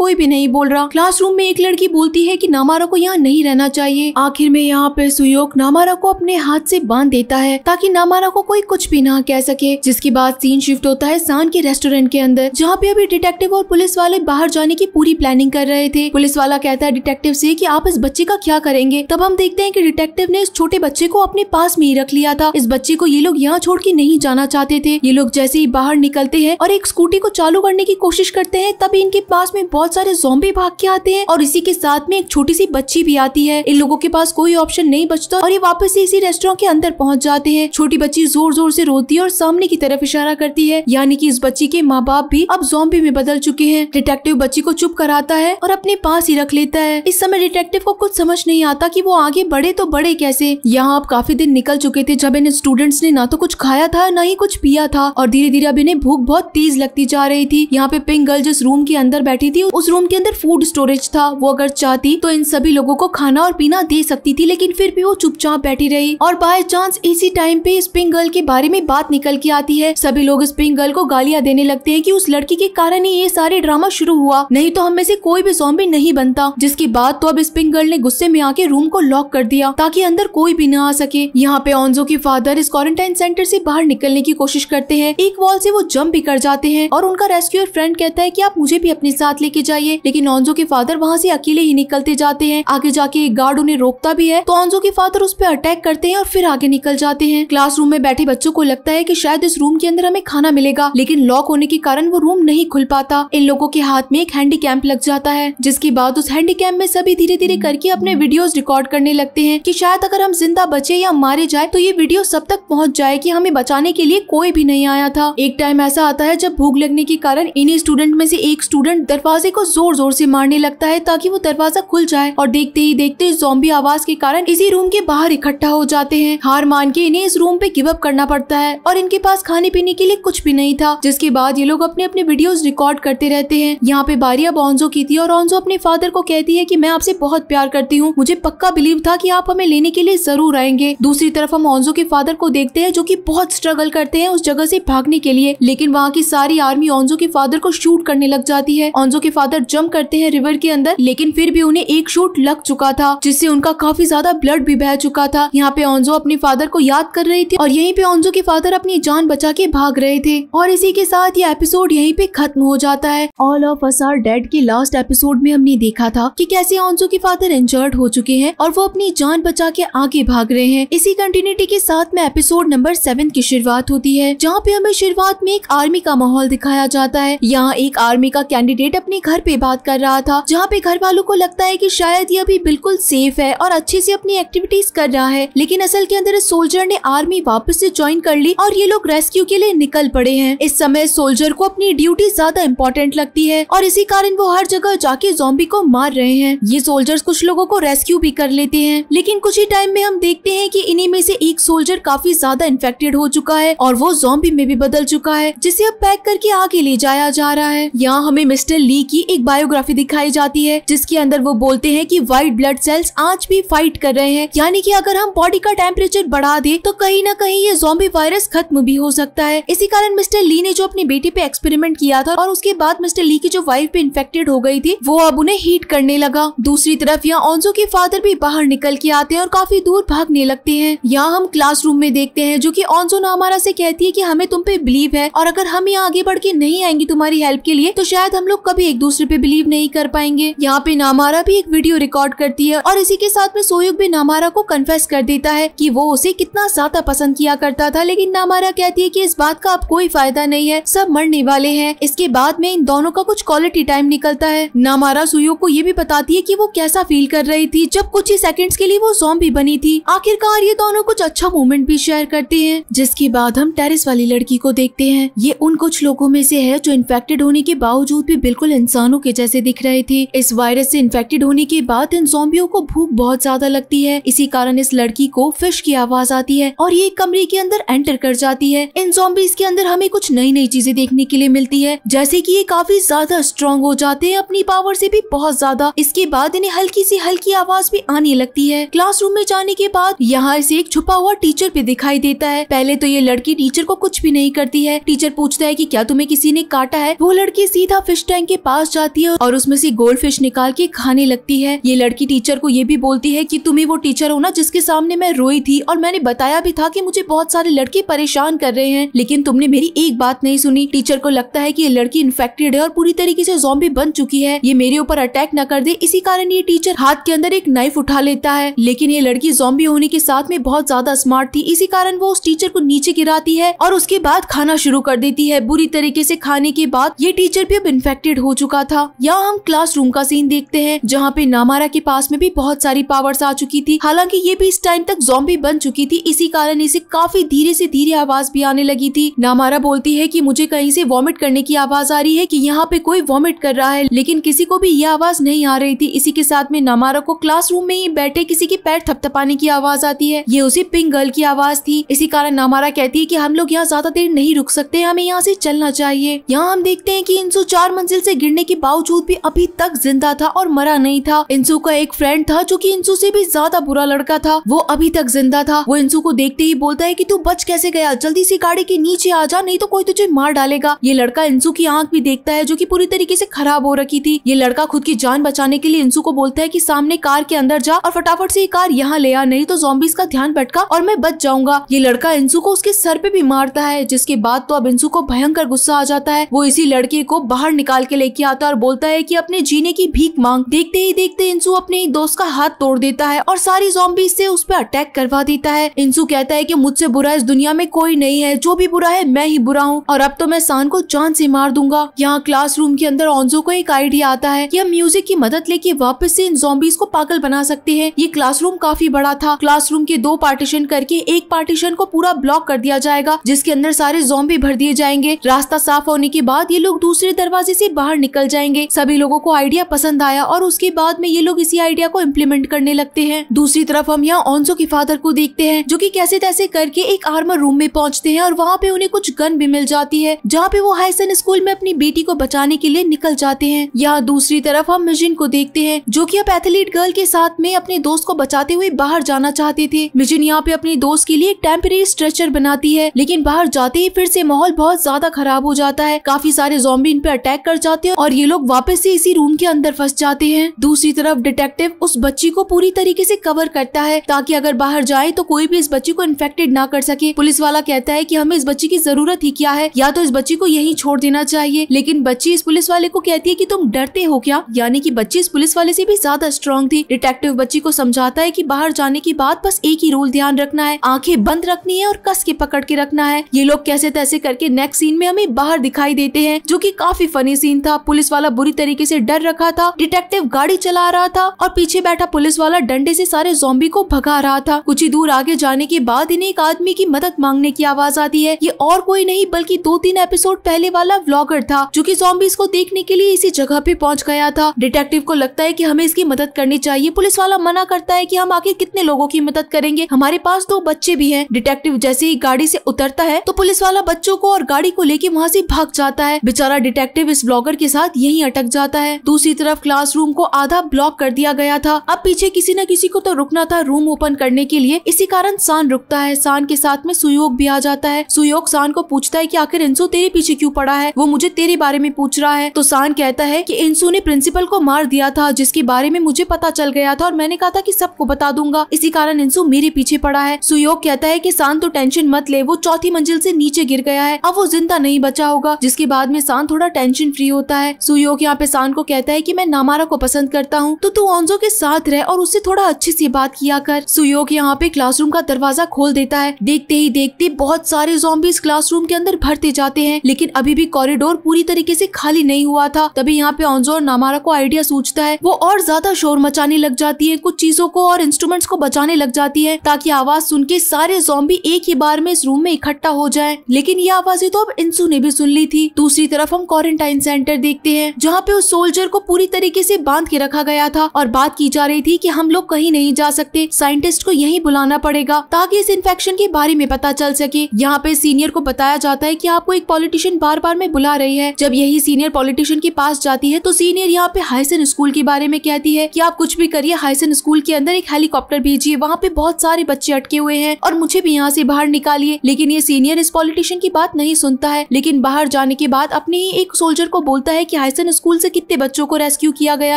कोई भी नहीं बोल रहा क्लासरूम में एक लड़की बोलती है की नामारा को यहाँ नहीं रहना चाहिए आखिर में यहाँ पे सुयोग नामारा को अपने हाथ ऐसी बांध देता है ताकि नामारा को कोई कुछ भी ना कह सके जिसके बाद सीन शिफ्ट होता है सान के रेस्टोरेंट के अंदर जहाँ पे अभी डिटेक्टिव और पुलिस वाले बाहर जाने की पूरी प्लानिंग कर रहे थे पुलिस वाला कहता है डिटेक्टिव से कि आप इस बच्चे का क्या करेंगे तब हम देखते हैं कि डिटेक्टिव ने इस छोटे बच्चे को अपने पास में ही रख लिया था इस बच्चे को ये लोग यहाँ छोड़ के नहीं जाना चाहते थे ये लोग जैसे ही बाहर निकलते हैं और एक स्कूटी को चालू करने की कोशिश करते हैं तभी इनके पास में बहुत सारे जोम्बे भाग के आते हैं और इसी के साथ में एक छोटी सी बच्ची भी आती है इन लोगों के पास कोई ऑप्शन नहीं बचता और ये वापस से इसी रेस्टोरेंट के अंदर पहुँच जाते हैं छोटी बच्ची जोर जोर से रोती है और सामने की तरफ इशारा करती है यानी की इस बच्ची के माँ बाप भी अब जोम्बे में बदल चुके हैं डिटेक्टिव बच्ची को चुप कराता है और अपने पास ही रख लेता है इस समय डिटेक्टिव को कुछ समझ नहीं आता कि वो आगे बढ़े तो बढ़े कैसे यहाँ अब काफी दिन निकल चुके थे जब इन स्टूडेंट्स ने ना तो कुछ खाया था ना ही कुछ पिया था और धीरे धीरे अब इन्हें भूख बहुत तेज लगती जा रही थी यहाँ पे पिंक गर्ल जिस रूम के अंदर बैठी थी उस रूम के अंदर फूड स्टोरेज था वो अगर चाहती तो इन सभी लोगो को खाना और पीना दे सकती थी लेकिन फिर भी वो चुपचाप बैठी रही और बाय चांस इसी टाइम पे इस पिंक गर्ल के बारे में बात निकल के आती है सभी लोग इस पिंक गर्ल को गालियाँ देने लगते है की उस लड़की के कारण ही ये सारे ड्रामा शुरू हुआ नहीं तो हम में से कोई भी सॉम्बी नहीं बनता मिला जिसके बाद तो अब स्पिंग गर्ल ने गुस्से में आके रूम को लॉक कर दिया ताकि अंदर कोई भी न आ सके यहाँ पे ऑन्जो के फादर इस क्वारंटाइन सेंटर से बाहर निकलने की कोशिश करते हैं एक वॉल से वो जंप भी कर जाते हैं और उनका रेस्क्यूअर फ्रेंड कहता है कि आप मुझे भी अपने साथ लेके जाइए लेकिन ऑन्जो के फादर वहाँ से अकेले ही निकलते जाते हैं आगे जाके एक गार्ड उन्हें रोकता भी है तो ऑन्जो के फादर उस पर अटैक करते हैं और फिर आगे निकल जाते हैं क्लासरूम में बैठे बच्चों को लगता है की शायद इस रूम के अंदर हमें खाना मिलेगा लेकिन लॉक होने के कारण वो रूम नहीं खुल पाता इन लोगों के हाथ में एक हैंडी कैंप लग जाता है जिसके बाद उस उस हैंडी कैम में सभी धीरे धीरे हम्म। करके अपने वीडियोस रिकॉर्ड करने लगते हैं कि शायद अगर हम जिंदा बचे या मारे जाए तो ये वीडियो सब तक पहुंच जाए कि हमें बचाने के लिए कोई भी नहीं आया था एक टाइम ऐसा आता है जब भूख लगने के कारण इन्हीं स्टूडेंट में से एक स्टूडेंट दरवाजे को जोर जोर से मारने लगता है ताकि वो दरवाजा खुल जाए और देखते ही देखते जोम्बी आवाज के कारण इसी रूम के बाहर इकट्ठा हो जाते हैं हार मान के इन्हें इस रूम पे गिव अप करना पड़ता है और इनके पास खाने पीने के लिए कुछ भी नहीं था जिसके बाद ये लोग अपने अपने वीडियोस रिकॉर्ड करते रहते हैं यहाँ पे बारिया बॉन्जो की थी और ऑन्जो अपने फादर को कहती है कि मैं आपसे बहुत प्यार करती हूँ मुझे पक्का बिलीव था कि आप हमें लेने के लिए जरूर आएंगे दूसरी तरफ हम ऑन्जो के फादर को देखते हैं जो की बहुत स्ट्रगल करते हैं उस जगह से भागने के लिए लेकिन वहाँ की सारी आर्मी ऑन्जो के फादर को शूट करने लग जाती है ऑन्जो के फादर जम्प करते हैं रिवर के अंदर लेकिन फिर भी उन्हें एक शूट लग चुका था जिससे उनका काफी ज्यादा ब्लड भी बह चुका था यहाँ पे ऑन्जो अपने फादर को याद कर रही थी और यहीं पे ऑन्जो के फादर अपनी जान बचा के भाग रहे थे और इसी के साथ ये एपिसोड यहीं पे खत्म हो जाता है ऑल ऑफ असार डेड के लास्ट एपिसोड में हमने देखा देखा था कि कैसे ऑन्जू के फादर इंजर्ड हो चुके हैं और वो अपनी जान बचा के आगे भाग रहे हैं इसी कंटिन्यूटी के साथ में एपिसोड नंबर सेवन की शुरुआत होती है जहाँ पे हमें शुरुआत में एक आर्मी का माहौल दिखाया जाता है यहाँ एक आर्मी का कैंडिडेट अपने घर पे बात कर रहा था जहाँ पे घर वालों को लगता है की शायद ये अभी बिल्कुल सेफ है और अच्छे से अपनी एक्टिविटीज कर रहा है लेकिन असल के अंदर इस सोल्जर ने आर्मी वापस ऐसी ज्वाइन कर ली और ये लोग रेस्क्यू के लिए निकल पड़े हैं इस समय सोल्जर को अपनी ड्यूटी ज्यादा इम्पोर्टेंट लगती है और इसी कारण वो हर जगह जाके जॉम्बी को मार रहे हैं ये सोल्जर्स कुछ लोगों को रेस्क्यू भी कर लेते हैं लेकिन कुछ ही टाइम में हम देखते हैं कि इन्हीं में से एक सोल्जर काफी ज्यादा इन्फेक्टेड हो चुका है और वो जोम्बी में भी बदल चुका है जिसे अब पैक करके आगे ले जाया जा रहा है यहाँ हमें मिस्टर ली की एक बायोग्राफी दिखाई जाती है जिसके अंदर वो बोलते हैं की व्हाइट ब्लड सेल्स आज भी फाइट कर रहे हैं यानी की अगर हम बॉडी का टेम्परेचर बढ़ा दे तो कहीं ना कहीं ये जोम्बी वायरस खत्म भी हो सकता है इसी कारण मिस्टर ली ने जो अपने बेटे पे एक्सपेरिमेंट किया था और उसके बाद मिस्टर ली की जो वाइफ भी इन्फेक्टेड हो गई थी वो अब उन्हें हीट करने लगा दूसरी तरफ यहाँ ओंजो के फादर भी बाहर निकल के आते हैं और काफी दूर भागने लगते हैं यहाँ हम क्लासरूम में देखते हैं जो की ओंजो नामारा से कहती है की हमें तुम पे बिलीव है और अगर हम यहाँ आगे बढ़ के नहीं आएंगे तुम्हारी हेल्प के लिए तो शायद हम लोग कभी एक दूसरे पे बिलीव नहीं कर पाएंगे यहाँ पे नामारा भी एक वीडियो रिकॉर्ड करती है और इसी के साथ में सोयुग भी नामारा को कन्फेस कर देता है की वो उसे कितना ज्यादा पसंद किया करता था लेकिन नामारा कहती है की इस बात का अब कोई फायदा नहीं है सब मरने वाले है इसके बाद में इन दोनों का कुछ क्वालिटी टाइम निकलता है नामारा सुयोग को ये भी बताती है की वो कैसा फील कर रही थी जब कुछ ही सेकेंड के लिए वो जोम्बी बनी थी आखिरकार ये दोनों कुछ अच्छा मोमेंट भी शेयर करते हैं जिसके बाद हम टेरिस वाली लड़की को देखते हैं ये उन कुछ लोगों में से है जो इन्फेक्टेड होने के बावजूद भी बिल्कुल इंसानों के जैसे दिख रहे थे इस वायरस से इन्फेक्टेड होने के बाद इन जोम्बियों को भूख बहुत ज्यादा लगती है इसी कारण इस लड़की को फिश की आवाज आती है और ये कमरे के अंदर एंटर कर जाती है इन जोम्बीज के अंदर हमें कुछ नई नई चीजें देखने के लिए मिलती है जैसे की ये काफी ज्यादा स्ट्रॉन्ग हो जाते हैं अपनी पावर से भी बहुत ज्यादा इसके बाद इन्हें हल्की ऐसी हल्की आवाज भी आने लगती है क्लास में जाने के बाद यहाँ इसे एक छुपा हुआ टीचर भी दिखाई देता है पहले तो ये लड़की टीचर को कुछ भी नहीं करती है टीचर पूछता है की क्या तुम्हें किसी ने काटा है वो लड़की सीधा फिश टैंक के पास जाती है और उसमें से गोल्ड फिश निकाल के खाने लगती है ये लड़की टीचर को ये भी बोलती है कि तुम्हें वो टीचर हो ना जिसके सामने मैं रोई थी और मैंने बताया भी था कि मुझे बहुत सारे लड़के परेशान कर रहे हैं लेकिन तुमने मेरी एक बात नहीं सुनी टीचर को लगता है कि ये लड़की इन्फेक्टेड है और पूरी तरीके से जॉम्बी बन चुकी है ये मेरे ऊपर अटैक न कर दे इसी कारण ये टीचर हाथ के अंदर एक नाइफ उठा लेता है लेकिन ये लड़की जॉम्बी होने के साथ में बहुत ज्यादा स्मार्ट थी इसी कारण वो उस टीचर को नीचे गिराती है और उसके बाद खाना शुरू कर देती है बुरी तरीके से खाने के बाद ये टीचर भी अब इन्फेक्टेड हो चुका था यहाँ हम रूम का सीन देखते हैं जहाँ पे नामारा के पास में भी बहुत सारी पावर्स आ चुकी थी हालांकि ये भी इस टाइम तक जॉम्बी बन चुकी थी इसी कारण इसे काफी धीरे से धीरे आवाज भी आने लगी थी नामारा बोलती है कि मुझे कहीं से वॉमिट करने की आवाज आ रही है कि यहाँ पे कोई वॉमिट कर रहा है लेकिन किसी को भी ये आवाज नहीं आ रही थी इसी के साथ में नमारा को क्लासरूम में ही बैठे किसी की पैर थपथपाने की आवाज आती है ये उसी पिंक गर्ल की आवाज थी इसी कारण नमारा कहती है की हम लोग यहाँ ज्यादा देर नहीं रुक सकते हमें यहाँ से चलना चाहिए यहाँ हम देखते हैं की इंसू चार मंजिल से गिरने के बावजूद भी अभी तक जिंदा था और मरा नहीं था इंसू का एक फ्रेंड था जो की इंसू से भी ज्यादा बुरा लड़का था वो अभी तक जिंदा था वो इंसू को देखते ही बोलता है की तू बच कैसे गया जल्दी से गाड़ी के नीचे आ जा नहीं तो कोई तुझे मार डालेगा ये लड़का इंसू की आंख भी देखता है जो की पूरी तरीके से खराब हो रखी थी ये लड़का खुद की जान बचाने के लिए इंसू को बोलता है कि सामने कार के अंदर जा और फटाफट से ये कार यहाँ ले आ नहीं तो जोम्बिस का ध्यान भटका और मैं बच जाऊंगा ये लड़का इंसू को उसके सर पे भी मारता है जिसके बाद तो अब इंसू को भयंकर गुस्सा आ जाता है वो इसी लड़के को बाहर निकाल के लेके आता है और बोलता है की अपने जीने की भीख मांग देखते ही देखते इंसू अपने ही दोस्त का हाथ तोड़ देता है और सारी जोम्बी से उस पर अटैक करवा देता है इंसू कहता है की मुझसे बुरा इस दुनिया में कोई नहीं है जो भी बुरा है मैं ही बुरा हूँ और अब तो मैं सान को जान से मार दूंगा यहाँ क्लासरूम के अंदर ऑन्जो को एक आइडिया आता है कि हम म्यूजिक म्यूजिक की मदद लेके वापस से इन जोम्बीज को पागल बना सकते हैं ये क्लासरूम काफी बड़ा था क्लासरूम के दो पार्टीशन करके एक पार्टीशन को पूरा ब्लॉक कर दिया जाएगा जिसके अंदर सारे जोम्बी भर दिए जाएंगे रास्ता साफ होने के बाद ये लोग दूसरे दरवाजे से बाहर निकल जाएंगे सभी लोगों को आइडिया पसंद आया और उसके बाद में ये लोग इसी आइडिया को इम्प्लीमेंट करने लगते हैं दूसरी तरफ हम यहाँ ऑनसो के फादर को देखते हैं जो की कैसे तैसे करके एक आर्मर रूम में पहुँचते हैं और वहाँ पे उन्हें कुछ गन भी मिल जाती है जहाँ पे वो हाईसन स्कूल में अपनी बेटी को बचाने के लिए निकल जाते हैं यहाँ दूसरी तरफ हम मिजिन को देखते हैं जो कि अब एथलीट गर्ल के साथ में अपने दोस्त को बचाते हुए बाहर जाना चाहते थे मिजिन यहाँ पे अपने दोस्त के लिए एक टेम्परेरी स्ट्रेचर बनाती है लेकिन बाहर जाते ही फिर से माहौल बहुत ज्यादा खराब हो जाता है काफी सारे जोम्बी इन पे अटैक कर जाते हैं और ये लोग वापस ऐसी इसी रूम के अंदर फंस जाते हैं दूसरी तरफ डिटेक्टिव उस बच्ची को पूरी तरीके ऐसी कवर करता है ताकि अगर बाहर जाए तो कोई भी इस बच्ची को इन्फेक्टेड न कर सके पुलिस वाला कहता है की हमें इस बच्ची की जरूरत ही क्या है या तो इस बच्ची को यही छोड़ देना चाहिए लेकिन बच्ची इस पुलिस वाले को कहती है की तुम डरते हो क्या यानी यानी कि बच्ची इस पुलिस वाले से भी ज्यादा स्ट्रॉन्ग थी डिटेक्टिव बच्ची को समझाता है कि बाहर जाने की बात बस एक ही रूल ध्यान रखना है आंखें बंद रखनी है और कस के पकड़ के रखना है ये लोग कैसे तैसे करके नेक्स्ट सीन में हमें बाहर दिखाई देते हैं जो की काफी फनी सीन था पुलिस वाला बुरी तरीके ऐसी डर रखा था डिटेक्टिव गाड़ी चला रहा था और पीछे बैठा पुलिस वाला डंडे ऐसी सारे जोम्बी को भगा रहा था कुछ ही दूर आगे जाने के बाद इन्हें एक आदमी की मदद मांगने की आवाज आती है ये और कोई नहीं बल्कि दो तीन एपिसोड पहले वाला व्लॉगर था जो की जोम्बिस को देखने के लिए इसी जगह पे पहुँच गया था डिटेक्टिव को लगता है कि हमें इसकी मदद करनी चाहिए पुलिस वाला मना करता है कि हम आखिर कितने लोगों की मदद करेंगे हमारे पास दो बच्चे भी हैं डिटेक्टिव जैसे ही गाड़ी से उतरता है तो पुलिस वाला बच्चों को और गाड़ी को लेके वहाँ से भाग जाता है बेचारा डिटेक्टिव इस ब्लॉगर के साथ यही अटक जाता है दूसरी तरफ रूम को आधा ब्लॉक कर दिया गया था अब पीछे किसी न किसी को तो रुकना था रूम ओपन करने के लिए इसी कारण शान रुकता है सान के साथ में सुयोग भी आ जाता है सुयोग शान को पूछता है की आखिर इंसू तेरे पीछे क्यूँ पड़ा है वो मुझे तेरे बारे में पूछ रहा है तो शान कहता है की इंसू ने प्रिंसिपल को को मार दिया था जिसके बारे में मुझे पता चल गया था और मैंने कहा था कि सबको बता दूंगा इसी कारण इंसू मेरे पीछे पड़ा है सुयोग कहता है कि शांत तो टेंशन मत ले वो चौथी मंजिल से नीचे गिर गया है अब वो जिंदा नहीं बचा होगा जिसके बाद में शांत थोड़ा टेंशन फ्री होता है सुयोग यहाँ पे शांत को कहता है की मैं नामारा को पसंद करता हूँ तो तू ऑन्जो के साथ रह और उससे थोड़ा अच्छे से बात किया कर सुयोग यहाँ पे क्लासरूम का दरवाजा खोल देता है देखते ही देखते बहुत सारे जॉम्बीज क्लासरूम के अंदर भरते जाते हैं लेकिन अभी भी कॉरिडोर पूरी तरीके ऐसी खाली नहीं हुआ था तभी यहाँ पे ऑन्जो और नामारा को आइडिया सूझता है वो और ज्यादा शोर मचाने लग जाती है कुछ चीजों को और इंस्ट्रूमेंट्स को बचाने लग जाती है ताकि आवाज सुन के सारे जोम्बी एक ही बार में इस रूम में इकट्ठा हो जाए लेकिन ये आवाजें तो अब इंसु ने भी सुन ली थी दूसरी तरफ हम क्वारंटाइन सेंटर देखते हैं जहाँ पे उस सोल्जर को पूरी तरीके से बांध के रखा गया था और बात की जा रही थी कि हम लोग कहीं नहीं जा सकते साइंटिस्ट को यहीं बुलाना पड़ेगा ताकि इस इन्फेक्शन के बारे में पता चल सके यहाँ पे सीनियर को बताया जाता है की आपको एक पॉलिटिशियन बार बार में बुला रही है जब यही सीनियर पॉलिटिशियन के पास जाती है तो सीनियर यहाँ पे हाईसन स्कूल के बारे में कहती है की आप कुछ भी करिए हाईसन स्कूल के अंदर एक हेलीकॉप्टर भेजिए वहाँ पे बहुत सारे बच्चे अटके हुए हैं और मुझे भी यहाँ से बाहर निकालिए लेकिन ये सीनियर इस पॉलिटिशियन की बात नहीं सुनता है लेकिन बाहर जाने के बाद अपने ही एक सोल्जर को बोलता है की हाईसन स्कूल से कितने बच्चों को रेस्क्यू किया गया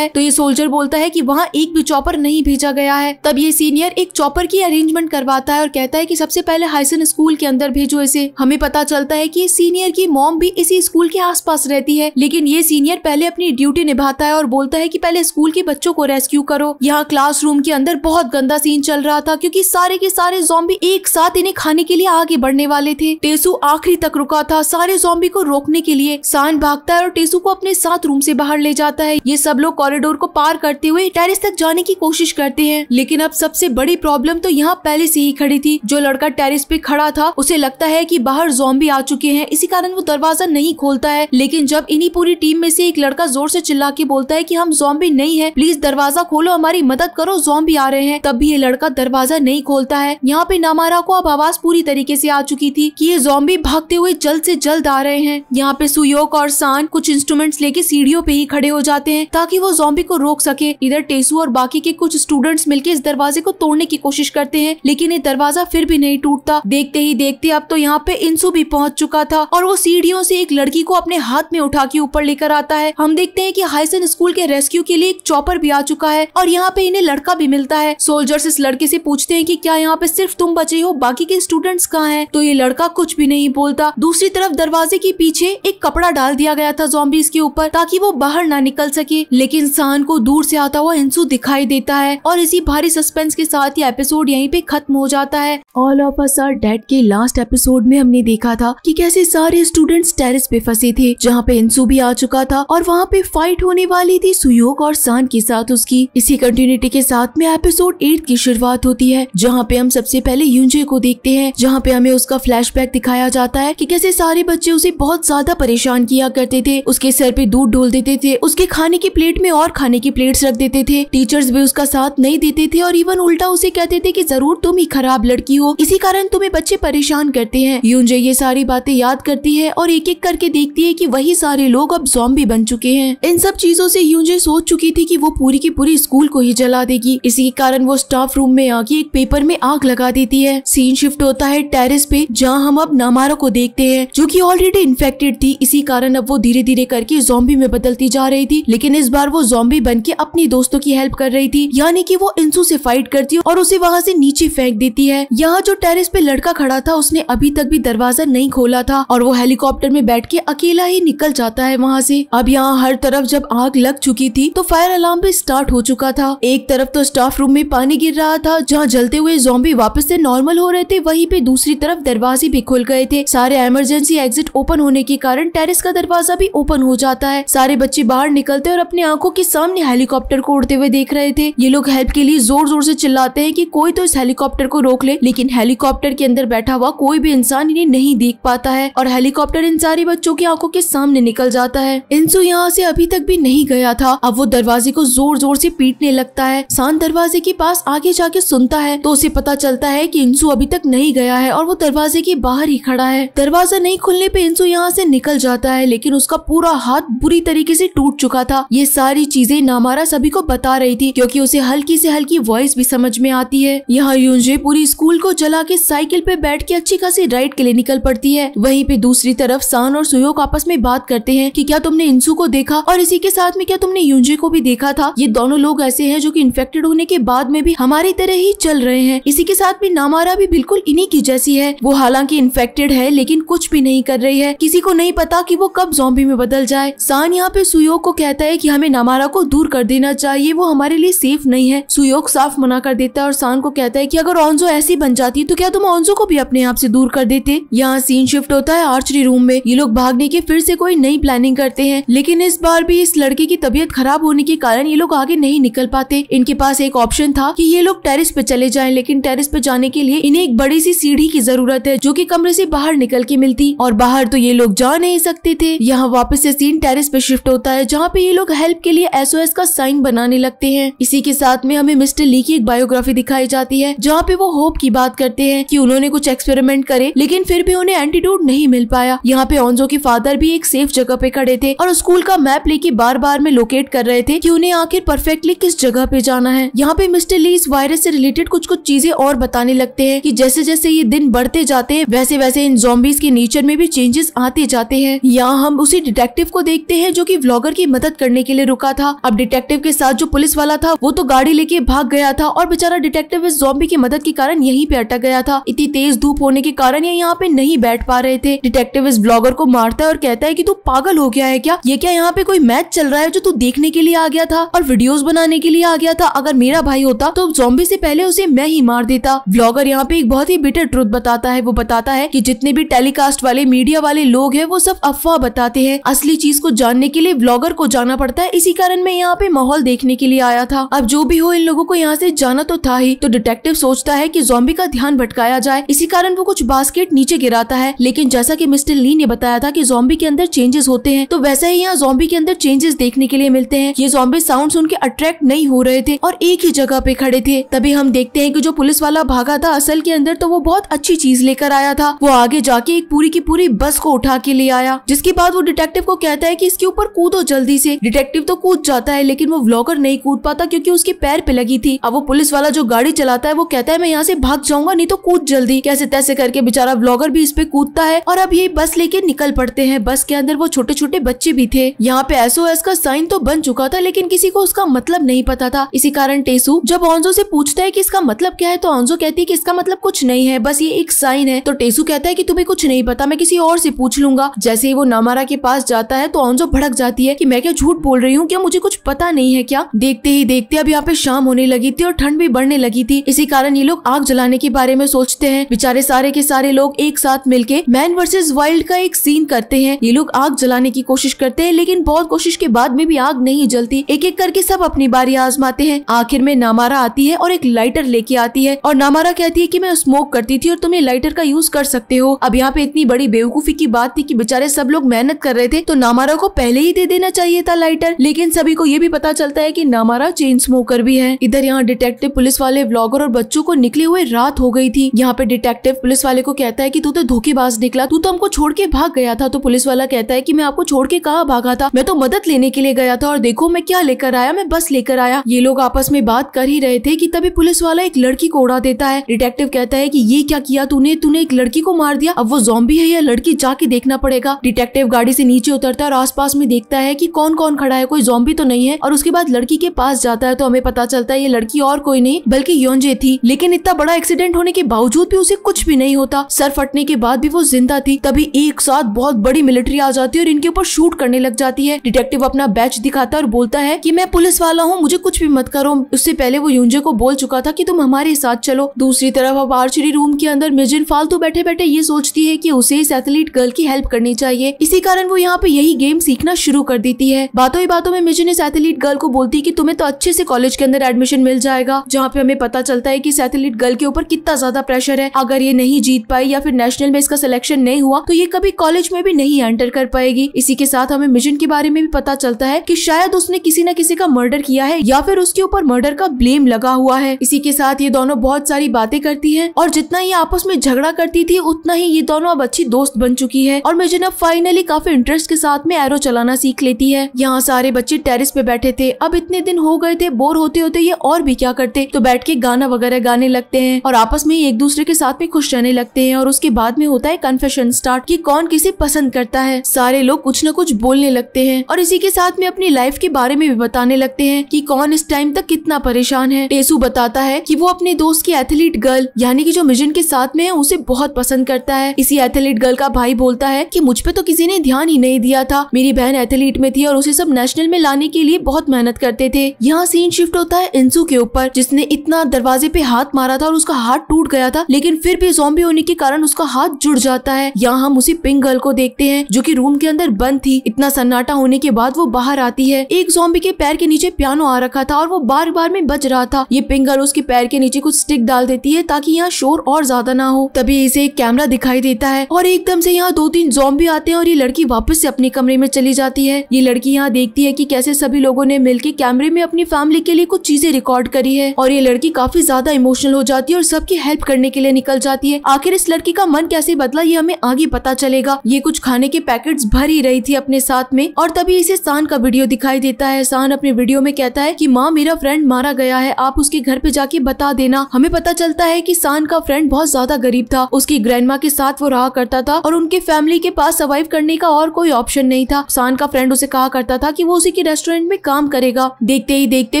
है तो ये सोल्जर बोलता है की वहाँ एक भी चौपर नहीं भेजा गया है तब ये सीनियर एक चौपर की अरेंजमेंट करवाता है और कहता है की सबसे पहले हाईसन स्कूल के अंदर भेजो इसे हमें पता चलता है की सीनियर की मॉम भी इसी स्कूल के आस रहती है लेकिन ये सीनियर पहले अपनी ड्यूटी निभाता है है और बोलता है कि पहले स्कूल के बच्चों को रेस्क्यू करो यहाँ रूम के अंदर बहुत गंदा सीन चल रहा था क्यूँकी सारे के सारे जॉम्बी एक साथ इन्हें खाने के लिए आगे बढ़ने वाले थे टेसु आखिरी तक रुका था सारे जॉम्बी को रोकने के लिए सान भागता है और टेसु को अपने साथ रूम से बाहर ले जाता है ये सब लोग कॉरिडोर को पार करते हुए टेरिस तक जाने की कोशिश करते हैं लेकिन अब सबसे बड़ी प्रॉब्लम तो यहाँ पहले से ही खड़ी थी जो लड़का टेरिस पे खड़ा था उसे लगता है कि बाहर जोम्बी आ चुके हैं इसी कारण वो दरवाजा नहीं खोलता है लेकिन जब इन्हीं पूरी टीम में से एक लड़का जोर से चिल्ला के बोल बोलता है कि हम जॉम्बी नहीं है प्लीज दरवाजा खोलो हमारी मदद करो जॉम्बी आ रहे हैं तब भी ये लड़का दरवाजा नहीं खोलता है यहाँ पे नामारा को अब आवाज पूरी तरीके से आ चुकी थी कि ये जॉम्बी भागते हुए जल्द से जल्द आ रहे हैं यहाँ पे सुयोग और सान कुछ इंस्ट्रूमेंट्स लेके सीढ़ियों पे ही खड़े हो जाते हैं ताकि वो जॉम्बी को रोक सके इधर टेसु और बाकी के कुछ स्टूडेंट्स मिलकर इस दरवाजे को तोड़ने की कोशिश करते हैं लेकिन ये दरवाजा फिर भी नहीं टूटता देखते ही देखते अब तो यहाँ पे इंसु भी पहुँच चुका था और वो सीढ़ियों से एक लड़की को अपने हाथ में उठा के ऊपर लेकर आता है हम देखते हैं की हाइसन स्कूल के रेस्क्यू के लिए एक चॉपर भी आ चुका है और यहाँ पे इन्हें लड़का भी मिलता है सोल्जर्स इस लड़के से पूछते हैं कि क्या यहाँ पे सिर्फ तुम बचे हो बाकी के स्टूडेंट्स कहाँ हैं तो ये लड़का कुछ भी नहीं बोलता दूसरी तरफ दरवाजे के पीछे एक कपड़ा डाल दिया गया था जॉम्बीज के ऊपर ताकि वो बाहर ना निकल सके लेकिन सान को दूर से आता हुआ इंसू दिखाई देता है और इसी भारी सस्पेंस के साथ ये एपिसोड यही पे खत्म हो जाता है all of us are dead के लास्ट एपिसोड में हमने देखा था की कैसे सारे स्टूडेंट्स टेरिस पे फंसे थे जहाँ पे इंसू भी आ चुका था और वहाँ पे फाइट होने वाली वाली थी सुयोग और सान के साथ उसकी इसी कंटिन्यूटी के साथ में एपिसोड एट की शुरुआत होती है जहाँ पे हम सबसे पहले यूंजे को देखते हैं जहाँ पे हमें उसका फ्लैशबैक दिखाया जाता है कि कैसे सारे बच्चे उसे बहुत ज्यादा परेशान किया करते थे उसके सर पे दूध ढोल देते थे उसके खाने की प्लेट में और खाने की प्लेट रख देते थे टीचर्स भी उसका साथ नहीं देते थे और इवन उल्टा उसे कहते थे की जरूर तुम ही खराब लड़की हो इसी कारण तुम्हे बच्चे परेशान करते हैं यूंजे ये सारी बातें याद करती है और एक एक करके देखती है की वही सारे लोग अब जॉम्बी बन चुके हैं इन सब चीजों से ह्यूजे सोच चुकी थी कि वो पूरी की पूरी स्कूल को ही जला देगी इसी के कारण वो स्टाफ रूम में आके एक पेपर में आग लगा देती है सीन शिफ्ट होता है टेरिस पे जहाँ हम अब नामारा को देखते हैं जो की ऑलरेडी इन्फेक्टेड थी इसी कारण अब वो धीरे धीरे करके जोम्बी में बदलती जा रही थी लेकिन इस बार वो जोम्बी बन के अपनी दोस्तों की हेल्प कर रही थी यानी की वो इंसू से फाइट करती है और उसे वहाँ से नीचे फेंक देती है यहाँ जो टेरिस पे लड़का खड़ा था उसने अभी तक भी दरवाजा नहीं खोला था और वो हेलीकॉप्टर में बैठ के अकेला ही निकल जाता है वहाँ से अब यहाँ हर तरफ जब आग लग चुकी थी तो फायर अलार्म भी स्टार्ट हो चुका था एक तरफ तो स्टाफ रूम में पानी गिर रहा था जहाँ जलते हुए जोम्बी वापस से नॉर्मल हो रहे थे वहीं पे दूसरी तरफ दरवाजे भी खुल गए थे सारे इमरजेंसी एग्जिट ओपन होने के कारण टेरिस का दरवाजा भी ओपन हो जाता है सारे बच्चे बाहर निकलते और अपनी आंखों के सामने हेलीकॉप्टर को उड़ते हुए देख रहे थे ये लोग हेल्प के लिए जोर जोर से चिल्लाते हैं कि कोई तो इस हेलीकॉप्टर को रोक ले लेकिन हेलीकॉप्टर के अंदर बैठा हुआ कोई भी इंसान इन्हें नहीं देख पाता है और हेलीकॉप्टर इन सारे बच्चों की आंखों के सामने निकल जाता है इंसु यहाँ से अभी तक भी नहीं गया था अब वो दरवाजे को जोर जोर से पीटने लगता है शान दरवाजे के पास आगे जाके सुनता है तो उसे पता चलता है कि इंसू अभी तक नहीं गया है और वो दरवाजे के बाहर ही खड़ा है दरवाजा नहीं खुलने पे इंसू यहाँ से निकल जाता है लेकिन उसका पूरा हाथ बुरी तरीके से टूट चुका था ये सारी चीजें नामारा सभी को बता रही थी क्योंकि उसे हल्की से हल्की वॉइस भी समझ में आती है यहाँ युजे पूरी स्कूल को जला के साइकिल पे बैठ के अच्छी खासी राइड के लिए निकल पड़ती है वहीं पे दूसरी तरफ शान और सुयोग आपस में बात करते हैं कि क्या तुमने इंसू को देखा और इसी के साथ में क्या तुमने यूजी को भी देखा था ये दोनों लोग ऐसे है जो की इन्फेक्टेड होने के बाद में भी हमारी तरह ही चल रहे हैं इसी के साथ भी नामारा भी बिल्कुल इन्हीं की जैसी है वो हालांकि इन्फेक्टेड है लेकिन कुछ भी नहीं कर रही है किसी को नहीं पता कि वो कब जोम्बी में बदल जाए सान यहाँ पे सुयोग को कहता है कि हमें नामारा को दूर कर देना चाहिए वो हमारे लिए सेफ नहीं है सुयोग साफ मना कर देता है और सान को कहता है कि अगर ऑन्जो ऐसी बन जाती तो क्या तुम ऑन्जो को भी अपने आप से दूर कर देते यहाँ सीन शिफ्ट होता है आर्चरी रूम में ये लोग भागने के फिर से कोई नई प्लानिंग करते हैं लेकिन इस बार भी इस लड़के लड़के की तबीयत खराब होने के कारण ये लोग आगे नहीं निकल पाते इनके पास एक ऑप्शन था कि ये लोग टेरिस पे चले जाएं लेकिन टेरिस पे जाने के लिए इन्हें एक बड़ी सी सीढ़ी की जरूरत है जो कि कमरे से बाहर निकल के मिलती और बाहर तो ये लोग जा नहीं सकते थे यहाँ वापस से सीन टेरिस पे शिफ्ट होता है जहाँ पे ये लोग हेल्प के लिए एस का साइन बनाने लगते है इसी के साथ में हमें मिस्टर ली की एक बायोग्राफी दिखाई जाती है जहाँ पे वो होप की बात करते हैं की उन्होंने कुछ एक्सपेरिमेंट करे लेकिन फिर भी उन्हें एंटीट्यूड नहीं मिल पाया यहाँ पे ऑनजो के फादर भी एक सेफ जगह पे खड़े थे और स्कूल का मैप लेके बार बार कार में लोकेट कर रहे थे कि उन्हें आखिर परफेक्टली किस जगह पे जाना है यहाँ पे मिस्टर ली इस वायरस से रिलेटेड कुछ कुछ चीजें और बताने लगते हैं कि जैसे जैसे ये दिन बढ़ते जाते हैं वैसे वैसे इन जॉम्बीज के नेचर में भी चेंजेस आते जाते हैं यहाँ हम उसी डिटेक्टिव को देखते हैं जो की व्लॉगर की मदद करने के लिए रुका था अब डिटेक्टिव के साथ जो पुलिस वाला था वो तो गाड़ी लेके भाग गया था और बेचारा डिटेक्टिव इस जॉम्बी की मदद के कारण यहीं पे अटक गया था इतनी तेज धूप होने के कारण ये यहाँ पे नहीं बैठ पा रहे थे डिटेक्टिव इस ब्लॉगर को मारता है और कहता है की तू पागल हो गया है क्या ये क्या यहाँ पे कोई मैच चल रहा है बताया जो तू देखने के लिए आ गया था और वीडियोस बनाने के लिए आ गया था अगर मेरा भाई होता तो जॉम्बी से पहले उसे मैं ही मार देता ब्लॉगर यहाँ पे एक बहुत ही बिटर ट्रुथ बताता है वो बताता है कि जितने भी टेलीकास्ट वाले मीडिया वाले लोग हैं वो सब अफवाह बताते हैं असली चीज को जानने के लिए ब्लॉगर को जाना पड़ता है इसी कारण मैं यहाँ पे माहौल देखने के लिए आया था अब जो भी हो इन लोगों को यहाँ से जाना तो था ही तो डिटेक्टिव सोचता है की जॉम्बी का ध्यान भटकाया जाए इसी कारण वो कुछ बास्केट नीचे गिराता है लेकिन जैसा की मिस्टर ली ने बताया था की जॉम्बी के अंदर चेंजेस होते हैं तो वैसे ही यहाँ जॉम्बी के अंदर चेंजेस देख देखने के लिए मिलते हैं ये जॉम्बे साउंड सुन के अट्रैक्ट नहीं हो रहे थे और एक ही जगह पे खड़े थे तभी हम देखते हैं कि जो पुलिस वाला भागा था असल के अंदर तो वो बहुत अच्छी चीज लेकर आया था वो आगे जाके एक पूरी की पूरी बस को उठा के ले आया जिसके बाद वो डिटेक्टिव को कहता है की इसके ऊपर कूदो जल्दी से डिटेक्टिव तो कूद जाता है लेकिन वो व्लॉगर नहीं कूद पाता क्यूँकी उसके पैर पे लगी थी अब वो पुलिस वाला जो गाड़ी चलाता है वो कहता है मैं यहाँ से भाग जाऊंगा नहीं तो कूद जल्दी कैसे तैसे करके बेचारा ब्लॉगर भी इस पे कूदता है और अब ये बस लेके निकल पड़ते हैं बस के अंदर वो छोटे छोटे बच्चे भी थे यहाँ पे एसओएस का साइन तो बन चुका था लेकिन किसी को उसका मतलब नहीं पता था इसी कारण टेसु जब ऑन्जो से पूछता है कि इसका मतलब क्या है तो ऑन्जो कहती है कि इसका मतलब कुछ नहीं है बस ये एक साइन है तो टेसु कहता है कि तुम्हें कुछ नहीं पता मैं किसी और से पूछ लूंगा जैसे ही वो नामारा के पास जाता है तो ऑन्जो भड़क जाती है कि मैं क्या झूठ बोल रही हूँ क्या मुझे कुछ पता नहीं है क्या देखते ही देखते अब यहाँ पे शाम होने लगी थी और ठंड भी बढ़ने लगी थी इसी कारण ये लोग आग जलाने के बारे में सोचते हैं बेचारे सारे के सारे लोग एक साथ मिलके मैन वर्सेज वाइल्ड का एक सीन करते हैं ये लोग आग जलाने की कोशिश करते हैं लेकिन बहुत कोशिश के बाद बाद में भी आग नहीं जलती एक एक करके सब अपनी बारी आजमाते हैं आखिर में नामारा आती है और एक लाइटर लेके आती है और नामारा कहती है की मैं स्मोक करती थी और तुम ये लाइटर का यूज कर सकते हो अब यहाँ पे इतनी बड़ी बेवकूफी की बात थी कि बेचारे सब लोग मेहनत कर रहे थे तो नामारा को पहले ही दे देना चाहिए था लाइटर लेकिन सभी को ये भी पता चलता है की नामारा चेन स्मोकर भी है इधर यहाँ डिटेक्टिव पुलिस वाले ब्लॉगर और बच्चों को निकले हुए रात हो गई थी यहाँ पे डिटेक्टिव पुलिस वाले को कहता है की तू तो धोखेबाज निकला तू तो हमको छोड़ के भाग गया था तो पुलिस वाला कहता है की मैं आपको छोड़ के कहा भागा था मैं तो मदद लेने के लिए गया था और देखो मैं क्या लेकर आया मैं बस लेकर आया ये लोग आपस में बात कर ही रहे थे कि तभी पुलिस वाला एक लड़की को उड़ा देता है डिटेक्टिव कहता है कि ये क्या किया तूने तूने एक लड़की को मार दिया अब वो जोम्बी है या लड़की जाके देखना पड़ेगा डिटेक्टिव गाड़ी से नीचे उतरता है और आस में देखता है की कौन कौन खड़ा है कोई जोम्बी तो नहीं है और उसके बाद लड़की के पास जाता है तो हमें पता चलता है ये लड़की और कोई नहीं बल्कि योजे थी लेकिन इतना बड़ा एक्सीडेंट होने के बावजूद भी उसे कुछ भी नहीं होता सर फटने के बाद भी वो जिंदा थी तभी एक साथ बहुत बड़ी मिलिट्री आ जाती है और इनके ऊपर शूट करने लग जाती है डिटेक्टिव अपना बैच दिखाता और बोलता है की मैं पुलिस वाला हूँ मुझे कुछ भी मत करो उससे पहले वो यूंजे को बोल चुका था की तुम हमारे साथ चलो दूसरी तरफ अब आर्चरी रूम के अंदर मिजिन फालतू बैठे बैठे ये सोचती है की उसे इस एथलीट गर्ल की हेल्प करनी चाहिए इसी कारण वो यहाँ पे यही गेम सीखना शुरू कर देती है बातों ही बातों में मिजिन इस एथलीट गर्ल को बोलती है की तुम्हें तो अच्छे से कॉलेज के अंदर एडमिशन मिल जाएगा जहाँ पे हमें पता चलता है की इस एथलीट गर्ल के ऊपर कितना ज्यादा प्रेशर है अगर ये नहीं जीत पाई या फिर नेशनल में इसका सिलेक्शन नहीं हुआ तो ये कभी कॉलेज में भी नहीं एंटर कर पाएगी इसी के साथ हमें मिशन के बारे में भी पता चलता होता है कि शायद उसने किसी न किसी का मर्डर किया है या फिर उसके ऊपर मर्डर का ब्लेम लगा हुआ है इसी के साथ ये दोनों बहुत सारी बातें करती है और जितना ये आपस में झगड़ा करती थी उतना ही ये दोनों अब अच्छी दोस्त बन चुकी है और अब फाइनली काफी इंटरेस्ट के साथ में एरो चलाना सीख लेती है यहाँ सारे बच्चे टेरिस पे बैठे थे अब इतने दिन हो गए थे बोर होते होते ये और भी क्या करते तो बैठ के गाना वगैरह गाने लगते हैं और आपस में एक दूसरे के साथ में खुश रहने लगते हैं और उसके बाद में होता है कन्फेशन स्टार्ट की कौन किसे पसंद करता है सारे लोग कुछ न कुछ बोलने लगते हैं और इसी के साथ साथ में अपनी लाइफ के बारे में भी बताने लगते हैं कि कौन इस टाइम तक कितना परेशान है टेसु बताता है कि वो अपने दोस्त की एथलीट गर्ल यानी कि जो मिजन के साथ में है उसे बहुत पसंद करता है इसी एथलीट गर्ल का भाई बोलता है कि मुझ पे तो किसी ने ध्यान ही नहीं दिया था मेरी बहन एथलीट में थी और उसे सब नेशनल में लाने के लिए बहुत मेहनत करते थे यहाँ सीन शिफ्ट होता है इंसू के ऊपर जिसने इतना दरवाजे पे हाथ मारा था और उसका हाथ टूट गया था लेकिन फिर भी जोम्बी होने के कारण उसका हाथ जुड़ जाता है यहाँ हम उसी पिंक गर्ल को देखते हैं जो की रूम के अंदर बंद थी इतना सन्नाटा होने के बाद वो बाहर आती है एक जोम्बी के पैर के नीचे पियानो आ रखा था और वो बार बार में बज रहा था ये पिंगल उसके पैर के नीचे कुछ स्टिक डाल देती है ताकि यहाँ शोर और ज्यादा ना हो तभी इसे एक कैमरा दिखाई देता है और एकदम से यहाँ दो तीन जोम्बी आते हैं और ये लड़की वापस से अपने कमरे में चली जाती है ये लड़की यहाँ देखती है की कैसे सभी लोगों ने मिलकर कैमरे में अपनी फैमिली के लिए कुछ चीजें रिकॉर्ड करी है और ये लड़की काफी ज्यादा इमोशनल हो जाती है और सबकी हेल्प करने के लिए निकल जाती है आखिर इस लड़की का मन कैसे बदला ये हमें आगे पता चलेगा ये कुछ खाने के पैकेट भर ही रही थी अपने साथ में और तभी इसे एहसान का वीडियो दिखाई देता है एहसान अपने वीडियो में कहता है कि माँ मेरा फ्रेंड मारा गया है आप उसके घर पे जाके बता देना हमें पता चलता है कि सान का फ्रेंड बहुत ज्यादा गरीब था उसकी ग्रैंड के साथ वो रहा करता था और उनके फैमिली के पास सर्वाइव करने का और कोई ऑप्शन नहीं था सान का फ्रेंड उसे कहा करता था की वो उसी के रेस्टोरेंट में काम करेगा देखते ही देखते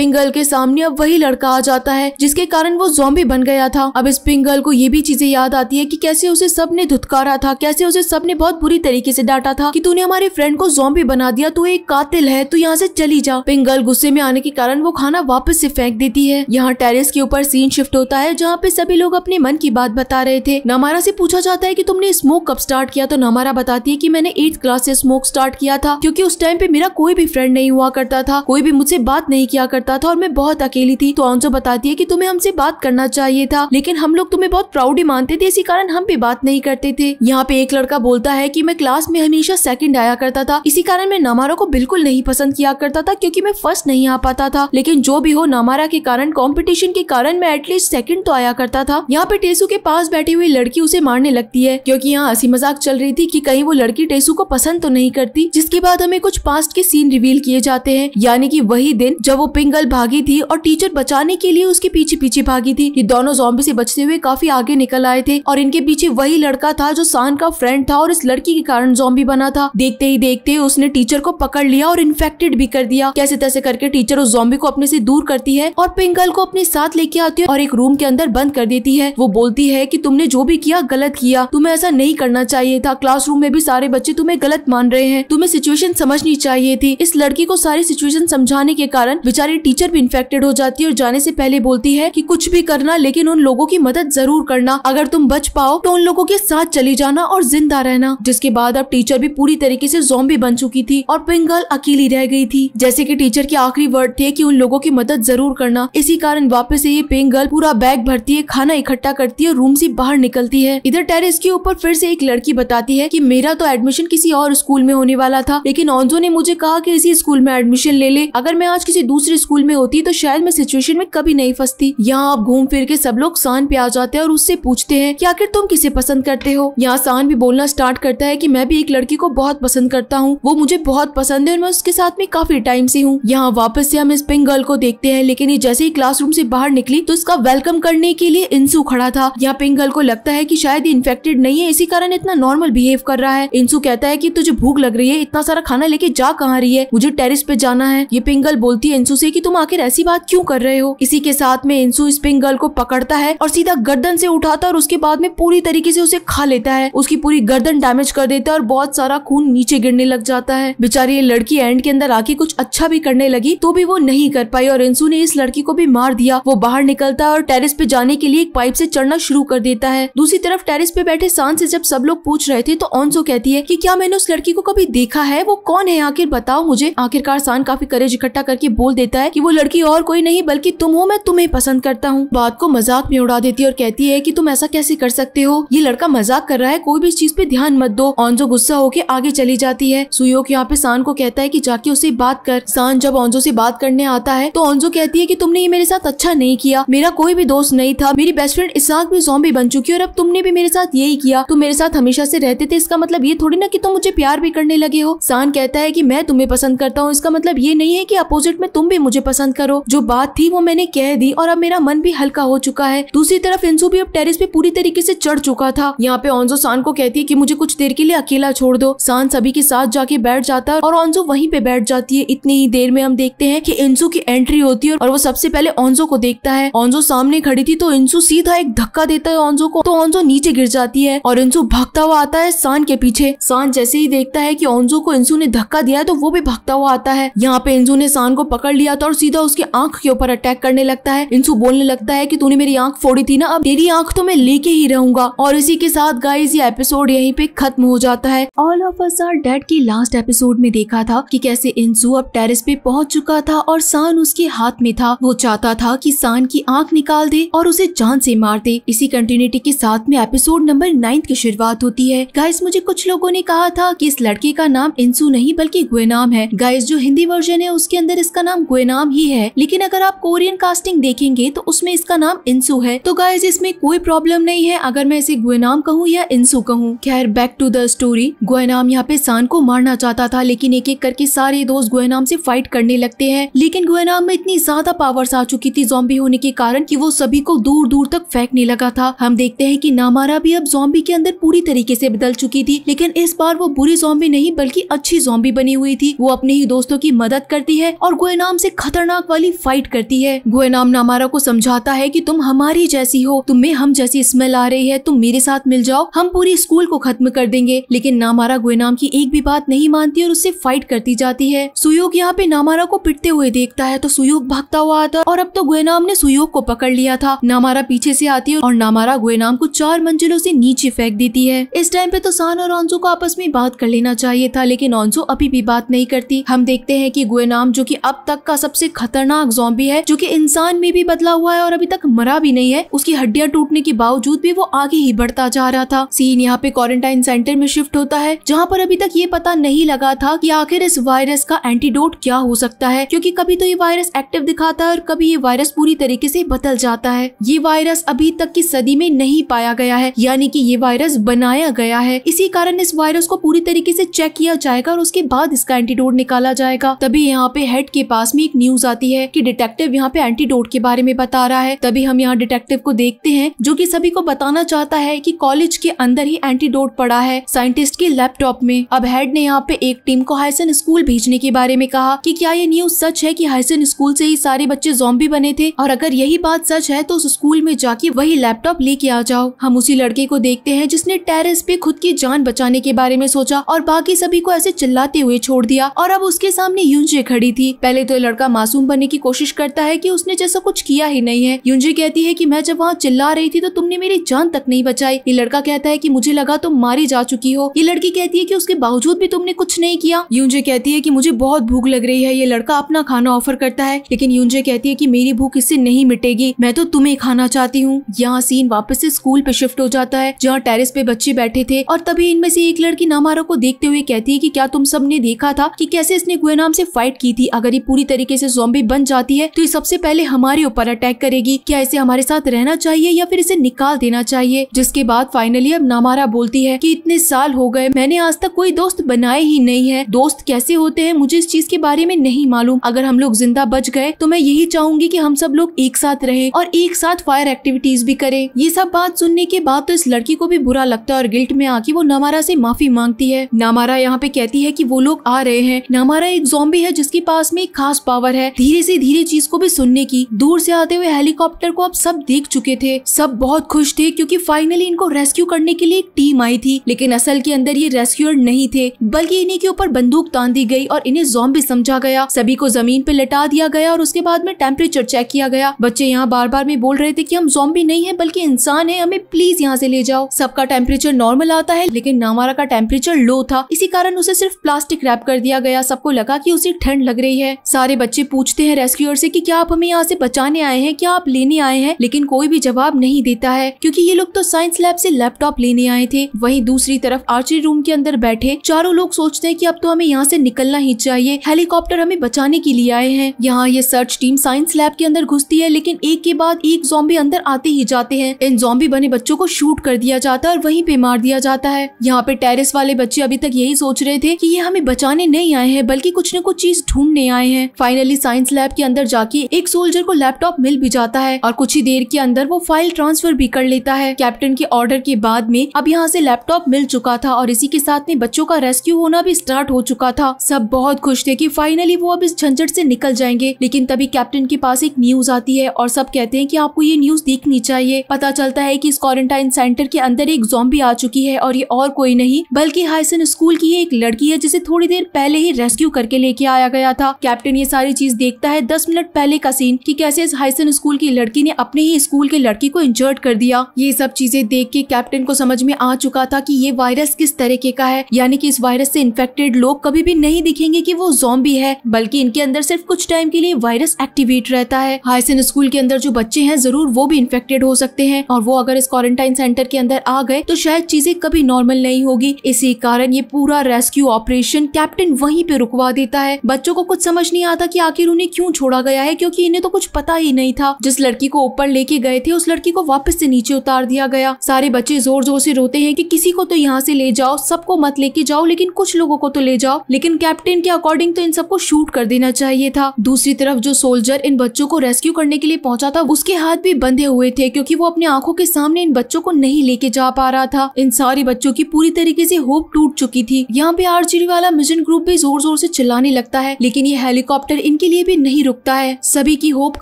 पिंगल के सामने अब वही लड़का आ जाता है जिसके कारण वो जॉम्बी बन गया था अब इस पिंगल को ये भी चीजें याद आती है की कैसे उसे सब ने धुतकारा था कैसे उसे सबने बहुत बुरी तरीके से डांटा था कि तूने हमारे फ्रेंड को जॉम्बी बना दिया तू एक कातिल है तो यहाँ से चली जा पिंगल गुस्से में आने के कारण वो खाना वापस से फेंक देती है यहाँ टेरिस के ऊपर सीन शिफ्ट होता है जहाँ पे सभी लोग अपने मन की बात बता रहे थे नमारा से पूछा जाता है कि तुमने स्मोक कब स्टार्ट किया तो नमारा बताती है कि मैंने एट्थ क्लास से स्मोक स्टार्ट किया था क्योंकि उस टाइम पे मेरा कोई भी फ्रेंड नहीं हुआ करता था कोई भी मुझसे बात नहीं किया करता था और मैं बहुत अकेली थी तो ऑन्सो बताती है की तुम्हें हमसे बात करना चाहिए था लेकिन हम लोग तुम्हें बहुत प्राउड ही मानते थे इसी कारण हम भी बात नहीं करते थे यहाँ पे एक लड़का बोलता है की मैं क्लास में हमेशा सेकेंड आया करता था इसी कारण मैं नमारा को बिल्कुल बिल्कुल नहीं पसंद किया करता था क्योंकि मैं फर्स्ट नहीं आ पाता था लेकिन जो भी हो नामारा के कारण कॉम्पिटिशन के कारण मैं एटलीस्ट सेकंड तो आया करता था यहाँ पे टेसू के पास बैठी हुई लड़की उसे मारने लगती है क्योंकि यहाँ हंसी मजाक चल रही थी कि कहीं वो लड़की टेसू को पसंद तो नहीं करती जिसके बाद हमें कुछ पास्ट के सीन रिवील किए जाते हैं यानी कि वही दिन जब वो पिंगल भागी थी और टीचर बचाने के लिए उसके पीछे पीछे भागी थी ये दोनों जॉम्बी से बचते हुए काफी आगे निकल आए थे और इनके पीछे वही लड़का था जो सान का फ्रेंड था और इस लड़की के कारण जॉम्बी बना था देखते ही देखते उसने टीचर को पकड़ लिया लिया और इन्फेक्टेड भी कर दिया कैसे तैसे करके टीचर उस जॉम्बी को अपने से दूर करती है और पिंकल को अपने साथ लेके आती है और एक रूम के अंदर बंद कर देती है वो बोलती है की तुमने जो भी किया गलत किया तुम्हें ऐसा नहीं करना चाहिए था रूम में भी सारे बच्चे तुम्हें गलत मान रहे हैं तुम्हें सिचुएशन समझनी चाहिए थी इस लड़की को सारी सिचुएशन समझाने के कारण बेचारी टीचर भी इन्फेक्टेड हो जाती है और जाने से पहले बोलती है कि कुछ भी करना लेकिन उन लोगों की मदद जरूर करना अगर तुम बच पाओ तो उन लोगों के साथ चली जाना और जिंदा रहना जिसके बाद अब टीचर भी पूरी तरीके से जॉम्बी बन चुकी थी और पिंगल अकेली रह गई थी जैसे कि टीचर के आखिरी वर्ड थे कि उन लोगों की मदद जरूर करना इसी कारण वापस ये पेंग गर्ल पूरा बैग भरती है खाना इकट्ठा करती है रूम से बाहर निकलती है इधर टेरिस के ऊपर फिर से एक लड़की बताती है की मेरा तो एडमिशन किसी और स्कूल में होने वाला था लेकिन ऑन्जो ने मुझे कहा की इसी स्कूल में एडमिशन ले ले अगर मैं आज किसी दूसरे स्कूल में होती तो शायद मैं सिचुएशन में कभी नहीं फंसती यहाँ आप घूम फिर के सब लोग शान पे आ जाते हैं और उससे पूछते हैं कि आखिर तुम किसे पसंद करते हो यहाँ शान भी बोलना स्टार्ट करता है कि मैं भी एक लड़की को बहुत पसंद करता हूँ वो मुझे बहुत पसंद है एंड मैं उसके साथ में काफी टाइम से हूँ यहाँ वापस से हम इस पिंक गर्ल को देखते हैं लेकिन ये जैसे ही क्लासरूम से बाहर निकली तो उसका वेलकम करने के लिए इंसू खड़ा था यहाँ पिंक गर्ल को लगता है की शायद इन्फेक्टेड नहीं है इसी कारण इतना नॉर्मल बिहेव कर रहा है इंसू कहता है की तुझे भूख लग रही है इतना सारा खाना लेके जा कहा रही है मुझे टेरिस पे जाना है ये पिंक गर्ल बोलती है इंसू से की तुम आखिर ऐसी बात क्यूँ कर रहे हो इसी के साथ में इंसू इस पिंक गर्ल को पकड़ता है और सीधा गर्दन से उठाता और उसके बाद में पूरी तरीके से उसे खा लेता है उसकी पूरी गर्दन डैमेज कर देता है और बहुत सारा खून नीचे गिरने लग जाता है बेचारी ये लड़की एंड के अंदर आके कुछ अच्छा भी करने लगी तो भी वो नहीं कर पाई और इंसू ने इस लड़की को भी मार दिया वो बाहर निकलता है और टेरिस पे जाने के लिए एक पाइप से चढ़ना शुरू कर देता है दूसरी तरफ टेरिस पे बैठे सान से जब सब लोग पूछ रहे थे तो ऑनसो कहती है की क्या मैंने उस लड़की को कभी देखा है वो कौन है आखिर बताओ मुझे आखिरकार सान काफी करेज इकट्ठा करके बोल देता है की वो लड़की और कोई नहीं बल्कि तुम हो मैं तुम्हें पसंद करता हूँ बात को मजाक में उड़ा देती है और कहती है की तुम ऐसा कैसे कर सकते हो ये लड़का मजाक कर रहा है कोई भी चीज पे ध्यान मत दो ऑनजो गुस्सा होकर आगे चली जाती है सुयोग यहाँ पे सान को कहती कहता है कि जाके उसे बात कर सान जब ऑन्जो से बात करने आता है तो ऑन्जो कहती है कि तुमने ये मेरे साथ अच्छा नहीं किया मेरा कोई भी दोस्त नहीं था मेरी बेस्ट फ्रेंड इसाक भी जॉम्बी बन चुकी है और अब तुमने भी मेरे साथ यही किया तुम मेरे साथ हमेशा से रहते थे इसका मतलब ये थोड़ी ना की तुम मुझे प्यार भी करने लगे हो सान कहता है की मैं तुम्हें पसंद करता हूँ इसका मतलब ये नहीं है की अपोजिट में तुम भी मुझे पसंद करो जो बात थी वो मैंने कह दी और अब मेरा मन भी हल्का हो चुका है दूसरी तरफ इंसू भी अब टेरिस पे पूरी तरीके से चढ़ चुका था यहाँ पे ऑन्जो सान को कहती है की मुझे कुछ देर के लिए अकेला छोड़ दो सान सभी के साथ जाके बैठ जाता है और ओंजो ऑनजो तो वहीं पे बैठ जाती है इतनी ही देर में हम देखते हैं कि इंसू की एंट्री होती है और वो सबसे पहले ऑनजो को देखता है ऑनजो सामने खड़ी थी तो इंसू सीधा एक धक्का देता है ऑनजो को तो ऑनजो नीचे गिर जाती है और इंसू भागता हुआ आता है सान के पीछे सान जैसे ही देखता है की ऑनजो को इंसू ने धक्का दिया है तो वो भी भागता हुआ आता है यहाँ पे इंसू ने सान को पकड़ लिया था और सीधा उसकी आंख के ऊपर अटैक करने लगता है इंसू बोलने लगता है की तूने मेरी आंख फोड़ी थी ना अब तेरी आंख तो मैं लेके ही रहूंगा और इसी के साथ गाइज ये एपिसोड यहीं पे खत्म हो जाता है all of us are dead की लास्ट एपिसोड में देखा था कि कैसे इंसू अब टेरिस पे पहुंच चुका था और सान उसके हाथ में था वो चाहता था कि सान की आंख निकाल दे और उसे जान से मार दे इसी कंटिन्यूटी के साथ में एपिसोड नंबर नाइन्थ की शुरुआत होती है गाइस मुझे कुछ लोगों ने कहा था कि इस लड़के का नाम इंसू नहीं बल्कि गुएनाम है गाइस जो हिंदी वर्जन है उसके अंदर इसका नाम गुएनाम ही है लेकिन अगर आप कोरियन कास्टिंग देखेंगे तो उसमें इसका नाम इंसू है तो गाइज इसमें कोई प्रॉब्लम नहीं है अगर मैं इसे गुएनाम कहूँ या इंसू कहूँ खैर बैक टू द स्टोरी गुएनाम यहाँ पे सान को मारना चाहता था लेकिन एक एक देखकर करके सारे दोस्त गोयनाम से फाइट करने लगते हैं लेकिन गोयनाम में इतनी ज्यादा पावर्स आ चुकी थी जॉम्बी होने के कारण कि वो सभी को दूर दूर तक फेंकने लगा था हम देखते हैं कि नामारा भी अब जोम्बी के अंदर पूरी तरीके से बदल चुकी थी लेकिन इस बार वो बुरी जोम्बी नहीं बल्कि अच्छी जोम्बी बनी हुई थी वो अपने ही दोस्तों की मदद करती है और गोयनाम से खतरनाक वाली फाइट करती है गोयनाम नामारा को समझाता है की तुम हमारी जैसी हो तुम्हें हम जैसी स्मेल आ रही है तुम मेरे साथ मिल जाओ हम पूरी स्कूल को खत्म कर देंगे लेकिन नामारा गोयनाम की एक भी बात नहीं मानती और उससे फाइट करती जाती है सुयोग यहाँ पे नामारा को पिटते हुए देखता है तो सुयोग भागता हुआ आता और अब तो गुएनाम ने सुयोग को पकड़ लिया था नामारा पीछे से आती है और नामारा गुएनाम को चार मंजिलों से नीचे फेंक देती है इस टाइम पे तो सान और ऑन्सो को आपस में बात कर लेना चाहिए था लेकिन ऑन्सो अभी भी बात नहीं करती हम देखते हैं की गुएनाम जो की अब तक का सबसे खतरनाक जॉम्बी है जो की इंसान में भी बदला हुआ है और अभी तक मरा भी नहीं है उसकी हड्डियाँ टूटने के बावजूद भी वो आगे ही बढ़ता जा रहा था सीन यहाँ पे क्वारंटाइन सेंटर में शिफ्ट होता है जहाँ पर अभी तक ये पता नहीं लगा था कि आखिर आखिर इस वायरस का एंटीडोट क्या हो सकता है क्योंकि कभी तो ये वायरस एक्टिव दिखाता है और कभी ये वायरस पूरी तरीके से बदल जाता है ये वायरस अभी तक की सदी में नहीं पाया गया है यानी कि ये वायरस बनाया गया है इसी कारण इस वायरस को पूरी तरीके से चेक किया जाएगा और उसके बाद इसका एंटीडोट निकाला जाएगा तभी यहाँ पे हेड के पास में एक न्यूज आती है की डिटेक्टिव यहाँ पे एंटीडोट के बारे में बता रहा है तभी हम यहाँ डिटेक्टिव को देखते हैं जो की सभी को बताना चाहता है की कॉलेज के अंदर ही एंटीडोट पड़ा है साइंटिस्ट के लैपटॉप में अब हेड ने यहाँ पे एक टीम को हाइसन हाइसन स्कूल भेजने के बारे में कहा कि क्या ये न्यूज सच है कि हाइसन स्कूल से ही सारे बच्चे जोम्बी बने थे और अगर यही बात सच है तो उस स्कूल में जाके वही लैपटॉप लेके आ जाओ हम उसी लड़के को देखते हैं जिसने टेरिस पे खुद की जान बचाने के बारे में सोचा और बाकी सभी को ऐसे चिल्लाते हुए छोड़ दिया और अब उसके सामने यूंजे खड़ी थी पहले तो लड़का मासूम बनने की कोशिश करता है की उसने जैसा कुछ किया ही नहीं है यूंजे कहती है की मैं जब वहाँ चिल्ला रही थी तो तुमने मेरी जान तक नहीं बचाई ये लड़का कहता है की मुझे लगा तुम मारी जा चुकी हो ये लड़की कहती है की उसके बावजूद भी तुमने कुछ नहीं किया यूनजे कहती है कि मुझे बहुत भूख लग रही है ये लड़का अपना खाना ऑफर करता है लेकिन यूनजे कहती है कि मेरी भूख इससे नहीं मिटेगी मैं तो तुम्हें खाना चाहती हूँ यहाँ सीन वापस से स्कूल पे शिफ्ट हो जाता है जहाँ टेरिस पे बच्चे बैठे थे और तभी इनमें से एक लड़की नामारा को देखते हुए कहती है की क्या तुम ने देखा था की कैसे इसने गुएनाम से फाइट की थी अगर ये पूरी तरीके ऐसी जोम्बे बन जाती है तो ये सबसे पहले हमारे ऊपर अटैक करेगी क्या इसे हमारे साथ रहना चाहिए या फिर इसे निकाल देना चाहिए जिसके बाद फाइनली अब नामारा बोलती है की इतने साल हो गए मैंने आज तक कोई दोस्त बनाए ही नहीं है दोस्त दोस्त कैसे होते हैं मुझे इस चीज के बारे में नहीं मालूम अगर हम लोग जिंदा बच गए तो मैं यही चाहूंगी की हम सब लोग एक साथ रहे और एक साथ फायर एक्टिविटीज भी करे ये सब बात सुनने के बाद तो इस लड़की को भी बुरा लगता है और गिल्ट में आके वो नामारा से माफी मांगती है नामारा यहाँ पे कहती है कि वो लोग आ रहे हैं नामारा एक जोम्बी है जिसके पास में एक खास पावर है धीरे से धीरे चीज को भी सुनने की दूर से आते हुए हेलीकॉप्टर को आप सब देख चुके थे सब बहुत खुश थे क्योंकि फाइनली इनको रेस्क्यू करने के लिए एक टीम आई थी लेकिन असल के अंदर ये रेस्क्यूअर नहीं थे बल्कि इन्हीं के ऊपर बंदूक बंदूक दी गई और इन्हें जोम्बी समझा गया सभी को जमीन पे लटा दिया गया और उसके बाद में टेम्परेचर चेक किया गया बच्चे यहाँ बार बार में बोल रहे थे की हम जोम्बी नहीं है बल्कि इंसान है हमें प्लीज यहाँ से ले जाओ सबका टेम्परेचर नॉर्मल आता है लेकिन नामारा का टेम्परेचर लो था इसी कारण उसे सिर्फ प्लास्टिक रैप कर दिया गया सबको लगा की उसे ठंड लग रही है सारे बच्चे पूछते हैं रेस्क्यूअर से की क्या आप हमें यहाँ से बचाने आए हैं क्या आप लेने आए हैं लेकिन कोई भी जवाब नहीं देता है क्योंकि ये लोग तो साइंस लैब से लैपटॉप लेने आए थे वहीं दूसरी तरफ आर्चरी रूम के अंदर बैठे चारों लोग सोचते हैं कि अब तो हमें यहाँ यहाँ से निकलना ही चाहिए हेलीकॉप्टर हमें बचाने के लिए आए हैं यहाँ ये सर्च टीम साइंस लैब के अंदर घुसती है लेकिन एक के बाद एक जोम्बी अंदर आते ही जाते हैं इन जोम्बी बने बच्चों को शूट कर दिया जाता है और वही पे मार दिया जाता है यहाँ पे टेरिस वाले बच्चे अभी तक यही सोच रहे थे की ये हमें बचाने नहीं आए हैं बल्कि कुछ न कुछ चीज ढूंढने आए हैं फाइनली साइंस लैब के अंदर जाके एक सोल्जर को लैपटॉप मिल भी जाता है और कुछ ही देर के अंदर वो फाइल ट्रांसफर भी कर लेता है कैप्टन के ऑर्डर के बाद में अब यहाँ से लैपटॉप मिल चुका था और इसी के साथ में बच्चों का रेस्क्यू होना भी स्टार्ट हो चुका हुआ था सब बहुत खुश थे कि फाइनली वो अब इस झंझट से निकल जाएंगे लेकिन तभी कैप्टन के पास एक न्यूज आती है और सब कहते हैं कि आपको ये न्यूज देखनी चाहिए पता चलता है कि इस क्वारंटाइन सेंटर के अंदर एक जॉम्बी आ चुकी है और ये और कोई नहीं बल्कि हाइसन स्कूल की एक लड़की है जिसे थोड़ी देर पहले ही रेस्क्यू करके लेके आया गया था कैप्टन ये सारी चीज देखता है दस मिनट पहले का सीन की कैसे इस हाइसन स्कूल की लड़की ने अपने ही स्कूल के लड़की को इंजर्ट कर दिया ये सब चीजें देख के कैप्टन को समझ में आ चुका था की ये वायरस किस तरीके का है यानी की इस वायरस से इन्फेक्टेड लोग कभी कभी भी नहीं दिखेंगे कि वो जोम्बी है बल्कि इनके अंदर सिर्फ कुछ टाइम के लिए वायरस एक्टिवेट रहता है हाईसेन स्कूल के अंदर जो बच्चे हैं जरूर वो भी इन्फेक्टेड हो सकते हैं और वो अगर इस क्वारंटाइन सेंटर के अंदर आ गए तो शायद चीजें कभी नॉर्मल नहीं होगी इसी कारण ये पूरा रेस्क्यू ऑपरेशन कैप्टन वही पे रुकवा देता है बच्चों को कुछ समझ नहीं आता की आखिर उन्हें क्यों छोड़ा गया है क्यूँकी इन्हें तो कुछ पता ही नहीं था जिस लड़की को ऊपर लेके गए थे उस लड़की को वापस ऐसी नीचे उतार दिया गया सारे बच्चे जोर जोर से रोते हैं की किसी को तो यहाँ ऐसी ले जाओ सबको मत लेके जाओ लेकिन कुछ लोगों को तो ले जाओ लेकिन कैप्टन के अकॉर्डिंग तो इन सबको शूट कर देना चाहिए था दूसरी तरफ जो सोल्जर इन बच्चों को रेस्क्यू करने के लिए पहुंचा था उसके हाथ भी बंधे हुए थे क्योंकि वो अपनी आंखों के सामने इन बच्चों को नहीं लेके जा पा रहा था इन सारे बच्चों की पूरी तरीके से होप टूट चुकी थी यहाँ पे आर्चरी वाला मिशन ग्रुप भी जोर जोर से चिल्लाने लगता है लेकिन ये हेलीकॉप्टर इनके लिए भी नहीं रुकता है सभी की होप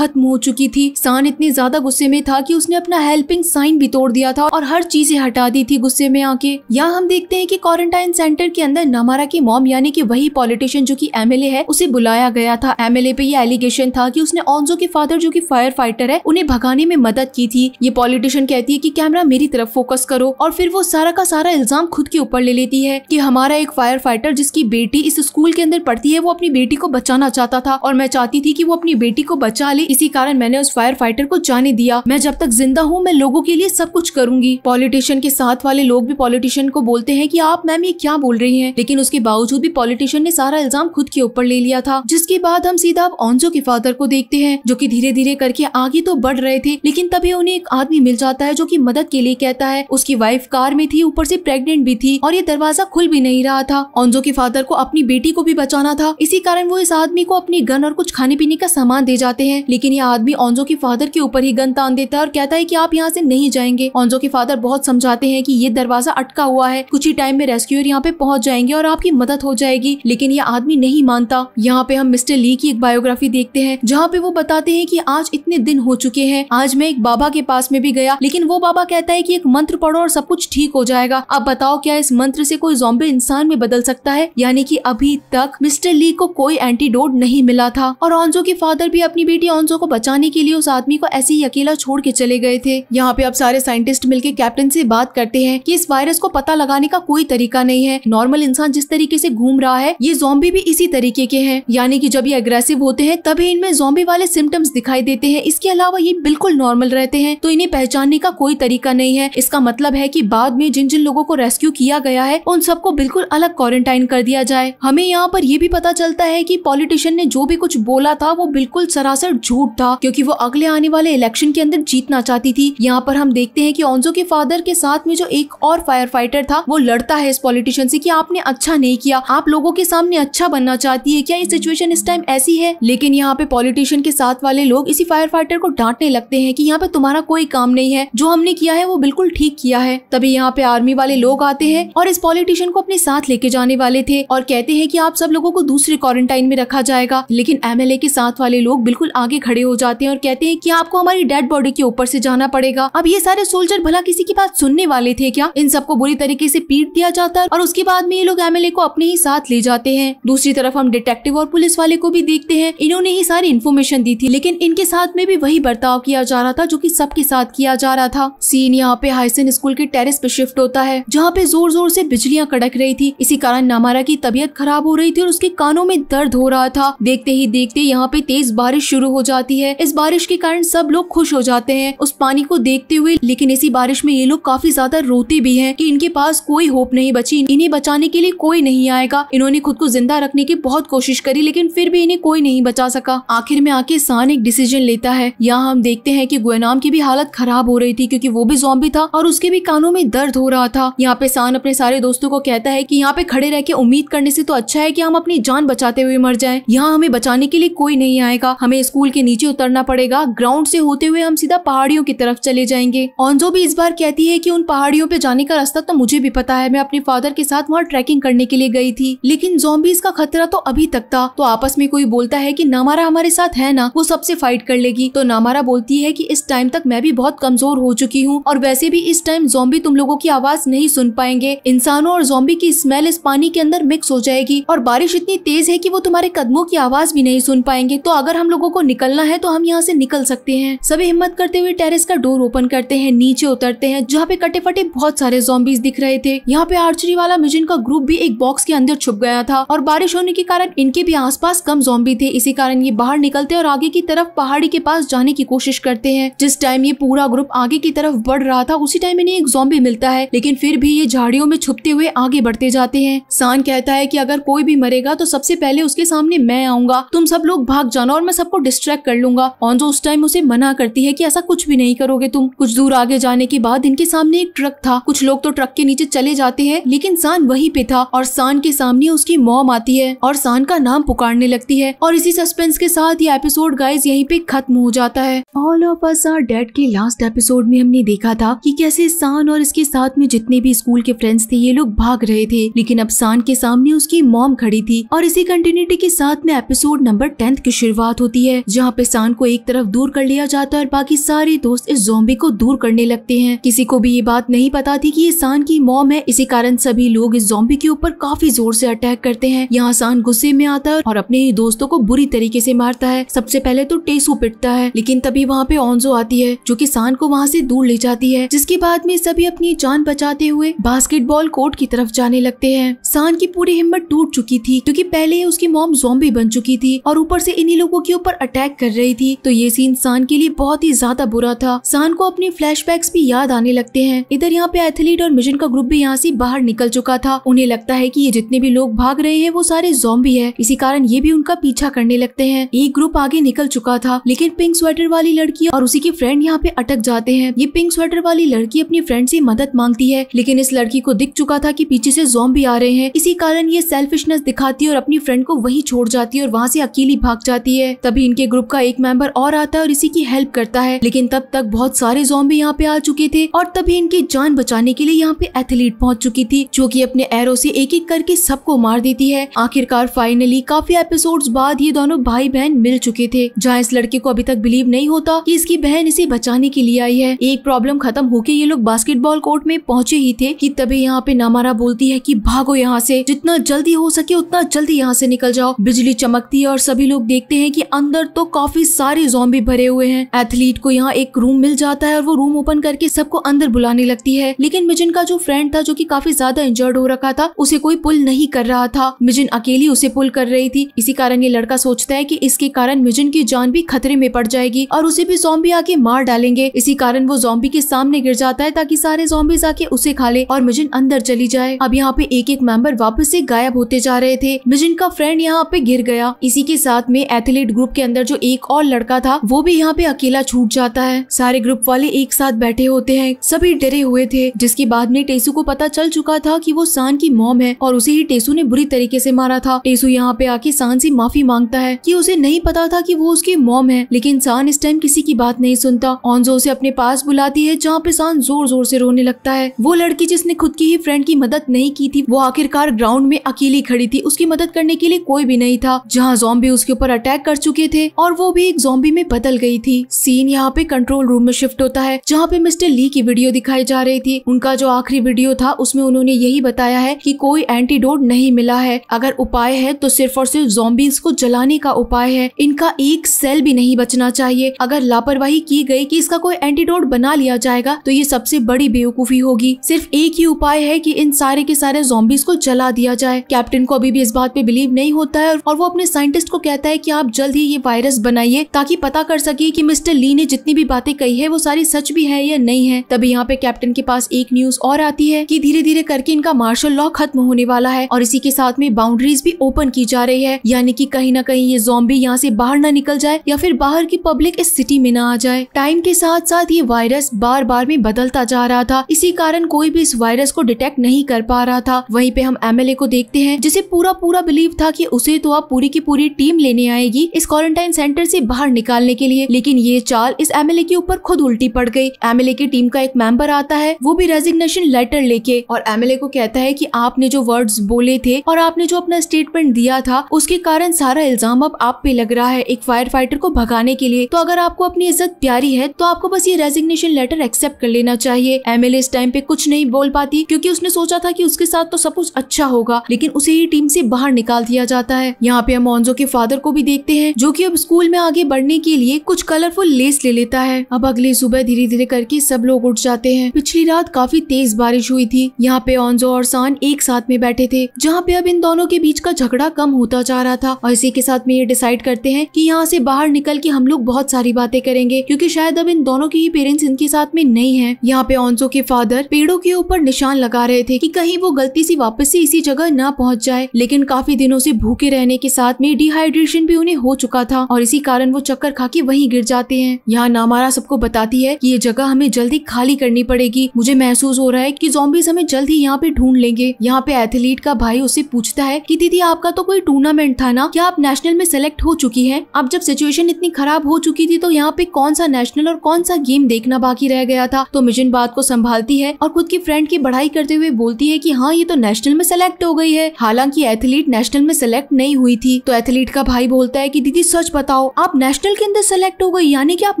खत्म हो चुकी थी सान इतने ज्यादा गुस्से में था की उसने अपना हेल्पिंग साइन भी तोड़ दिया था और हर चीजें हटा दी थी गुस्से में आके यहाँ हम देखते है की क्वारंटाइन सेंटर के अंदर नमारा की मॉम यानी कि वही पॉलिटिशियन जो कि एमएलए है उसे बुलाया गया था एमएलए पे ये एलिगेशन था कि उसने ऑनजो के फादर जो कि फायर फाइटर है उन्हें भगाने में मदद की थी ये पॉलिटिशियन कहती है कि कैमरा मेरी तरफ फोकस करो और फिर वो सारा का सारा इल्जाम खुद के ऊपर ले लेती है कि हमारा एक फायर फाइटर जिसकी बेटी इस स्कूल के अंदर पढ़ती है वो अपनी बेटी को बचाना चाहता था और मैं चाहती थी कि वो अपनी बेटी को बचा ले इसी कारण मैंने उस फायर फाइटर को जाने दिया मैं जब तक जिंदा हूँ मैं लोगों के लिए सब कुछ करूंगी पॉलिटिशियन के साथ वाले लोग भी पॉलिटिशियन को बोलते हैं की आप मैम ये क्या बोल रही है लेकिन उसके बावजूद भी पॉलिटिशियन ने सारा इल्जाम खुद के ऊपर ले लिया था जिसके बाद हम सीधा अब ऑनजो के फादर को देखते हैं जो की धीरे धीरे करके आगे तो बढ़ रहे थे लेकिन तभी उन्हें एक आदमी मिल जाता है जो की मदद के लिए कहता है उसकी वाइफ कार में थी ऊपर से प्रेगनेंट भी थी और ये दरवाजा खुल भी नहीं रहा था ऑनजो के फादर को अपनी बेटी को भी बचाना था इसी कारण वो इस आदमी को अपनी गन और कुछ खाने पीने का सामान दे जाते हैं लेकिन ये आदमी ऑनजो के फादर के ऊपर ही गन तान देता है और कहता है की आप यहाँ से नहीं जाएंगे ऑनजो के फादर बहुत समझाते हैं की ये दरवाजा अटका हुआ है कुछ ही टाइम में रेस्क्यूर यहाँ पे पहुँच जाएंगे और आपकी मदद हो जाए जाएगी लेकिन ये आदमी नहीं मानता यहाँ पे हम मिस्टर ली की एक बायोग्राफी देखते हैं जहाँ पे वो बताते हैं कि आज इतने दिन हो चुके हैं आज मैं एक बाबा के पास में भी गया लेकिन वो बाबा कहता है कि एक मंत्र पढ़ो और सब कुछ ठीक हो जाएगा अब बताओ क्या इस मंत्र से कोई जोम्बे इंसान में बदल सकता है यानी कि अभी तक मिस्टर ली को कोई एंटीडोट नहीं मिला था और ऑन्जो के फादर भी अपनी बेटी ऑन्जो को बचाने के लिए उस आदमी को ऐसे ही अकेला छोड़ के चले गए थे यहाँ पे अब सारे साइंटिस्ट मिलकर कैप्टन से बात करते हैं कि इस वायरस को पता लगाने का कोई तरीका नहीं है नॉर्मल इंसान जिस तरीके से घूम घूम रहा है ये जोम्बी भी इसी तरीके के हैं यानी कि जब ये अग्रेसिव होते हैं तभी इनमें जोम्बी वाले सिम्टम्स दिखाई देते हैं इसके अलावा ये बिल्कुल नॉर्मल रहते हैं तो इन्हें पहचानने का कोई तरीका नहीं है इसका मतलब है की बाद में जिन जिन लोगों को रेस्क्यू किया गया है उन सबको बिल्कुल अलग क्वारंटाइन कर दिया जाए हमें यहाँ पर ये भी पता चलता है की पॉलिटिशियन ने जो भी कुछ बोला था वो बिल्कुल सरासर झूठ था क्योंकि वो अगले आने वाले इलेक्शन के अंदर जीतना चाहती थी यहाँ पर हम देखते हैं कि ऑन्जो के फादर के साथ में जो एक और फायर फाइटर था वो लड़ता है इस पॉलिटिशियन से कि आपने अच्छा नहीं किया आप आप लोगों के सामने अच्छा बनना चाहती है क्या ये सिचुएशन इस टाइम ऐसी है लेकिन यहाँ पे पॉलिटिशियन के साथ वाले लोग इसी फायर फाइटर को डांटने लगते हैं की यहाँ पे तुम्हारा कोई काम नहीं है जो हमने किया है वो बिल्कुल ठीक किया है तभी यहाँ पे आर्मी वाले लोग आते हैं और इस पॉलिटिशियन को अपने साथ लेके जाने वाले थे और कहते हैं की आप सब लोगों को दूसरे क्वारंटाइन में रखा जाएगा लेकिन एम के साथ वाले लोग बिल्कुल आगे खड़े हो जाते हैं और कहते हैं की आपको हमारी डेड बॉडी के ऊपर से जाना पड़ेगा अब ये सारे सोल्जर भला किसी की बात सुनने वाले थे क्या इन सबको बुरी तरीके ऐसी पीट दिया जाता और उसके बाद में ये लोग एम को अपने ही साथ साथ ले जाते हैं दूसरी तरफ हम डिटेक्टिव और पुलिस वाले को भी देखते हैं इन्होंने ही सारी इन्फॉर्मेशन दी थी लेकिन इनके साथ में भी वही बर्ताव किया जा रहा था जो की सबके साथ किया जा रहा था सीन यहाँ पे हाईसेन स्कूल के टेरिस पे शिफ्ट होता है जहाँ पे जोर जोर से बिजलियाँ कड़क रही थी इसी कारण नामारा की तबीयत खराब हो रही थी और उसके कानों में दर्द हो रहा था देखते ही देखते यहाँ पे तेज बारिश शुरू हो जाती है इस बारिश के कारण सब लोग खुश हो जाते हैं उस पानी को देखते हुए लेकिन इसी बारिश में ये लोग काफी ज्यादा रोते भी हैं कि इनके पास कोई होप नहीं बची इन्हें बचाने के लिए कोई नहीं आएगा इन्होंने खुद को जिंदा रखने की बहुत कोशिश करी लेकिन फिर भी इन्हें कोई नहीं बचा सका आखिर में आके सान एक डिसीजन लेता है यहाँ हम देखते हैं की गुनाम की भी हालत खराब हो रही थी क्यूँकी वो भी जॉम्बी था और उसके भी कानों में दर्द हो रहा था यहाँ पे सान अपने सारे दोस्तों को कहता है की यहाँ पे खड़े रह के उम्मीद करने से तो अच्छा है की हम अपनी जान बचाते हुए मर जाए यहाँ हमें बचाने के लिए कोई नहीं आएगा हमें स्कूल के नीचे उतरना पड़ेगा ग्राउंड से होते हुए हम सीधा पहाड़ियों की तरफ चले जाएंगे ऑनजो भी इस बार कहती है कि उन पहाड़ियों पे जाने का रास्ता तो मुझे भी पता है मैं अपने फादर के साथ वहाँ ट्रैकिंग करने के लिए गई थी थी लेकिन जोम्बीज का खतरा तो अभी तक था तो आपस में कोई बोलता है की नामारा हमारे साथ है ना वो सबसे फाइट कर लेगी तो नामारा बोलती है की इस टाइम तक मैं भी बहुत कमजोर हो चुकी हूँ और वैसे भी इस टाइम जोम्बी तुम लोगों की आवाज नहीं सुन पाएंगे इंसानों और जोम्बी की स्मेल इस पानी के अंदर मिक्स हो जाएगी और बारिश इतनी तेज है की वो तुम्हारे कदमों की आवाज भी नहीं सुन पाएंगे तो अगर हम लोगो को निकलना है तो हम यहाँ ऐसी निकल सकते हैं सभी हिम्मत करते हुए टेरिस का डोर ओपन करते हैं नीचे उतरते हैं जहाँ पे कटे फटे बहुत सारे जोम्बीज दिख रहे थे यहाँ पे आर्चरी वाला मिशन का ग्रुप भी एक बॉक्स के अंदर छुप गया था और बारिश होने के कारण इनके भी आसपास कम जोम्बी थे इसी कारण ये बाहर निकलते और आगे की तरफ पहाड़ी के पास जाने की कोशिश करते हैं जिस टाइम ये पूरा ग्रुप आगे की तरफ बढ़ रहा था उसी टाइम इन्हें एक जोम्बी मिलता है लेकिन फिर भी ये झाड़ियों में छुपते हुए आगे बढ़ते जाते हैं सान कहता है की अगर कोई भी मरेगा तो सबसे पहले उसके सामने मैं आऊंगा तुम सब लोग भाग जाना और मैं सबको डिस्ट्रैक्ट कर लूंगा ऑनजो उस टाइम उसे मना करती है की ऐसा कुछ भी नहीं करोगे तुम कुछ दूर आगे जाने के बाद इनके सामने एक ट्रक था कुछ लोग तो ट्रक के नीचे चले जाते हैं लेकिन सान वही पे था और सान के सामने सामने उसकी मॉम आती है और सान का नाम पुकारने लगती है और इसी सस्पेंस के साथ ये एपिसोड गाइज यहीं पे खत्म हो जाता है all of us are dead के लास्ट एपिसोड में हमने देखा था कि कैसे सान और इसके साथ में जितने भी स्कूल के फ्रेंड्स थे ये लोग भाग रहे थे लेकिन अब सान के सामने उसकी मॉम खड़ी थी और इसी कंटिन्यूटी के साथ में एपिसोड नंबर टेंथ की शुरुआत होती है जहाँ पे सान को एक तरफ दूर कर लिया जाता है और बाकी सारे दोस्त इस जोम्बी को दूर करने लगते है किसी को भी ये बात नहीं पता थी की ये सान की मॉम है इसी कारण सभी लोग इस जोम्बी के ऊपर काफी जोर जोर से अटैक करते हैं यहाँ सान गुस्से में आता है और अपने ही दोस्तों को बुरी तरीके से मारता है सबसे पहले तो टेसू पिटता है लेकिन तभी वहाँ पे ऑनजो आती है जो की सान को वहाँ से दूर ले जाती है जिसके बाद में सभी अपनी जान बचाते हुए बास्केटबॉल कोर्ट की तरफ जाने लगते है सान की पूरी हिम्मत टूट चुकी थी क्यूँकी पहले ही उसकी मॉम जोम्बी बन चुकी थी और ऊपर से इन्हीं लोगों के ऊपर अटैक कर रही थी तो ये सीन सान के लिए बहुत ही ज्यादा बुरा था सान को अपने फ्लैशबैक्स भी याद आने लगते हैं इधर यहाँ पे एथलीट और मिशन का ग्रुप भी यहाँ से बाहर निकल चुका था उन्हें लगता है की ये जितने भी लोग भाग रहे हैं वो सारे जोम्बी है इसी कारण ये भी उनका पीछा करने लगते हैं एक ग्रुप आगे निकल चुका था लेकिन पिंक स्वेटर वाली लड़की और उसी की फ्रेंड यहाँ पे अटक जाते हैं ये पिंक स्वेटर वाली लड़की अपनी फ्रेंड से मदद मांगती है लेकिन इस लड़की को दिख चुका था कि पीछे से जोम्बी आ रहे हैं इसी कारण ये सेल्फिशनेस दिखाती है और अपनी फ्रेंड को वही छोड़ जाती है और वहाँ से अकेली भाग जाती है तभी इनके ग्रुप का एक मेंबर और आता है और इसी की हेल्प करता है लेकिन तब तक बहुत सारे जोम्बी यहाँ पे आ चुके थे और तभी इनकी जान बचाने के लिए यहाँ पे एथलीट पहुँच चुकी थी जो की अपने एरो से एक एक करके सबको मार देती है आखिरकार फाइनली काफी एपिसोड्स बाद ये दोनों भाई बहन मिल चुके थे जहाँ इस लड़के को अभी तक बिलीव नहीं होता कि इसकी बहन इसे बचाने के लिए आई है एक प्रॉब्लम खत्म होके ये लोग बास्केटबॉल कोर्ट में पहुंचे ही थे कि तभी यहाँ पे नामारा बोलती है कि भागो यहाँ से जितना जल्दी हो सके उतना जल्दी यहाँ से निकल जाओ बिजली चमकती है और सभी लोग देखते है की अंदर तो काफी सारे जोम्बी भरे हुए है एथलीट को यहाँ एक रूम मिल जाता है और वो रूम ओपन करके सबको अंदर बुलाने लगती है लेकिन मिजन का जो फ्रेंड था जो की काफी ज्यादा इंजर्ड हो रखा था उसे कोई पुल नहीं ही कर रहा था मिजुन अकेली उसे पुल कर रही थी इसी कारण ये लड़का सोचता है की इसके कारण मिजुन की जान भी खतरे में पड़ जाएगी और उसे भी जोम्बी आके मार डालेंगे इसी कारण वो जोम्बी के सामने गिर जाता है ताकि सारे जोम्बीज आके उसे खा ले और मिजुन अंदर चली जाए अब यहाँ पे एक एक मेंबर वापस से गायब होते जा रहे थे मिजुन का फ्रेंड यहाँ पे गिर गया इसी के साथ में एथलीट ग्रुप के अंदर जो एक और लड़का था वो भी यहाँ पे अकेला छूट जाता है सारे ग्रुप वाले एक साथ बैठे होते हैं सभी डरे हुए थे जिसके बाद में टेसू को पता चल चुका था कि वो सान की मॉम है और उसे ही टेसु ने बुरी तरीके से मारा था टेसु यहाँ पे आके सान से माफी मांगता है कि उसे नहीं पता था कि वो उसकी मॉम है लेकिन सान इस टाइम किसी की बात नहीं सुनता ऑनजो उसे अपने पास बुलाती है जहाँ पे सान जोर जोर से रोने लगता है वो लड़की जिसने खुद की ही फ्रेंड की मदद नहीं की थी वो आखिरकार ग्राउंड में अकेली खड़ी थी उसकी मदद करने के लिए कोई भी नहीं था जहाँ जॉम्बी उसके ऊपर अटैक कर चुके थे और वो भी एक जॉम्बी में बदल गई थी सीन यहाँ पे कंट्रोल रूम में शिफ्ट होता है जहाँ पे मिस्टर ली की वीडियो दिखाई जा रही थी उनका जो आखिरी वीडियो था उसमें उन्होंने यही बताया है की कोई एंटीडोट नहीं मिला है अगर उपाय है तो सिर्फ और सिर्फ जोम्बीज को जलाने का उपाय है इनका एक सेल भी नहीं बचना चाहिए अगर लापरवाही की गई कि इसका कोई एंटीडोट बना लिया जाएगा तो ये सबसे बड़ी बेवकूफी होगी सिर्फ एक ही उपाय है कि इन सारे के सारे जोम्बीज को जला दिया जाए कैप्टन को अभी भी इस बात पे बिलीव नहीं होता है और वो अपने साइंटिस्ट को कहता है कि आप जल्द ही ये वायरस बनाइए ताकि पता कर सके कि मिस्टर ली ने जितनी भी बातें कही है वो सारी सच भी है या नहीं है तभी यहाँ पे कैप्टन के पास एक न्यूज और आती है कि धीरे धीरे करके इनका मार्शल लॉ खत्म होने वाला है और इसी के साथ में बाउंड्रीज भी ओपन की जा रही है यानी कि कहीं ना कहीं ये जोम्बी यहाँ से बाहर ना निकल जाए या फिर बाहर की पब्लिक इस सिटी में ना आ जाए टाइम के साथ साथ ये वायरस बार बार में बदलता जा रहा था इसी कारण कोई भी इस वायरस को डिटेक्ट नहीं कर पा रहा था वहीं पे हम एम को देखते हैं जिसे पूरा पूरा बिलीव था की उसे तो आप पूरी की पूरी टीम लेने आएगी इस क्वारंटाइन सेंटर से बाहर निकालने के लिए लेकिन ये चाल इस एम के ऊपर खुद उल्टी पड़ गई एम की टीम का एक मेंबर आता है वो भी रेजिग्नेशन लेटर लेके और एम को कहता है की आपने जो वर्ड बोले बोले थे और आपने जो अपना स्टेटमेंट दिया था उसके कारण सारा इल्जाम अब आप पे लग रहा है एक फायर फाइटर को भगाने के लिए तो अगर आपको अपनी इज्जत प्यारी है तो आपको बस ये रेजिग्नेशन लेटर एक्सेप्ट कर लेना चाहिए एम इस टाइम पे कुछ नहीं बोल पाती क्यूँकी उसने सोचा था की उसके साथ तो सब कुछ अच्छा होगा लेकिन उसे ही टीम से बाहर निकाल दिया जाता है यहाँ पे हम मोन्जो के फादर को भी देखते हैं जो की अब स्कूल में आगे बढ़ने के लिए कुछ कलरफुल लेस ले लेता है अब अगले सुबह धीरे धीरे करके सब लोग उठ जाते हैं पिछली रात काफी तेज बारिश हुई थी यहाँ पे ऑनजो और सान एक साथ में बैठे थे थे जहाँ पे अब इन दोनों के बीच का झगड़ा कम होता जा रहा था और इसी के साथ में ये डिसाइड करते हैं की यहाँ से बाहर निकल के हम लोग बहुत सारी बातें करेंगे क्यूँकी शायद अब इन दोनों के ही पेरेंट्स इनके साथ में नहीं है यहाँ पे ऑनसो के फादर पेड़ों के ऊपर निशान लगा रहे थे की कहीं वो गलती से वापस से इसी जगह न पहुँच जाए लेकिन काफी दिनों से भूखे रहने के साथ में डिहाइड्रेशन भी उन्हें हो चुका था और इसी कारण वो चक्कर खा के वही गिर जाते हैं यहाँ नामारा सबको बताती है की ये जगह हमें जल्दी खाली करनी पड़ेगी मुझे महसूस हो रहा है की जॉम्बीज हमें जल्द ही यहाँ पे ढूंढ लेंगे यहाँ पे एथलीट का का भाई उसे पूछता है कि दीदी आपका तो कोई टूर्नामेंट था ना क्या आप नेशनल में सेलेक्ट हो चुकी हैं अब जब सिचुएशन इतनी खराब हो चुकी थी तो यहाँ पे कौन सा नेशनल और कौन सा गेम देखना बाकी रह गया था तो मिजन बात को संभालती है और खुद की फ्रेंड की बढ़ाई करते हुए बोलती है की हाँ ये तो नेशनल में सेलेक्ट हो गई है हालांकि एथलीट नेशनल में सेलेक्ट नहीं हुई थी तो एथलीट का भाई बोलता है की दीदी सच बताओ आप नेशनल के अंदर सेलेक्ट हो गई यानी की आप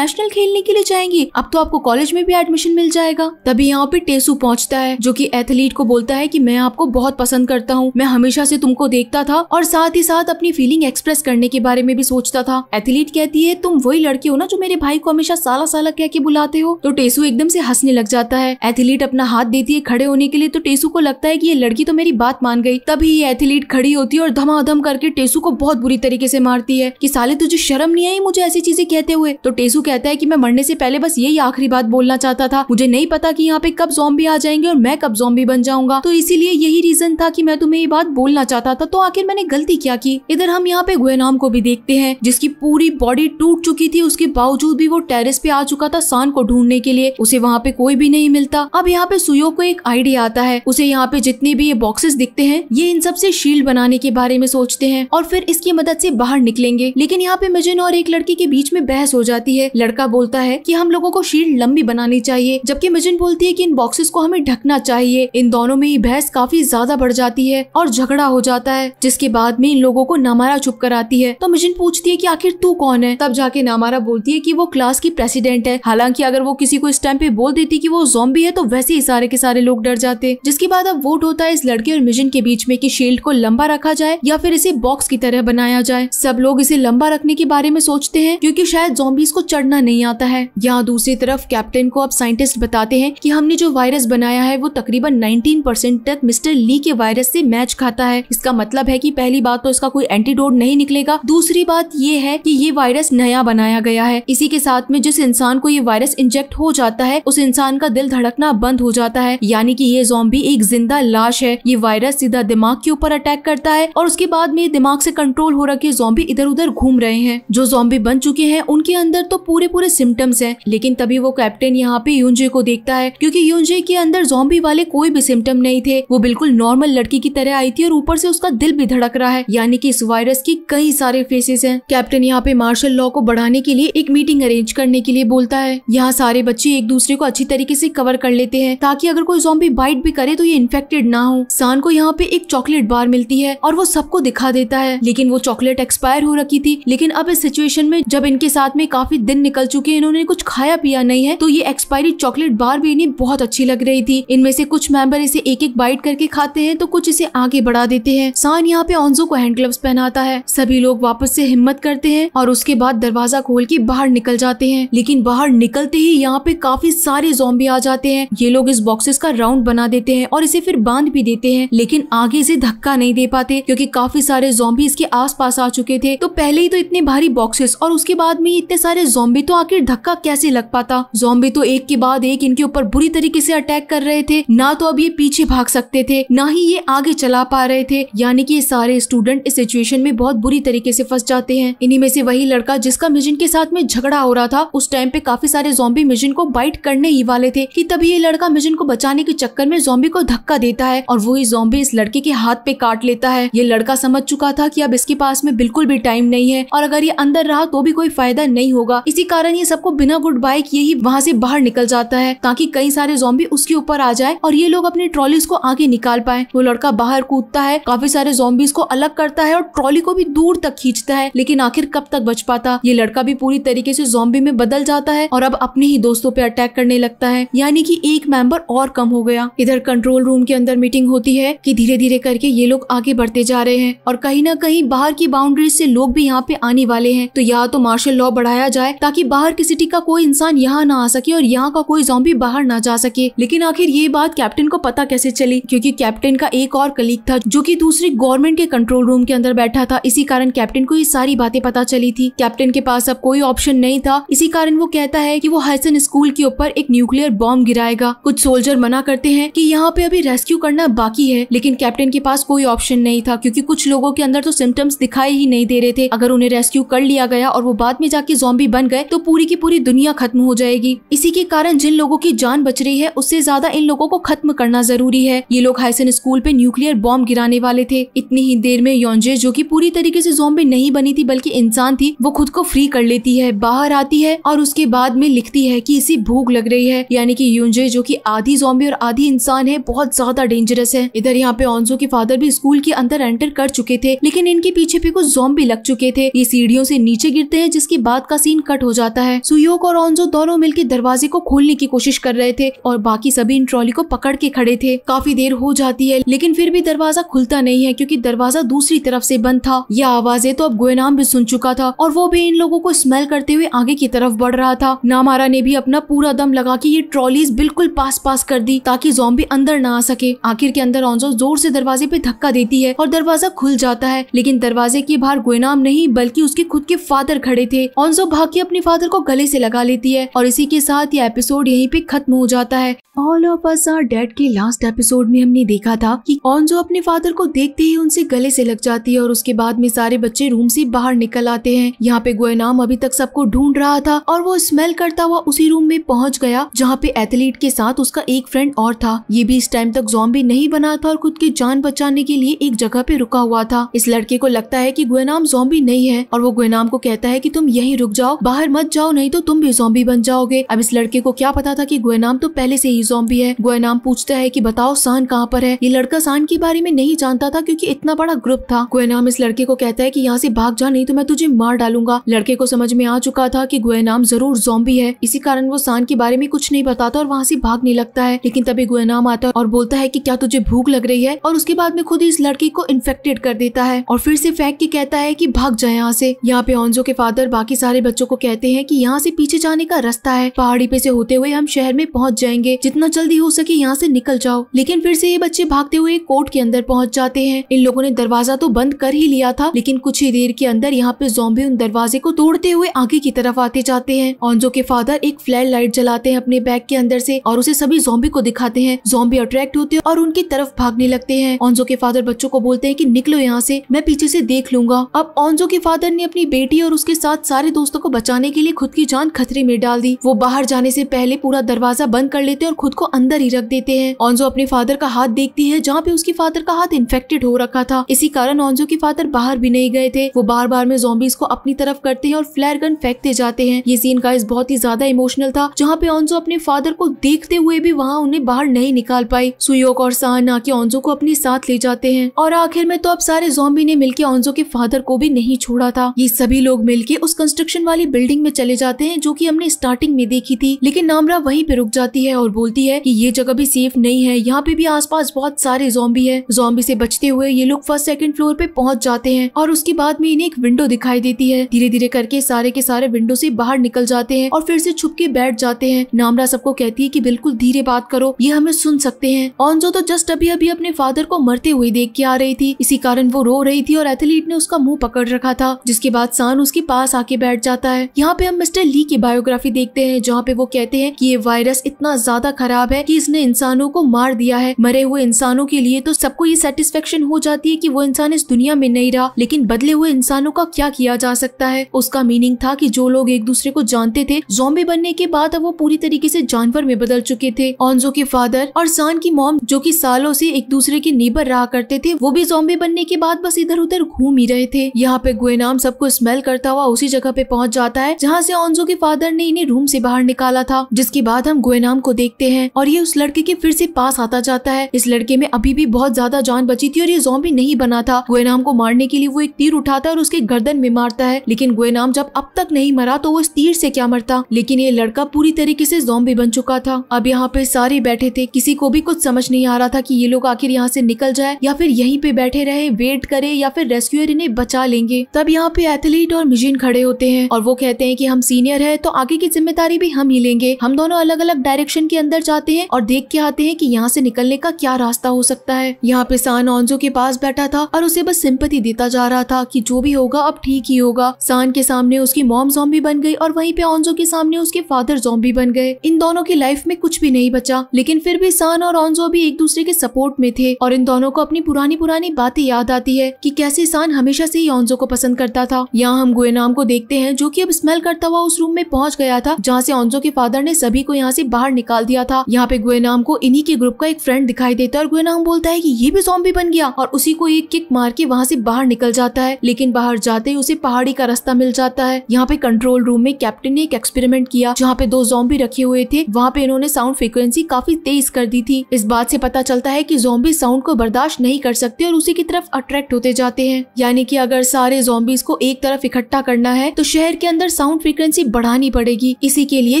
नेशनल खेलने के लिए जाएंगी अब तो आपको कॉलेज में भी एडमिशन मिल जाएगा तभी यहाँ पे टेसू पहुँचता है जो की एथलीट को बोलता है की मैं आपको बहुत पसंद करता हूँ मैं हमेशा से तुमको देखता था और साथ ही साथ अपनी फीलिंग एक्सप्रेस करने के बारे में भी सोचता था एथलीट कहती है तुम वही लड़की हो ना जो मेरे भाई को हमेशा साला साला कह के बुलाते हो तो टेसू एकदम से हंसने लग जाता है एथलीट अपना हाथ देती है खड़े होने के लिए तो टेसू को लगता है की ये लड़की तो मेरी बात मान गई तभी ये एथलीट खड़ी होती है और धमाधम करके टेसू को बहुत बुरी तरीके से मारती है की साले तुझे शर्म नहीं आई मुझे ऐसी चीजें कहते हुए तो टेसू कहता है की मैं मरने से पहले बस यही आखिरी बात बोलना चाहता था मुझे नहीं पता की यहाँ पे कब जॉम्बी आ जाएंगे और मैं कब जॉम्बी बन जाऊंगा तो इसीलिए यही रीजन था कि मैं तुम्हें ये बात बोलना चाहता था तो आखिर मैंने गलती क्या की इधर हम यहाँ पे गुएनाम को भी देखते हैं जिसकी पूरी बॉडी टूट चुकी थी उसके बावजूद भी वो टेरिस पे आ चुका था सान को ढूंढने के लिए उसे वहाँ पे कोई भी नहीं मिलता अब यहाँ पे सुयो को एक आइडिया आता है उसे यहाँ पे जितने भी ये बॉक्सेस दिखते हैं ये इन सबसे शील्ड बनाने के बारे में सोचते हैं और फिर इसकी मदद से बाहर निकलेंगे लेकिन यहाँ पे मिजन और एक लड़की के बीच में बहस हो जाती है लड़का बोलता है कि हम लोगों को शील्ड लंबी बनानी चाहिए जबकि मिजन बोलती है कि इन बॉक्सेस को हमें ढकना चाहिए इन दोनों में ये बहस काफी ज्यादा बढ़ जाती जाती है और झगड़ा हो जाता है जिसके बाद में इन लोगों को नामारा चुप आती है तो मिजिन पूछती है की आखिर तू कौन है तब जाके नामारा बोलती है की वो क्लास की प्रेसिडेंट है हालांकि अगर वो किसी को इस टाइम पे बोल देती की वो जोम्बी है तो वैसे ही सारे के सारे लोग डर जाते जिसके बाद अब वोट होता है इस लड़के और मिजिन के बीच में की शील्ड को लंबा रखा जाए या फिर इसे बॉक्स की तरह बनाया जाए सब लोग इसे लंबा रखने के बारे में सोचते हैं क्यूँकी शायद जोम्बीज को चढ़ना नहीं आता है यहाँ दूसरी तरफ कैप्टन को अब साइंटिस्ट बताते हैं की हमने जो वायरस बनाया है वो तकरीबन नाइनटीन परसेंट तक मिस्टर ली के वायरस वायरस से मैच खाता है इसका मतलब है कि पहली बात तो इसका कोई एंटीडोट नहीं निकलेगा दूसरी बात ये है कि ये वायरस नया बनाया गया है इसी के साथ में जिस इंसान को ये वायरस इंजेक्ट हो जाता है उस इंसान का दिल धड़कना बंद हो जाता है यानी कि ये जोम्बी एक जिंदा लाश है ये वायरस सीधा दिमाग के ऊपर अटैक करता है और उसके बाद में दिमाग से कंट्रोल हो रखे जोम्बी इधर उधर घूम रहे हैं जो जोम्बी बन चुके हैं उनके अंदर तो पूरे पूरे सिम्टम्स है लेकिन तभी वो कैप्टन यहाँ पे यूनजे को देखता है क्योंकि यूनजे के अंदर जोम्बी वाले कोई भी सिम्टम नहीं थे वो बिल्कुल नॉर्मल लड़के लड़की की तरह आई थी और ऊपर से उसका दिल भी धड़क रहा है यानी कि इस वायरस की कई सारे फेसेस हैं कैप्टन यहाँ पे मार्शल लॉ को बढ़ाने के लिए एक मीटिंग अरेंज करने के लिए बोलता है यहाँ सारे बच्चे एक दूसरे को अच्छी तरीके से कवर कर लेते हैं ताकि अगर कोई जॉम्बी बाइट भी करे तो ये इन्फेक्टेड ना हो सान को यहाँ पे एक चॉकलेट बार मिलती है और वो सबको दिखा देता है लेकिन वो चॉकलेट एक्सपायर हो रखी थी लेकिन अब इस सिचुएशन में जब इनके साथ में काफी दिन निकल चुके हैं इन्होंने कुछ खाया पिया नहीं है तो ये एक्सपायरी चॉकलेट बार भी इन्हें बहुत अच्छी लग रही थी इनमें से कुछ मेंबर इसे एक एक बाइट करके खाते हैं तो कुछ कुछ इसे आगे बढ़ा देते हैं सान यहाँ पे ऑन्जो को हैंड ग्लव्स पहनाता है सभी लोग वापस से हिम्मत करते हैं और उसके बाद दरवाजा खोल के बाहर निकल जाते हैं लेकिन बाहर निकलते ही यहाँ पे काफी सारे जोम्बी आ जाते हैं ये लोग इस बॉक्सेस का राउंड बना देते हैं और इसे फिर बांध भी देते हैं लेकिन आगे इसे धक्का नहीं दे पाते क्योंकि काफी सारे जोम्बी इसके आसपास आ चुके थे तो पहले ही तो इतने भारी बॉक्सेस और उसके बाद में इतने सारे जोम्बी तो आखिर धक्का कैसे लग पाता जोम्बी तो एक के बाद एक इनके ऊपर बुरी तरीके से अटैक कर रहे थे ना तो अब ये पीछे भाग सकते थे ना ही ये आगे चला पा रहे थे यानी कि सारे स्टूडेंट इस सिचुएशन में बहुत बुरी तरीके से फंस जाते हैं इन्हीं में से वही लड़का जिसका मिजन के साथ में झगड़ा हो रहा था उस टाइम पे काफी सारे जोम्बी मिशन को बाइट करने ही वाले थे कि तभी ये लड़का मिजन को बचाने के चक्कर में जोम्बी को धक्का देता है और वही जोम्बी इस लड़के के हाथ पे काट लेता है ये लड़का समझ चुका था की अब इसके पास में बिल्कुल भी टाइम नहीं है और अगर ये अंदर रहा तो भी कोई फायदा नहीं होगा इसी कारण ये सबको बिना गुड बाय किए ही वहाँ से बाहर निकल जाता है ताकि कई सारे जोम्बी उसके ऊपर आ जाए और ये लोग अपने ट्रॉलीज को आगे निकाल पाए वो लड़का बाहर कूदता है काफी सारे जोम्बिस को अलग करता है और ट्रॉली को भी दूर तक खींचता है लेकिन आखिर कब तक बच पाता ये लड़का भी पूरी तरीके से जोम्बी में बदल जाता है और अब अपने ही दोस्तों पे अटैक करने लगता है यानी कि एक मेंबर और कम हो गया इधर कंट्रोल रूम के अंदर मीटिंग होती है कि धीरे धीरे करके ये लोग आगे बढ़ते जा रहे हैं और कहीं ना कहीं बाहर की बाउंड्रीज से लोग भी यहाँ पे आने वाले हैं तो या तो मार्शल लॉ बढ़ाया जाए ताकि बाहर की सिटी का कोई इंसान यहाँ ना आ सके और यहाँ का कोई जोम्बी बाहर ना जा सके लेकिन आखिर ये बात कैप्टन को पता कैसे चली क्यूँकी कैप्टन का एक एक और कलीग था जो कि दूसरी गवर्नमेंट के कंट्रोल रूम के अंदर बैठा था इसी कारण कैप्टन को ये सारी बातें पता चली थी कैप्टन के पास अब कोई ऑप्शन नहीं था इसी कारण वो कहता है की वो हाइसन स्कूल के ऊपर एक न्यूक्लियर बॉम्ब गिराएगा कुछ सोल्जर मना करते हैं की यहाँ पे अभी रेस्क्यू करना बाकी है लेकिन कैप्टन के पास कोई ऑप्शन नहीं था क्यूँकी कुछ लोगों के अंदर तो सिम्टम्स दिखाई ही नहीं दे रहे थे अगर उन्हें रेस्क्यू कर लिया गया और वो बाद में जाके जॉम्बी बन गए तो पूरी की पूरी दुनिया खत्म हो जाएगी इसी के कारण जिन लोगों की जान बच रही है उससे ज्यादा इन लोगों को खत्म करना जरूरी है ये लोग हाइसन स्कूल पे न्यूक्लियर बॉम्ब गिराने वाले थे इतनी ही देर में योंजे जो की पूरी तरीके से जोम्बे नहीं बनी थी बल्कि इंसान थी वो खुद को फ्री कर लेती है बाहर आती है और उसके बाद में लिखती है की इसी भूख लग रही है यानी की योंजे जो की आधी जोम्बे और आधी इंसान है बहुत ज्यादा डेंजरस है इधर यहाँ पे ऑनजो के फादर भी स्कूल के अंदर एंटर कर चुके थे लेकिन इनके पीछे भी कुछ जोम्बी लग चुके थे ये सीढ़ियों से नीचे गिरते हैं जिसके बाद का सीन कट हो जाता है सुयोग और ऑनजो दोनों मिलकर दरवाजे को खोलने की कोशिश कर रहे थे और बाकी सभी इन ट्रॉली को पकड़ के खड़े थे काफी देर हो जाती है लेकिन लेकिन फिर भी दरवाजा खुलता नहीं है क्योंकि दरवाजा दूसरी तरफ से बंद था यह आवाजें तो अब गोयनाम भी सुन चुका था और वो भी इन लोगों को स्मेल करते हुए आगे की तरफ बढ़ रहा था नामारा ने भी अपना पूरा दम लगा की ये ट्रॉलीज बिल्कुल पास पास कर दी ताकि जोम्बी अंदर न आ सके आखिर के अंदर ऑनजो जोर से दरवाजे पे धक्का देती है और दरवाजा खुल जाता है लेकिन दरवाजे के बाहर गोयनाम नहीं बल्कि उसके खुद के फादर खड़े थे ऑनजो भाग के अपने फादर को गले से लगा लेती है और इसी के साथ ये एपिसोड यही पे खत्म हो जाता है all of us are dead के लास्ट एपिसोड में हमने देखा था कि थी ऑनजो अपने फादर को देखते ही उनसे गले से लग जाती है और उसके बाद में सारे बच्चे रूम से बाहर निकल आते हैं यहाँ पे गोयनाम अभी तक सबको ढूंढ रहा था और वो स्मेल करता हुआ उसी रूम में पहुंच गया जहाँ पे एथलीट के साथ उसका एक फ्रेंड और था ये भी इस टाइम तक जॉम्बी नहीं बना था और खुद की जान बचाने के लिए एक जगह पे रुका हुआ था इस लड़के को लगता है की गोयनाम जॉम्बी नहीं है और वो गोयनाम को कहता है की तुम यही रुक जाओ बाहर मत जाओ नहीं तो तुम भी जॉम्बी बन जाओगे अब इस लड़के को क्या पता था की गोयनाम तो पहले से ही जॉम्बी है गोयनाम पूछता है की बताओ सान कहाँ पर है ये लड़का हसान के बारे में नहीं जानता था क्योंकि इतना बड़ा ग्रुप था गुएनाम इस लड़के को कहता है कि यहाँ से भाग जा नहीं तो मैं तुझे मार डालूंगा लड़के को समझ में आ चुका था कि गुएनाम जरूर जोम्बी है इसी कारण वो सान के बारे में कुछ नहीं बताता और वहाँ से भागने लगता है लेकिन तभी गुएनाम आता और बोलता है की क्या तुझे भूख लग रही है और उसके बाद में खुद इस लड़के को इन्फेक्टेड कर देता है और फिर से फेंक के कहता है की भाग जाए यहाँ से यहाँ पे ऑनजो के फादर बाकी सारे बच्चों को कहते हैं की यहाँ से पीछे जाने का रास्ता है पहाड़ी पे से होते हुए हम शहर में पहुँच जाएंगे जितना जल्दी हो सके यहाँ से निकल जाओ लेकिन फिर से ये बच्चे भागते हुए हुए कोर्ट के अंदर पहुंच जाते हैं इन लोगों ने दरवाजा तो बंद कर ही लिया था लेकिन कुछ ही देर के अंदर यहाँ पे जोम्बी उन दरवाजे को तोड़ते हुए आगे की तरफ आते जाते हैं ऑनजो के फादर एक फ्लैट लाइट जलाते हैं अपने बैग के अंदर से और उसे सभी जोम्बी को दिखाते हैं जोम्बी अट्रैक्ट होते हैं और उनकी तरफ भागने लगते हैं ऑनजो के फादर बच्चों को बोलते हैं की निकलो यहाँ से मैं पीछे से देख लूंगा अब ऑनजो के फादर ने अपनी बेटी और उसके साथ सारे दोस्तों को बचाने के लिए खुद की जान खतरे में डाल दी वो बाहर जाने से पहले पूरा दरवाजा बंद कर लेते हैं और खुद को अंदर ही रख देते हैं ऑनजो अपने फादर का हाथ देखती है जहाँ पे उसके फादर का हाथ इन्फेक्टेड हो रखा था इसी कारण ऑन्जो के फादर बाहर भी नहीं गए थे वो बार बार में जोबीज को अपनी तरफ करते हैं और फ्लैर गन फेंकते जाते हैं ये सीन गाइस बहुत ही ज्यादा इमोशनल था जहाँ पे ऑन्जो अपने फादर को देखते हुए भी वहाँ उन्हें बाहर नहीं निकाल पाई सुयोग और सान आके ऑन्जो को अपने साथ ले जाते हैं और आखिर में तो अब सारे जोम्बी ने मिलकर ऑन्जो के फादर को भी नहीं छोड़ा था ये सभी लोग मिलकर उस कंस्ट्रक्शन वाली बिल्डिंग में चले जाते हैं जो की हमने स्टार्टिंग में देखी थी लेकिन नामरा वही पे रुक जाती है और बोलती है की ये जगह भी सेफ नहीं है यहाँ पे भी आस बहुत सारे सारे जोम्बी है जोम्बी से बचते हुए ये लोग फर्स्ट सेकंड फ्लोर पे पहुंच जाते हैं और उसके बाद में इन्हें एक विंडो दिखाई देती है धीरे धीरे करके सारे के सारे विंडो से बाहर निकल जाते हैं और फिर से छुप के बैठ जाते हैं नामरा सबको कहती है की बिल्कुल धीरे बात करो ये हमें सुन सकते हैं ऑनजो तो जस्ट अभी अभी अपने फादर को मरते हुए देख के आ रही थी इसी कारण वो रो रही थी और एथलीट ने उसका मुंह पकड़ रखा था जिसके बाद सान उसके पास आके बैठ जाता है यहाँ पे हम मिस्टर ली की बायोग्राफी देखते हैं जहाँ पे वो कहते हैं कि ये वायरस इतना ज्यादा खराब है कि इसने इंसानों को मार दिया है मरे हुए इंसानों की के लिए तो सबको ये सेटिस्फेक्शन हो जाती है कि वो इंसान इस दुनिया में नहीं रहा लेकिन बदले हुए इंसानों का क्या किया जा सकता है उसका मीनिंग था कि जो लोग एक दूसरे को जानते थे जोम्बे बनने के बाद अब वो पूरी तरीके से जानवर में बदल चुके थे ऑनजो के फादर और सान की मॉम जो कि सालों से एक दूसरे के नेबर रहा करते थे वो भी जोम्बे बनने के बाद बस इधर उधर घूम ही रहे थे यहाँ पे गुएनाम सबको स्मेल करता हुआ उसी जगह पे पहुँच जाता है जहाँ से ऑनजो के फादर ने इन्हें रूम से बाहर निकाला था जिसके बाद हम गुएनाम को देखते हैं और ये उस लड़के के फिर से पास आता जाता है इस लड़के में अब अभी भी बहुत ज्यादा जान बची थी और ये जोम्बी नहीं बना था गोयनाम को मारने के लिए वो एक तीर उठाता और उसके गर्दन में मारता है लेकिन गोयनाम जब अब तक नहीं मरा तो वो इस तीर से क्या मरता लेकिन ये लड़का पूरी तरीके से जोम्बी बन चुका था अब यहाँ पे सारे बैठे थे किसी को भी कुछ समझ नहीं आ रहा था की ये लोग आखिर यहाँ से निकल जाए या फिर यही पे बैठे रहे वेट करे या फिर रेस्क्यूर इन्हें बचा लेंगे तब यहाँ पे एथलीट और मिजिन खड़े होते हैं और वो कहते हैं की हम सीनियर है तो आगे की जिम्मेदारी भी हम ही लेंगे हम दोनों अलग अलग डायरेक्शन के अंदर जाते हैं और देख के आते हैं की यहाँ से निकलने का क्या रास्ता हो सकता सकता है यहाँ पे सान ऑनजो के पास बैठा था और उसे बस सिंपति देता जा रहा था कि जो भी होगा अब ठीक ही होगा सान के सामने उसकी मॉम जॉम्बी बन गई और वहीं पे ऑनजो के सामने उसके फादर जॉम्बी बन गए इन दोनों की लाइफ में कुछ भी नहीं बचा लेकिन फिर भी सान और ऑनजो भी एक दूसरे के सपोर्ट में थे और इन दोनों को अपनी पुरानी पुरानी बातें याद आती है की कैसे सान हमेशा से ही ऑनजो को पसंद करता था यहाँ हम गुएनाम को देखते हैं जो की अब स्मेल करता हुआ उस रूम में पहुँच गया था जहाँ से ऑनजो के फादर ने सभी को यहाँ से बाहर निकाल दिया था यहाँ पे गुएनाम को इन्हीं के ग्रुप का एक फ्रेंड दिखाई देता है और गुएनाम बोलता है कि ये भी जॉम्बी बन गया और उसी को एक किक मार के वहाँ से बाहर निकल जाता है लेकिन बाहर जाते ही उसे पहाड़ी का रास्ता मिल जाता है यहाँ पे कंट्रोल रूम में कैप्टन ने एक एक्सपेरिमेंट किया जहाँ पे दो जॉम्बी रखे हुए थे वहाँ पे इन्होंने साउंड फ्रिक्वेंसी काफी तेज कर दी थी इस बात से पता चलता है की जॉम्बी साउंड को बर्दाश्त नहीं कर सकते और उसी की तरफ अट्रैक्ट होते जाते हैं यानी की अगर सारे जॉम्बीज को एक तरफ इकट्ठा करना है तो शहर के अंदर साउंड फ्रिक्वेंसी बढ़ानी पड़ेगी इसी के लिए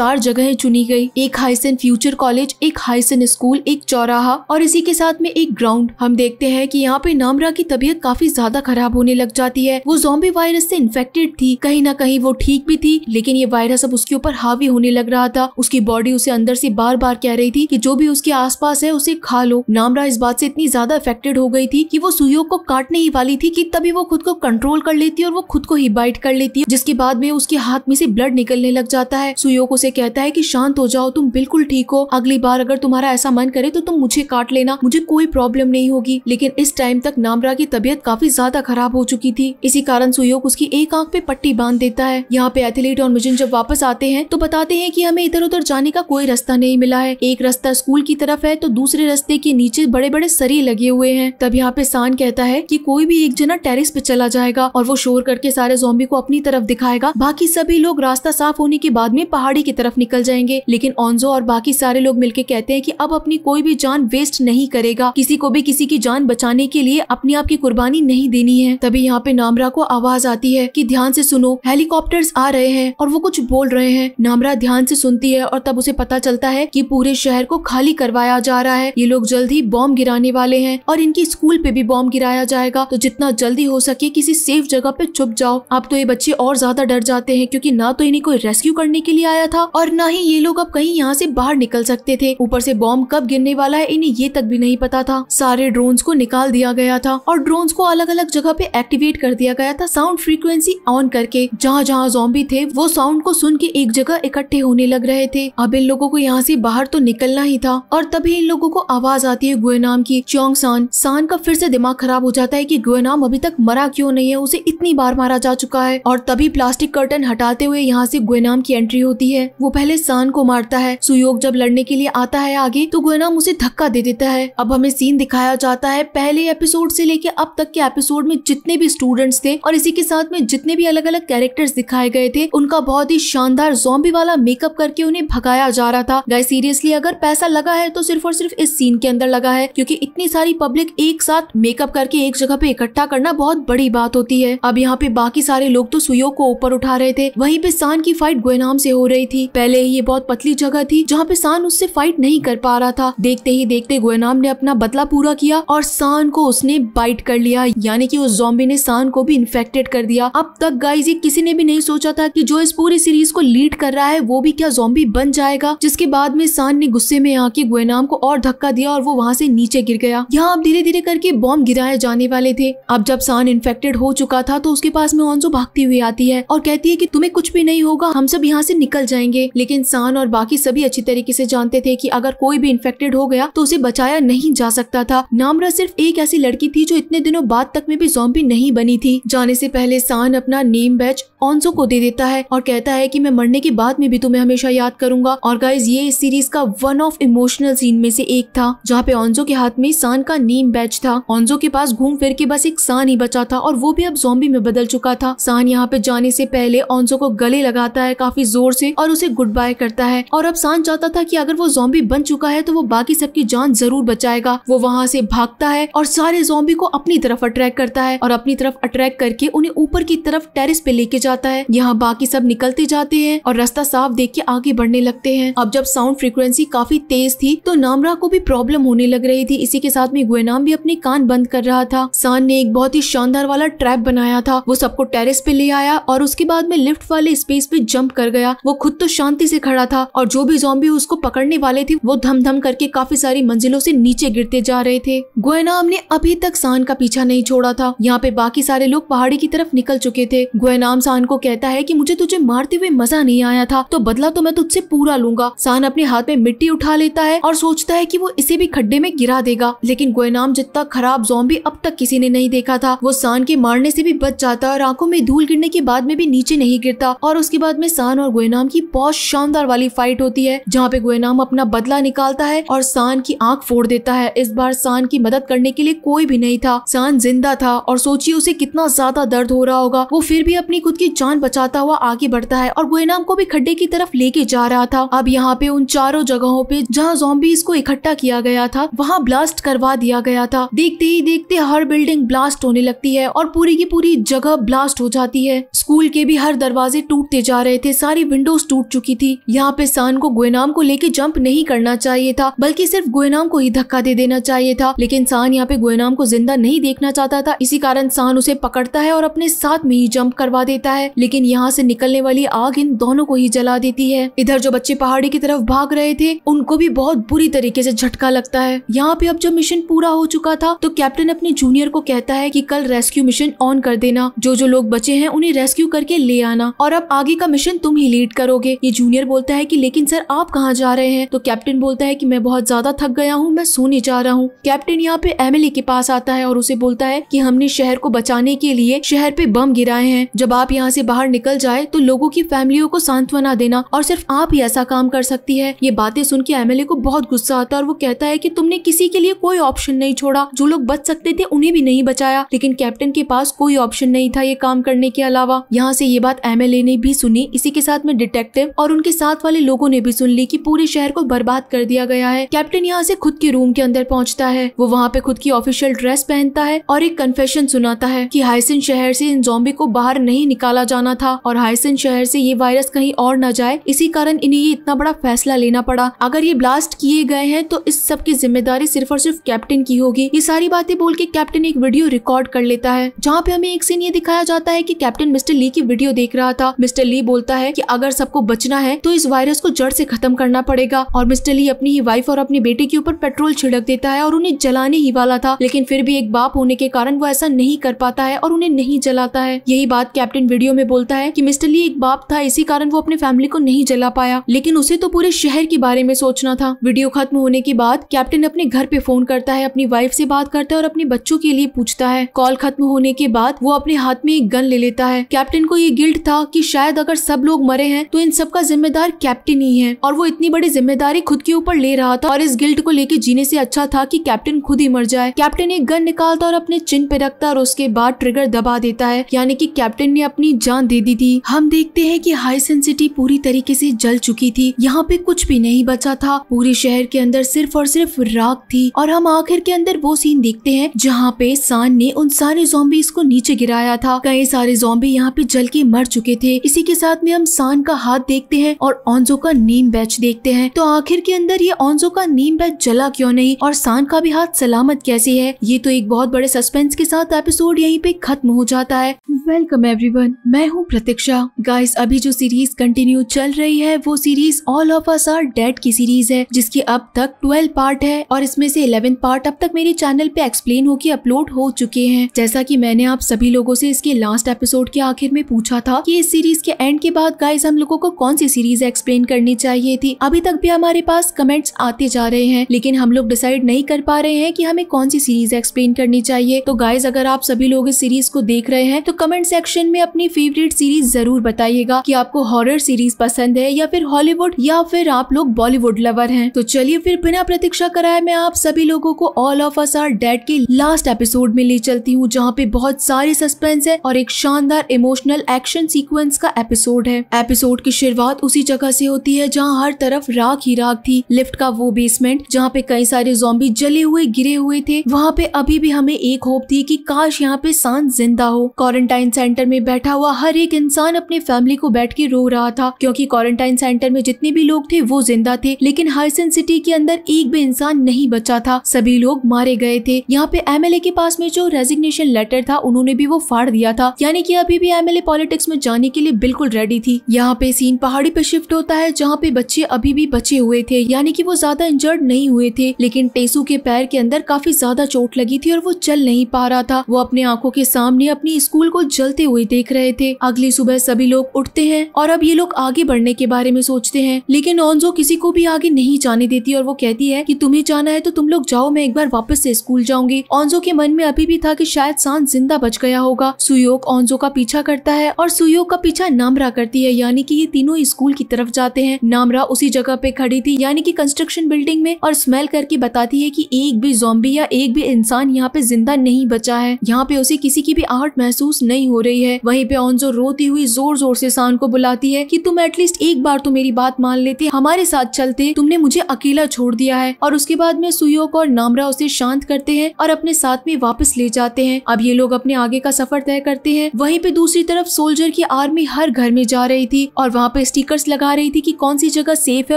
चार जगह चुनी गयी एक हाईसन फ्यूचर कॉलेज एक हाईसन स्कूल एक चौराहा और इसी के साथ में एक ग्राउंड हम देखते हैं कि यहाँ पे नामरा की तबीयत काफी ज्यादा खराब होने लग जाती है वो जोम्बी वायरस से इन्फेक्टेड थी कहीं ना कहीं वो ठीक भी थी लेकिन ये वायरस अब उसके ऊपर हावी होने लग रहा था उसकी बॉडी उसे अंदर से बार बार कह रही थी की जो भी उसके आस है उसे खा लो नामरा इस बात से इतनी ज्यादा इफेक्टेड हो गई थी की वो सुयोग को काटने ही वाली थी की तभी वो खुद को कंट्रोल कर लेती है और वो खुद को ही बाइट कर लेती जिसके बाद में उसके हाथ में से ब्लड निकलने लग जाता है सुयोग उसे कहता है की शांत हो जाओ तुम बिल्कुल ठीक हो अगली बार अगर तुम्हारा ऐसा मन करे तो तुम मुझे काट लेना मुझे कोई प्रॉब्लम नहीं होगी लेकिन इस टाइम तक नामरा की तबीयत काफी ज्यादा खराब हो चुकी थी इसी कारण सुयोग उसकी एक आंख पे पट्टी बांध देता है यहाँ पे एथलीट और मिजन जब वापस आते हैं तो बताते हैं कि हमें इधर उधर जाने का कोई रास्ता नहीं मिला है एक रास्ता स्कूल की तरफ है तो दूसरे रास्ते के नीचे बड़े बड़े सरी लगे हुए हैं तब यहाँ पे सान कहता है की कोई भी एक जना टेरिस पे चला जाएगा और वो शोर करके सारे जोम्बी को अपनी तरफ दिखाएगा बाकी सभी लोग रास्ता साफ होने के बाद में पहाड़ी की तरफ निकल जाएंगे लेकिन ऑनजो और बाकी सारे लोग मिलकर कहते हैं की अब अपनी कोई भी जान वेस्ट नहीं करेगा रहेगा किसी को भी किसी की जान बचाने के लिए अपने आप की कुर्बानी नहीं देनी है तभी यहाँ पे नामरा को आवाज आती है की ध्यान से सुनो हेलीकॉप्टर आ रहे हैं और वो कुछ बोल रहे हैं नामरा ध्यान से सुनती है और तब उसे पता चलता है की पूरे शहर को खाली करवाया जा रहा है ये लोग जल्द ही बॉम्ब गिराने वाले हैं और इनकी स्कूल पे भी बॉम्ब गिराया जाएगा तो जितना जल्दी हो सके किसी सेफ जगह पे छुप जाओ अब तो ये बच्चे और ज्यादा डर जाते हैं क्योंकि ना तो इन्हें कोई रेस्क्यू करने के लिए आया था और ना ही ये लोग अब कहीं यहाँ से बाहर निकल सकते थे ऊपर से बॉम्ब कब गिरने वाला है इन्हें ये तक भी नहीं पता था सारे ड्रोन्स को निकाल दिया गया था और ड्रोन्स को अलग अलग जगह पे एक्टिवेट कर दिया गया था साउंड फ्रीक्वेंसी ऑन करके जहाँ जहाँ जोम्बी थे वो साउंड को सुन के एक जगह इकट्ठे होने लग रहे थे अब इन लोगों को यहाँ से बाहर तो निकलना ही था और तभी इन लोगों को आवाज आती है गुएनाम की चौंग सान सान का फिर से दिमाग खराब हो जाता है की गुएनाम अभी तक मरा क्यों नहीं है उसे इतनी बार मारा जा चुका है और तभी प्लास्टिक कर्टन हटाते हुए यहाँ से गुएनाम की एंट्री होती है वो पहले सान को मारता है सुयोग जब लड़ने के लिए आता है आगे तो गुएनाम उसे धक्का दे देता है अब अब हमें सीन दिखाया जाता है पहले एपिसोड से लेके अब तक के एपिसोड में जितने भी स्टूडेंट्स थे और इसी के साथ में जितने भी अलग अलग कैरेक्टर्स दिखाए गए थे उनका बहुत ही शानदार जोम्बी वाला मेकअप करके उन्हें भगाया जा रहा था गाय सीरियसली अगर पैसा लगा है तो सिर्फ और सिर्फ इस सीन के अंदर लगा है क्योंकि इतनी सारी पब्लिक एक साथ मेकअप करके एक जगह पे इकट्ठा करना बहुत बड़ी बात होती है अब यहाँ पे बाकी सारे लोग तो सुयोग को ऊपर उठा रहे थे वहीं पे सान की फाइट गोयनाम से हो रही थी पहले ही ये बहुत पतली जगह थी जहाँ पे सान उससे फाइट नहीं कर पा रहा था देखते ही देखते गोयनाम ने अपना बदला पूरा किया और सान को उसने बाइट कर लिया यानी कि उस जॉम्बी ने सान को भी इन्फेक्टेड कर दिया अब तक गाइज ये किसी ने भी नहीं सोचा था कि जो इस पूरी सीरीज को लीड कर रहा है वो भी क्या जॉम्बी बन जाएगा जिसके बाद में सान ने गुस्से में आके गुएनाम को और धक्का दिया और वो वहाँ से नीचे गिर गया यहाँ अब धीरे धीरे करके बॉम्ब गिराए जाने वाले थे अब जब सान इन्फेक्टेड हो चुका था तो उसके पास में ऑनजो भागती हुई आती है और कहती है की तुम्हें कुछ भी नहीं होगा हम सब यहाँ से निकल जाएंगे लेकिन सान और बाकी सभी अच्छी तरीके से जानते थे की अगर कोई भी इन्फेक्टेड हो गया तो उसे बचाया नहीं नहीं जा सकता था नामरा सिर्फ एक ऐसी लड़की थी जो इतने दिनों बाद तक में भी जोम्बी नहीं बनी थी जाने से पहले सान अपना नेम बैच ऑनसो को दे देता है और कहता है कि मैं मरने के बाद में भी तुम्हें हमेशा याद करूंगा और गाइज ये इस सीरीज का वन ऑफ इमोशनल सीन में से एक था जहाँ पे ऑनजो के हाथ में सान का नीम बैच था ऑनजो के पास घूम फिर के बस एक सान ही बचा था और वो भी अब जोम्बी में बदल चुका था सान यहाँ पे जाने से पहले ऑनजो को गले लगाता है काफी जोर से और उसे गुड बाय करता है और अब सान चाहता था कि अगर वो जोम्बी बन चुका है तो वो बाकी सबकी जान जरूर बचाए जाएगा वो वहाँ से भागता है और सारे जोम्बी को अपनी तरफ अट्रैक्ट करता है और अपनी तरफ अट्रैक्ट करके उन्हें ऊपर की तरफ टेरिस पे लेके जाता है यहाँ बाकी सब निकलते जाते हैं और रास्ता साफ देख के आगे बढ़ने लगते हैं अब जब साउंड फ्रिक्वेंसी काफी तेज थी तो नामरा को भी प्रॉब्लम होने लग रही थी इसी के साथ में गुएनाम भी अपने कान बंद कर रहा था सान ने एक बहुत ही शानदार वाला ट्रैप बनाया था वो सबको टेरिस पे ले आया और उसके बाद में लिफ्ट वाले स्पेस पे जंप कर गया वो खुद तो शांति से खड़ा था और जो भी जोम्बी उसको पकड़ने वाले थे वो धम धम करके काफी सारी मंजिलों से नीचे नीचे गिरते जा रहे थे गोयनाम ने अभी तक सान का पीछा नहीं छोड़ा था यहाँ पे बाकी सारे लोग पहाड़ी की तरफ निकल चुके थे गोयनाम सान को कहता है की मुझे तुझे मारते हुए मजा नहीं आया था तो बदला तो मैं तुझसे पूरा लूंगा सान अपने हाथ में मिट्टी उठा लेता है और सोचता है की वो इसे भी खड्डे में गिरा देगा लेकिन गोयनाम जितना खराब जोम्बी अब तक किसी ने नहीं देखा था वो सान के मारने से भी बच जाता और आंखों में धूल गिरने के बाद में भी नीचे नहीं गिरता और उसके बाद में सान और गोयनाम की बहुत शानदार वाली फाइट होती है जहाँ पे गोयनाम अपना बदला निकालता है और सान की आंख फोड़ देता है है इस बार सान की मदद करने के लिए कोई भी नहीं था सान जिंदा था और सोचिए उसे कितना ज्यादा दर्द हो रहा होगा वो फिर भी अपनी खुद की जान बचाता हुआ आगे बढ़ता है और गोयनाम को भी खड्डे की तरफ लेके जा रहा था अब यहाँ पे उन चारों जगहों पे जहाँ जोम्बी इसको इकट्ठा किया गया था वहाँ ब्लास्ट करवा दिया गया था देखते ही देखते हर बिल्डिंग ब्लास्ट होने लगती है और पूरी की पूरी जगह ब्लास्ट हो जाती है स्कूल के भी हर दरवाजे टूटते जा रहे थे सारी विंडोज टूट चुकी थी यहाँ पे सान को गोयनाम को लेके जंप नहीं करना चाहिए था बल्कि सिर्फ गोयनाम को ही धक्का दे देना चाहिए था लेकिन सान यहाँ पे गोयनाम को जिंदा नहीं देखना चाहता था इसी कारण सान उसे पकड़ता है और अपने साथ में ही जंप करवा देता है लेकिन यहाँ से निकलने वाली आग इन दोनों को ही जला देती है इधर जो बच्चे पहाड़ी की तरफ भाग रहे थे उनको भी बहुत बुरी तरीके से झटका लगता है यहाँ पे अब जब मिशन पूरा हो चुका था तो कैप्टन अपने जूनियर को कहता है कि कल रेस्क्यू मिशन ऑन कर देना जो जो लोग बचे हैं उन्हें रेस्क्यू करके ले आना और अब आगे का मिशन तुम ही लीड करोगे ये जूनियर बोलता है की लेकिन सर आप कहाँ जा रहे हैं तो कैप्टन बोलता है की मैं बहुत ज्यादा थक गया हूँ मैं सोने करने जा रहा हूँ कैप्टन यहाँ पे एमएलए के पास आता है और उसे बोलता है की हमने शहर को बचाने के लिए शहर पे बम गिराए हैं जब आप यहाँ ऐसी बाहर निकल जाए तो लोगो की फैमिलियों को सांत्वना देना और सिर्फ आप ही ऐसा काम कर सकती है ये बातें सुन के एमएलए को बहुत गुस्सा आता है और वो कहता है की तुमने किसी के लिए कोई ऑप्शन नहीं छोड़ा जो लोग बच सकते थे उन्हें भी नहीं बचाया लेकिन कैप्टन के पास कोई ऑप्शन नहीं था ये काम करने के अलावा यहाँ से ये बात एमएलए ने भी सुनी इसी के साथ में डिटेक्टिव और उनके साथ वाले लोगों ने भी सुन ली कि पूरे शहर को बर्बाद कर दिया गया है कैप्टन यहाँ से खुद के रूम के अंदर पहुंचता है वो वहाँ पे खुद की ऑफिशियल ड्रेस पहनता है और एक कन्फेशन सुनाता है कि हाइसिन शहर से इन जोम्बी को बाहर नहीं निकाला जाना था और हाइसिन शहर से ये वायरस कहीं और न जाए इसी कारण इन्हें ये इतना बड़ा फैसला लेना पड़ा अगर ये ब्लास्ट किए गए हैं तो इस सब की जिम्मेदारी सिर्फ और सिर्फ कैप्टन की होगी ये सारी बातें बोल के कैप्टन एक वीडियो रिकॉर्ड कर लेता है जहाँ पे हमें एक सीन ये दिखाया जाता है की कैप्टन मिस्टर ली की वीडियो देख रहा था मिस्टर ली बोलता है की अगर सबको बचना है तो इस वायरस को जड़ से खत्म करना पड़ेगा और मिस्टर ली अपनी ही वाइफ और अपने बेटे के ऊपर पेट्रोल छिड़ छिड़क देता है और उन्हें जलाने ही वाला था लेकिन फिर भी एक बाप होने के कारण वो ऐसा नहीं कर पाता है और उन्हें नहीं जलाता है यही बात कैप्टन वीडियो में बोलता है की मिस्टर ली एक बाप था इसी कारण वो अपने फैमिली को नहीं जला पाया लेकिन उसे तो पूरे शहर के बारे में सोचना था वीडियो खत्म होने के बाद कैप्टन अपने घर पे फोन करता है अपनी वाइफ से बात करता है और अपने बच्चों के लिए पूछता है कॉल खत्म होने के बाद वो अपने हाथ में एक गन ले लेता है कैप्टन को ये गिल्ट था कि शायद अगर सब लोग मरे हैं तो इन सब का जिम्मेदार कैप्टन ही है और वो इतनी बड़ी जिम्मेदारी खुद के ऊपर ले रहा था और इस गिल्ट को लेके जीने से अच्छा था कि कैप्टन खुद ही मर जाए कैप्टन एक गन निकालता और अपने चिन पे रखता और उसके बाद ट्रिगर दबा देता है यानी कि कैप्टन ने अपनी जान दे दी थी हम देखते हैं कि हाई सेंसिटी पूरी तरीके से जल चुकी थी यहाँ पे कुछ भी नहीं बचा था पूरे शहर के अंदर सिर्फ और सिर्फ राख थी और हम आखिर के अंदर वो सीन देखते हैं जहाँ पे सान ने उन सारे जोम्बी को नीचे गिराया था कई सारे जोम्बी यहाँ पे जल के मर चुके थे इसी के साथ में हम सान का हाथ देखते हैं और ऑन्जो का नीम बैच देखते हैं तो आखिर के अंदर ये ऑन्जो का नीम बैच जला क्यों नहीं गई और सान का भी हाथ सलामत कैसे है ये तो एक बहुत बड़े सस्पेंस के साथ एपिसोड यहीं पे खत्म हो जाता है वेलकम एवरीवन मैं हूँ प्रतीक्षा गाइस अभी जो सीरीज कंटिन्यू चल रही है वो series all of us are dead की सीरीज है जिसके अब तक ट्वेल्व पार्ट है और इसमें से इलेवन पार्ट अब तक मेरे चैनल पे एक्सप्लेन के अपलोड हो चुके हैं जैसा की मैंने आप सभी लोगो ऐसी इसके लास्ट एपिसोड के आखिर में पूछा था की इस सीरीज के एंड के बाद गाइज हम लोगो को कौन सी सीरीज एक्सप्लेन करनी चाहिए थी अभी तक भी हमारे पास कमेंट्स आते जा रहे हैं लेकिन हम लोग डिसाइड नहीं कर पा रहे हैं कि हमें कौन सी सीरीज एक्सप्लेन करनी चाहिए तो गाइज अगर आप सभी लोग इस सीरीज को देख रहे हैं तो कमेंट सेक्शन में अपनी फेवरेट सीरीज जरूर बताइएगा कि आपको हॉरर सीरीज पसंद है या फिर हॉलीवुड या फिर आप लोग बॉलीवुड लवर हैं तो चलिए फिर बिना प्रतीक्षा कराए मैं आप सभी लोगों को all of us are dead के लास्ट एपिसोड में ले चलती हूँ जहाँ पे बहुत सारे सस्पेंस है और एक शानदार इमोशनल एक्शन सीक्वेंस का एपिसोड है एपिसोड की शुरुआत उसी जगह से होती है जहाँ हर तरफ राख ही राख थी लिफ्ट का वो बेसमेंट जहाँ पे कई सारे सारे जोम्बी जले हुए गिरे हुए थे वहाँ पे अभी भी हमें एक होप थी कि काश यहाँ पे सांस जिंदा हो क्वारंटाइन सेंटर में बैठा हुआ हर एक इंसान अपने फैमिली को बैठ के रो रहा था क्योंकि क्वारंटाइन सेंटर में जितने भी लोग थे वो जिंदा थे लेकिन हाइसन सिटी के अंदर एक भी इंसान नहीं बचा था सभी लोग मारे गए थे यहाँ पे एम के पास में जो रेजिग्नेशन लेटर था उन्होंने भी वो फाड़ दिया था यानी की अभी भी एम पॉलिटिक्स में जाने के लिए बिल्कुल रेडी थी यहाँ पे सीन पहाड़ी पे शिफ्ट होता है जहाँ पे बच्चे अभी भी बचे हुए थे यानी की वो ज्यादा इंजर्ड नहीं हुए थे लेकिन लेकिन टेसू के पैर के अंदर काफी ज्यादा चोट लगी थी और वो चल नहीं पा रहा था वो अपने आंखों के सामने अपनी स्कूल को जलते हुए देख रहे थे अगली सुबह सभी लोग उठते हैं और अब ये लोग आगे बढ़ने के बारे में सोचते हैं लेकिन ऑनजो किसी को भी आगे नहीं जाने देती और वो कहती है की तुम्हें जाना है तो तुम लोग जाओ मैं एक बार वापस ऐसी स्कूल जाऊंगी ऑनजो के मन में अभी भी था की शायद सांस जिंदा बच गया होगा सुयोग ऑनजो का पीछा करता है और सुयोग का पीछा नामरा करती है यानी की ये तीनों स्कूल की तरफ जाते हैं नामरा उसी जगह पे खड़ी थी यानी की कंस्ट्रक्शन बिल्डिंग में और स्मेल करके बताती है कि एक भी जोम्बी या एक भी इंसान यहाँ पे जिंदा नहीं बचा है यहाँ पे उसे किसी की भी आहट महसूस नहीं हो रही है वहीं पे ऑनजो रोती हुई जोर जोर से शान को बुलाती है कि तुम एटलीस्ट एक बार तो मेरी बात मान लेते हमारे साथ चलते तुमने मुझे अकेला छोड़ दिया है और उसके बाद में सुयोग और नामरा उसे शांत करते हैं और अपने साथ में वापस ले जाते हैं अब ये लोग अपने आगे का सफर तय करते हैं वहीं पे दूसरी तरफ सोल्जर की आर्मी हर घर में जा रही थी और वहाँ पे स्टिकर्स लगा रही थी की कौन सी जगह सेफ है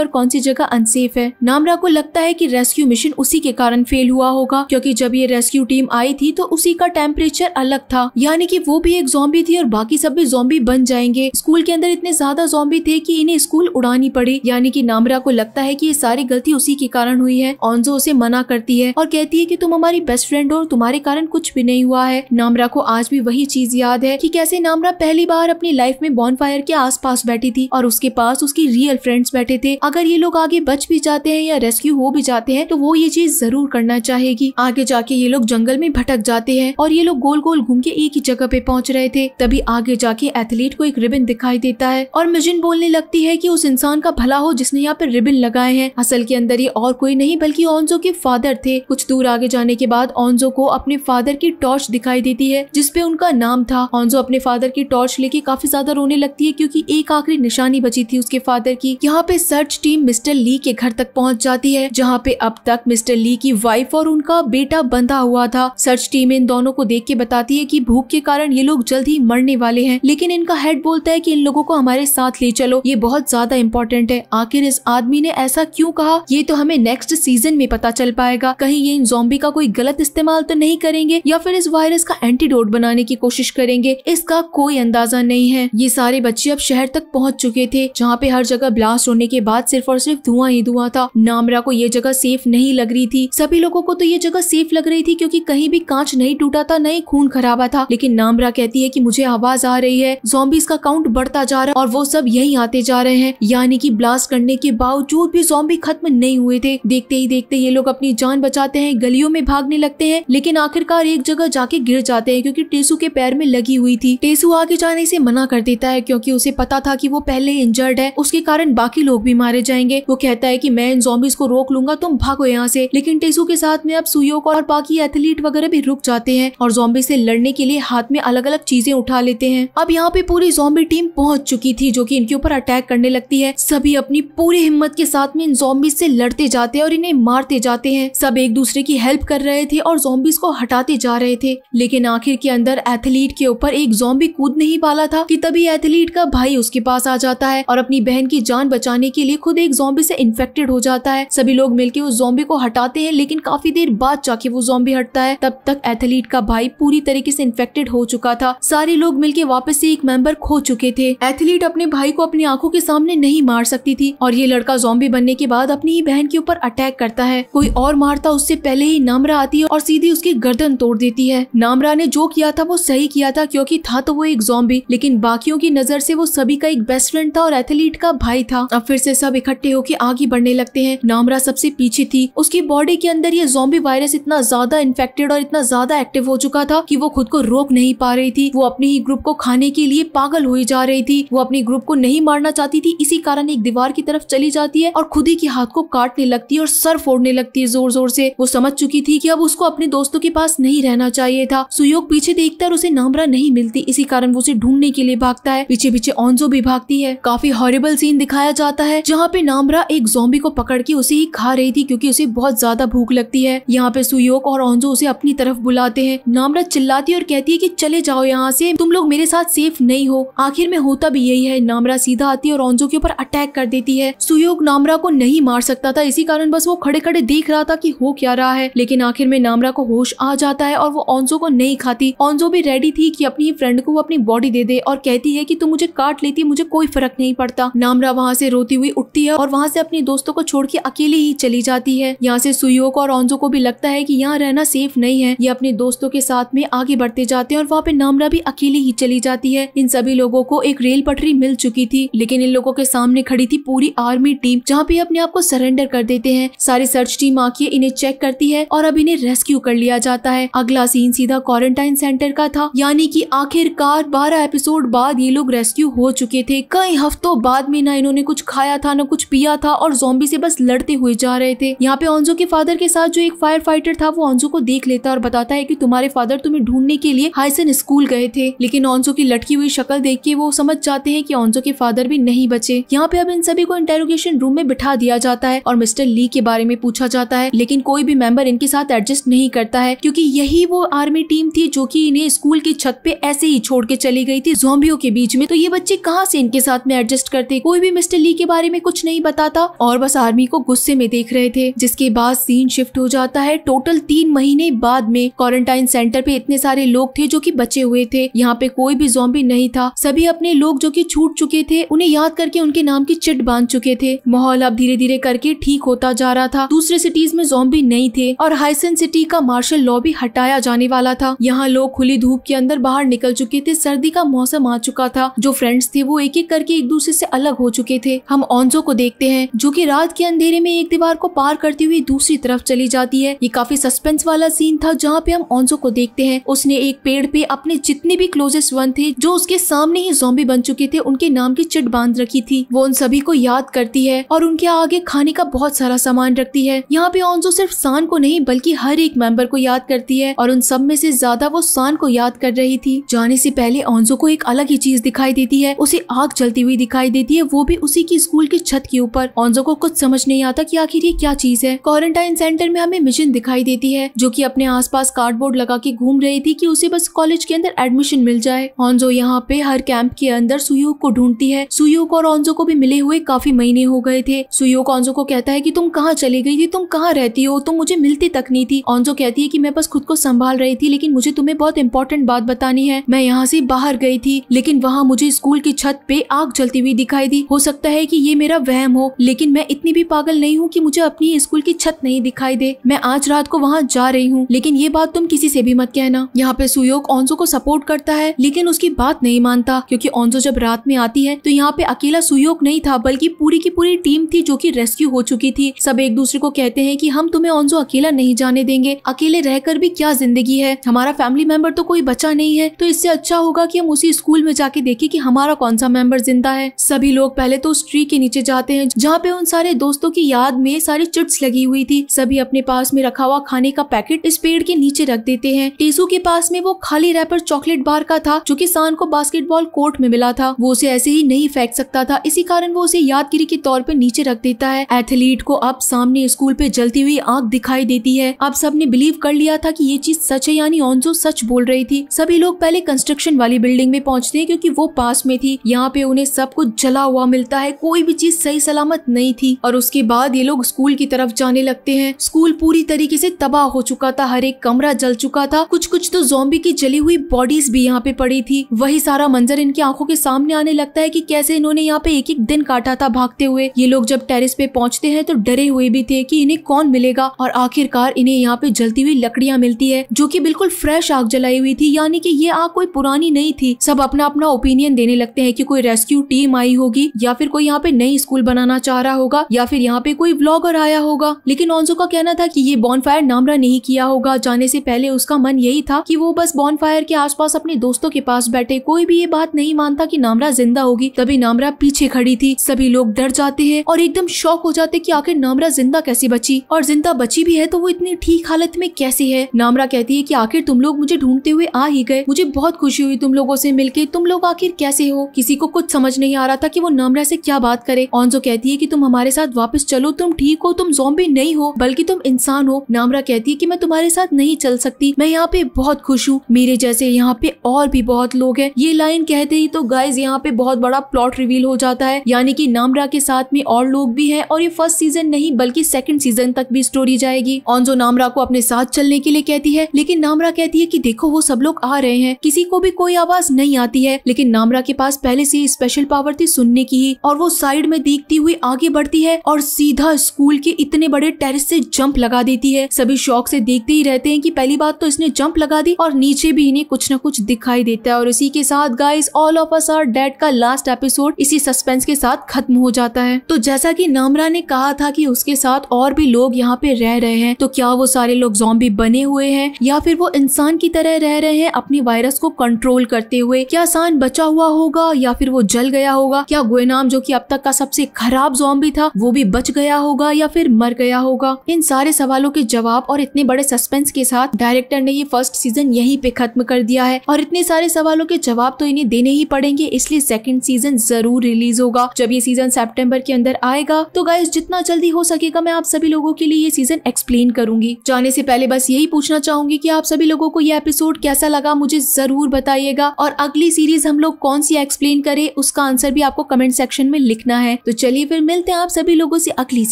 और कौन सी जगह अनसेफ है नामरा को लगता है की रेस्क्यू मिशन उसी के कारण फेल हुआ होगा क्योंकि जब ये रेस्क्यू टीम आई थी तो उसी का टेम्परेचर अलग था यानी कि वो भी एक जोम्बी थी और बाकी सब भी जोम्बी बन जाएंगे स्कूल के अंदर इतने ज्यादा जोम्बी थे कि इन्हें स्कूल उड़ानी पड़ी यानी कि नामरा को लगता है कि ये सारी गलती उसी के कारण हुई है ऑनजो उसे मना करती है और कहती है कि तुम हमारी बेस्ट फ्रेंड हो और तुम्हारे कारण कुछ भी नहीं हुआ है नामरा को आज भी वही चीज याद है कि कैसे नामरा पहली बार अपनी लाइफ में बॉनफायर के पास बैठी थी और उसके पास उसकी रियल फ्रेंड्स बैठे थे अगर ये लोग आगे बच भी जाते हैं या रेस्क्यू हो भी जाते हैं तो वो ये चीज जरूर करना चाहेगी आगे जाके ये लोग जंगल में भटक जाते हैं और ये लोग गोल गोल घूम के एक ही जगह पे पहुंच रहे थे तभी आगे जाके एथलीट को एक रिबन दिखाई देता है और मिजिन बोलने लगती है की उस इंसान का भला हो जिसने यहाँ पे रिबिन लगाए हैं असल के अंदर ये और कोई नहीं बल्कि ऑनजो के फादर थे कुछ दूर आगे जाने के बाद ऑनजो को अपने फादर की टॉर्च दिखाई देती है जिसपे उनका नाम था ऑनजो अपने फादर की टॉर्च लेके काफी ज्यादा रोने लगती है क्योंकि एक आखिरी निशानी बची थी उसके फादर की यहाँ पे सर्च टीम मिस्टर ली के घर तक पहुँच जाती है जहाँ पे अब तक तक मिस्टर ली की वाइफ और उनका बेटा बंधा हुआ था सर्च टीम इन दोनों को देख के बताती है की भूख के कारण ये लोग जल्द ही मरने वाले है लेकिन इनका हेड बोलता है की इन लोगों को हमारे साथ ले चलो ये बहुत ज्यादा इम्पोर्टेंट है आखिर इस आदमी ने ऐसा क्यूँ कहा ये तो हमें नेक्स्ट सीजन में पता चल पाएगा कहीं ये इन जोम्बी का कोई गलत इस्तेमाल तो नहीं करेंगे या फिर इस वायरस का एंटीडोट बनाने की कोशिश करेंगे इसका कोई अंदाजा नहीं है ये सारे बच्चे अब शहर तक पहुंच चुके थे जहाँ पे हर जगह ब्लास्ट होने के बाद सिर्फ और सिर्फ धुआं ही धुआं था नामरा को ये जगह सेफ नहीं नहीं लग रही थी सभी लोगों को तो ये जगह सेफ लग रही थी क्योंकि कहीं भी कांच नहीं टूटा था नहीं खून खराबा था लेकिन नामरा कहती है की मुझे आवाज आ रही है जोम्बिस का काउंट बढ़ता जा रहा है और वो सब यही आते जा रहे हैं यानी की ब्लास्ट करने के बावजूद भी जॉम्बी खत्म नहीं हुए थे देखते ही देखते ये लोग अपनी जान बचाते हैं गलियों में भागने लगते हैं लेकिन आखिरकार एक जगह जाके गिर जाते हैं क्योंकि टेसू के पैर में लगी हुई थी टेसू आगे जाने से मना कर देता है क्योंकि उसे पता था कि वो पहले इंजर्ड है उसके कारण बाकी लोग भी मारे जाएंगे वो कहता है की मैं इन जोम्बिस को रोक लूंगा तुम भागो यहाँ से लेकिन टेसू के साथ में अब सुयोग और बाकी एथलीट वगैरह भी रुक जाते हैं और जोम्बी से लड़ने के लिए हाथ में अलग अलग चीजें उठा लेते हैं अब यहाँ पे पूरी जोम्बी टीम पहुंच चुकी थी जो की इनके ऊपर अटैक करने लगती है सभी अपनी पूरी हिम्मत के साथ में इन जोम्बिस से लड़ते जाते हैं और इन्हें मारते जाते हैं सब एक दूसरे की हेल्प कर रहे थे और जोम्बिस को हटाते जा रहे थे लेकिन आखिर के अंदर एथलीट के ऊपर एक जोम्बी कूद नहीं पाला था कि तभी एथलीट का भाई उसके पास आ जाता है और अपनी बहन की जान बचाने के लिए खुद एक जोम्बी से इन्फेक्टेड हो जाता है सभी लोग मिलकर उस जोम्बी जोम्बी को हटाते हैं लेकिन काफी देर बाद जाके वो जोम्बी हटता है तब तक एथलीट का भाई पूरी तरीके से इन्फेक्टेड हो चुका था सारे लोग मिलके वापस से एक मेंबर खो चुके थे एथलीट अपने भाई को अपनी आंखों के सामने नहीं मार सकती थी और ये लड़का जोम्बी बनने के बाद अपनी ही बहन के ऊपर अटैक करता है कोई और मारता उससे पहले ही नामरा आती है और सीधी उसकी गर्दन तोड़ देती है नामरा ने जो किया था वो सही किया था क्यूँकी था तो वो एक जोम्बी लेकिन बाकियों की नजर से वो सभी का एक बेस्ट फ्रेंड था और एथलीट का भाई था अब फिर से सब इकट्ठे होके आगे बढ़ने लगते है नामरा सबसे पीछे थी उसकी बॉडी के अंदर ये जोम्बी वायरस इतना ज्यादा इन्फेक्टेड और इतना ज्यादा एक्टिव हो चुका था कि वो खुद को रोक नहीं पा रही थी वो अपने ही ग्रुप को खाने के लिए पागल हुई जा रही थी वो अपने ग्रुप को नहीं मारना चाहती थी इसी कारण एक दीवार की तरफ चली जाती है और खुद ही के हाथ को काटने लगती है और सर फोड़ने लगती है जोर जोर से वो समझ चुकी थी कि अब उसको अपने दोस्तों के पास नहीं रहना चाहिए था सुयोग पीछे देखता और उसे नामरा नहीं मिलती इसी कारण वो उसे ढूंढने के लिए भागता है पीछे पीछे ऑनजो भी भागती है काफी हॉरेबल सीन दिखाया जाता है जहाँ पे नामरा एक जोम्बी को पकड़ के उसे ही खा रही थी क्यूँकी उसे उसे बहुत ज्यादा भूख लगती है यहाँ पे सुयोग और ओंजो उसे अपनी तरफ बुलाते हैं नामरा चिल्लाती है और कहती है की चले जाओ यहाँ से तुम लोग मेरे साथ सेफ नहीं हो आखिर में होता भी यही है नामरा सीधा आती है और ओंजो के ऊपर अटैक कर देती है सुयोग नामरा को नहीं मार सकता था इसी कारण बस वो खड़े खड़े देख रहा था की हो क्या रहा है लेकिन आखिर में नामरा को होश आ जाता है और वो ऑन्जो को नहीं खाती ओंजो भी रेडी थी की अपनी फ्रेंड को अपनी बॉडी दे दे और कहती है की तुम मुझे काट लेती मुझे कोई फर्क नहीं पड़ता नामरा वहाँ से रोती हुई उठती है और वहाँ से अपने दोस्तों को छोड़ के अकेले ही चली जाती है है यहाँ से सुयोग और ऑन्जो को भी लगता है कि यहाँ रहना सेफ नहीं है ये अपने दोस्तों के साथ में आगे बढ़ते जाते हैं और वहाँ पे नामरा भी अकेली ही चली जाती है इन सभी लोगों को एक रेल पटरी मिल चुकी थी लेकिन इन लोगों के सामने खड़ी थी पूरी आर्मी टीम जहाँ पे अपने आप को सरेंडर कर देते हैं सारी सर्च टीम आके इन्हें चेक करती है और अब इन्हें रेस्क्यू कर लिया जाता है अगला सीन सीधा क्वारंटाइन सेंटर का था यानी की आखिरकार बारह एपिसोड बाद ये लोग रेस्क्यू हो चुके थे कई हफ्तों बाद में ना इन्होंने कुछ खाया था न कुछ पिया था और जोम्बी से बस लड़ते हुए जा रहे थे यहाँ यहाँ पे ऑन्जो के फादर के साथ जो एक फायर फाइटर था वो ऑन्जो को देख लेता है और बताता है कि तुम्हारे फादर तुम्हें ढूंढने के लिए हाइसन स्कूल गए थे लेकिन ऑन्जो की लटकी हुई शक्ल देख के वो समझ जाते हैं कि ऑन्जो के फादर भी नहीं बचे यहाँ पे अब इन सभी को इंटेरोगेशन रूम में बिठा दिया जाता है और मिस्टर ली के बारे में पूछा जाता है लेकिन कोई भी मेंबर इनके साथ एडजस्ट नहीं करता है क्योंकि यही वो आर्मी टीम थी जो कि इन्हें स्कूल की छत पे ऐसे ही छोड़ के चली गई थी जोम्बियों के बीच में तो ये बच्चे कहाँ से इनके साथ में एडजस्ट करते कोई भी मिस्टर ली के बारे में कुछ नहीं बताता और बस आर्मी को गुस्से में देख रहे थे जिसके बाद सीन शिफ्ट हो जाता है टोटल तीन महीने बाद में क्वारंटाइन सेंटर पे इतने सारे लोग थे जो की बचे हुए थे यहाँ पे कोई भी जोम्बी नहीं था सभी अपने लोग जो की छूट चुके थे उन्हें याद करके उनके नाम की चिट बांध चुके थे माहौल अब धीरे धीरे करके ठीक होता जा रहा था दूसरे सिटीज में जोम्बी नहीं थे और हाइसन सिटी का मार्शल लॉ भी हटाया जाने वाला था यहाँ लोग खुली धूप के अंदर बाहर निकल चुके थे सर्दी का मौसम आ चुका था जो फ्रेंड्स थे वो एक एक करके एक दूसरे से अलग हो चुके थे हम ऑनजो को देखते हैं जो की रात के अंधेरे में एक दीवार को पार कर करती हुई दूसरी तरफ चली जाती है ये काफी सस्पेंस वाला सीन था जहाँ पे हम ऑन्जो को देखते हैं उसने एक पेड़ पे अपने जितने भी क्लोजेस्ट वन थे जो उसके सामने ही जोम्बी बन चुके थे उनके नाम की चिट बांध रखी थी वो उन सभी को याद करती है और उनके आगे खाने का बहुत सारा सामान रखती है यहाँ पे ऑन्जो सिर्फ शान को नहीं बल्कि हर एक मेंबर को याद करती है और उन सब में से ज्यादा वो शान को याद कर रही थी जाने से पहले ऑन्जो को एक अलग ही चीज दिखाई देती है उसे आग चलती हुई दिखाई देती है वो भी उसी की स्कूल की छत के ऊपर ऑन्जो को कुछ समझ नहीं आता की आखिर ये क्या चीज चीज है क्वारंटाइन सेंटर में हमें मिशन दिखाई देती है जो की अपने आसपास कार्डबोर्ड लगा के घूम रही थी की उसे बस कॉलेज के अंदर एडमिशन मिल जाए ऑनजो यहाँ पे हर कैंप के अंदर सुयोग को ढूंढती है सुयोग और ऑनजो को भी मिले हुए काफी महीने हो गए थे सुयोग ऑनजो को कहता है की तुम कहाँ चली गई थी तुम कहाँ रहती हो तुम मुझे मिलती तक नहीं थी ऑनजो कहती है की मैं बस खुद को संभाल रही थी लेकिन मुझे तुम्हें बहुत इंपॉर्टेंट बात बतानी है मैं यहाँ से बाहर गई थी लेकिन वहाँ मुझे स्कूल की छत पे आग जलती हुई दिखाई दी हो सकता है कि ये मेरा वहम हो लेकिन मैं इतनी भी पागल नहीं हूँ कि मुझे अपनी स्कूल की छत नहीं दिखाई दे मैं आज रात को वहाँ जा रही हूँ लेकिन ये बात तुम किसी से भी मत कहना यहाँ पे सुयोग ऑन्सो को सपोर्ट करता है लेकिन उसकी बात नहीं मानता क्योंकि ऑनसो जब रात में आती है तो यहाँ पे अकेला सुयोग नहीं था बल्कि पूरी की पूरी टीम थी जो की रेस्क्यू हो चुकी थी सब एक दूसरे को कहते हैं की हम तुम्हें ऑन्सो अकेला नहीं जाने देंगे अकेले रहकर भी क्या जिंदगी है हमारा फैमिली मेंबर तो कोई बचा नहीं है तो इससे अच्छा होगा की हम उसी स्कूल में जाके देखे की हमारा कौन सा मेंबर जिंदा है सभी लोग पहले तो उस ट्री के नीचे जाते हैं जहाँ पे उन सारे दोस्तों की याद में सारी चिट्स लगी हुई थी सभी अपने पास में रखा हुआ खाने का पैकेट इस पेड़ के नीचे रख देते हैं टीसू के पास में वो खाली रैपर चॉकलेट बार का था जो की सान को बास्केटबॉल कोर्ट में मिला था वो उसे ऐसे ही नहीं फेंक सकता था इसी कारण वो उसे यादगिरी के तौर पर नीचे रख देता है एथलीट को अब सामने स्कूल पे जलती हुई आग दिखाई देती है अब सबने बिलीव कर लिया था कि ये चीज सच है यानी ऑनजो सच बोल रही थी सभी लोग पहले कंस्ट्रक्शन वाली बिल्डिंग में पहुँचते हैं क्योंकि वो पास में थी यहाँ पे उन्हें सब कुछ जला हुआ मिलता है कोई भी चीज सही सलामत नहीं थी और उसके बाद ये लोग स्कूल की तरफ तरफ जाने लगते हैं स्कूल पूरी तरीके से तबाह हो चुका था हर एक कमरा जल चुका था कुछ कुछ तो जोम्बी की जली हुई बॉडीज भी यहाँ पे पड़ी थी वही सारा मंजर इनकी आंखों के सामने आने लगता है की कैसे इन्होंने यहाँ पे एक एक दिन काटा था भागते हुए ये लोग जब टेरिस पे पहुँचते हैं तो डरे हुए भी थे की इन्हें कौन मिलेगा और आखिरकार इन्हें यहाँ पे जलती हुई लकड़ियाँ मिलती है जो की बिल्कुल फ्रेश आग जलाई हुई थी यानी की ये आग कोई पुरानी नहीं थी सब अपना अपना ओपिनियन देने लगते हैं की कोई रेस्क्यू टीम आई होगी या फिर कोई यहाँ पे नई स्कूल बनाना चाह रहा होगा या फिर यहाँ पे कोई ब्लॉगर आया होगा होगा लेकिन ऑन्जो का कहना था कि ये बॉनफायर नामरा नहीं किया होगा जाने से पहले उसका मन यही था कि वो बस बॉनफायर के आसपास अपने दोस्तों के पास बैठे कोई भी ये बात नहीं मानता कि नामरा जिंदा होगी तभी नामरा पीछे खड़ी थी सभी लोग डर जाते हैं और एकदम शौक हो जाते की आखिर नामरा जिंदा कैसे बची और जिंदा बची भी है तो वो इतनी ठीक हालत में कैसे है नामरा कहती है की आखिर तुम लोग मुझे ढूंढते हुए आ ही गए मुझे बहुत खुशी हुई तुम लोगों से मिलके तुम लोग आखिर कैसे हो किसी को कुछ समझ नहीं आ रहा था कि वो नामरा से क्या बात करे ऑन्जो कहती है कि तुम हमारे साथ वापस चलो तुम ठीक हो तुम जोम्बी नहीं हो बल्कि तुम इंसान हो नामरा कहती है की मैं तुम्हारे साथ नहीं चल सकती मैं यहाँ पे बहुत खुश हूँ मेरे जैसे यहाँ पे और भी बहुत लोग है ये लाइन कहते ही तो गाइज यहाँ पे बहुत बड़ा प्लॉट रिवील हो जाता है यानी की नामरा के साथ में और लोग भी है और ये फर्स्ट सीजन नहीं बल्कि सेकंड सीजन तक भी स्टोरी जाएगी ऑनजो नामरा को अपने साथ चलने के लिए कहती है लेकिन नामरा कहती है की देखो वो सब लोग आ रहे हैं किसी को भी कोई आवाज नहीं आती है लेकिन नामरा के पास पहले से स्पेशल पावर थी सुनने की ही और वो साइड में देखती हुई आगे बढ़ती है और सीधा स्कूल के इतने बड़े टेरिस से जंप लगा देती है सभी शौक से देखते ही रहते हैं कि पहली बात तो इसने जंप लगा दी और नीचे भी इन्हें कुछ न कुछ दिखाई देता है और इसी के साथ guys all of us are dead का लास्ट एपिसोड इसी सस्पेंस के साथ खत्म हो जाता है तो जैसा की नामरा ने कहा था की उसके साथ और भी लोग यहाँ पे रह रहे हैं तो क्या वो सारे लोग जॉम्बी बने हुए हैं या फिर वो इंसान की तरह रह रहे हैं अपने वायरस को कंट्रोल करते हुए क्या सान बचा हुआ होगा या फिर वो जल गया होगा क्या गोयनाम जो कि अब तक का सबसे खराब जॉम्बी था वो भी बच गया होगा या फिर मर गया होगा इन सारे सवालों के जवाब और इतने बड़े सस्पेंस के साथ डायरेक्टर ने ये फर्स्ट सीजन यहीं पे खत्म कर दिया है और इतने सारे सवालों के जवाब तो इन्हें देने ही पड़ेंगे इसलिए सेकंड सीजन जरूर रिलीज होगा जब ये सीजन सेप्टेम्बर के अंदर आएगा तो गाइस जितना जल्दी हो सकेगा मैं आप सभी लोगों के लिए ये सीजन एक्सप्लेन करूंगी जाने ऐसी पहले बस यही पूछना चाहूंगी की आप सभी लोगों को ये एपिसोड कैसा लगा मुझे जरूर बताइएगा और अगली सीरीज हम लोग कौन सी एक्सप्लेन करे उसका आंसर भी आपको कमेंट सेक्शन में लिखना है तो चलिए फिर मिलते हैं आप सभी लोगों से अगली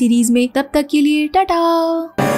सीरीज में तब तक तक के लिए टाटा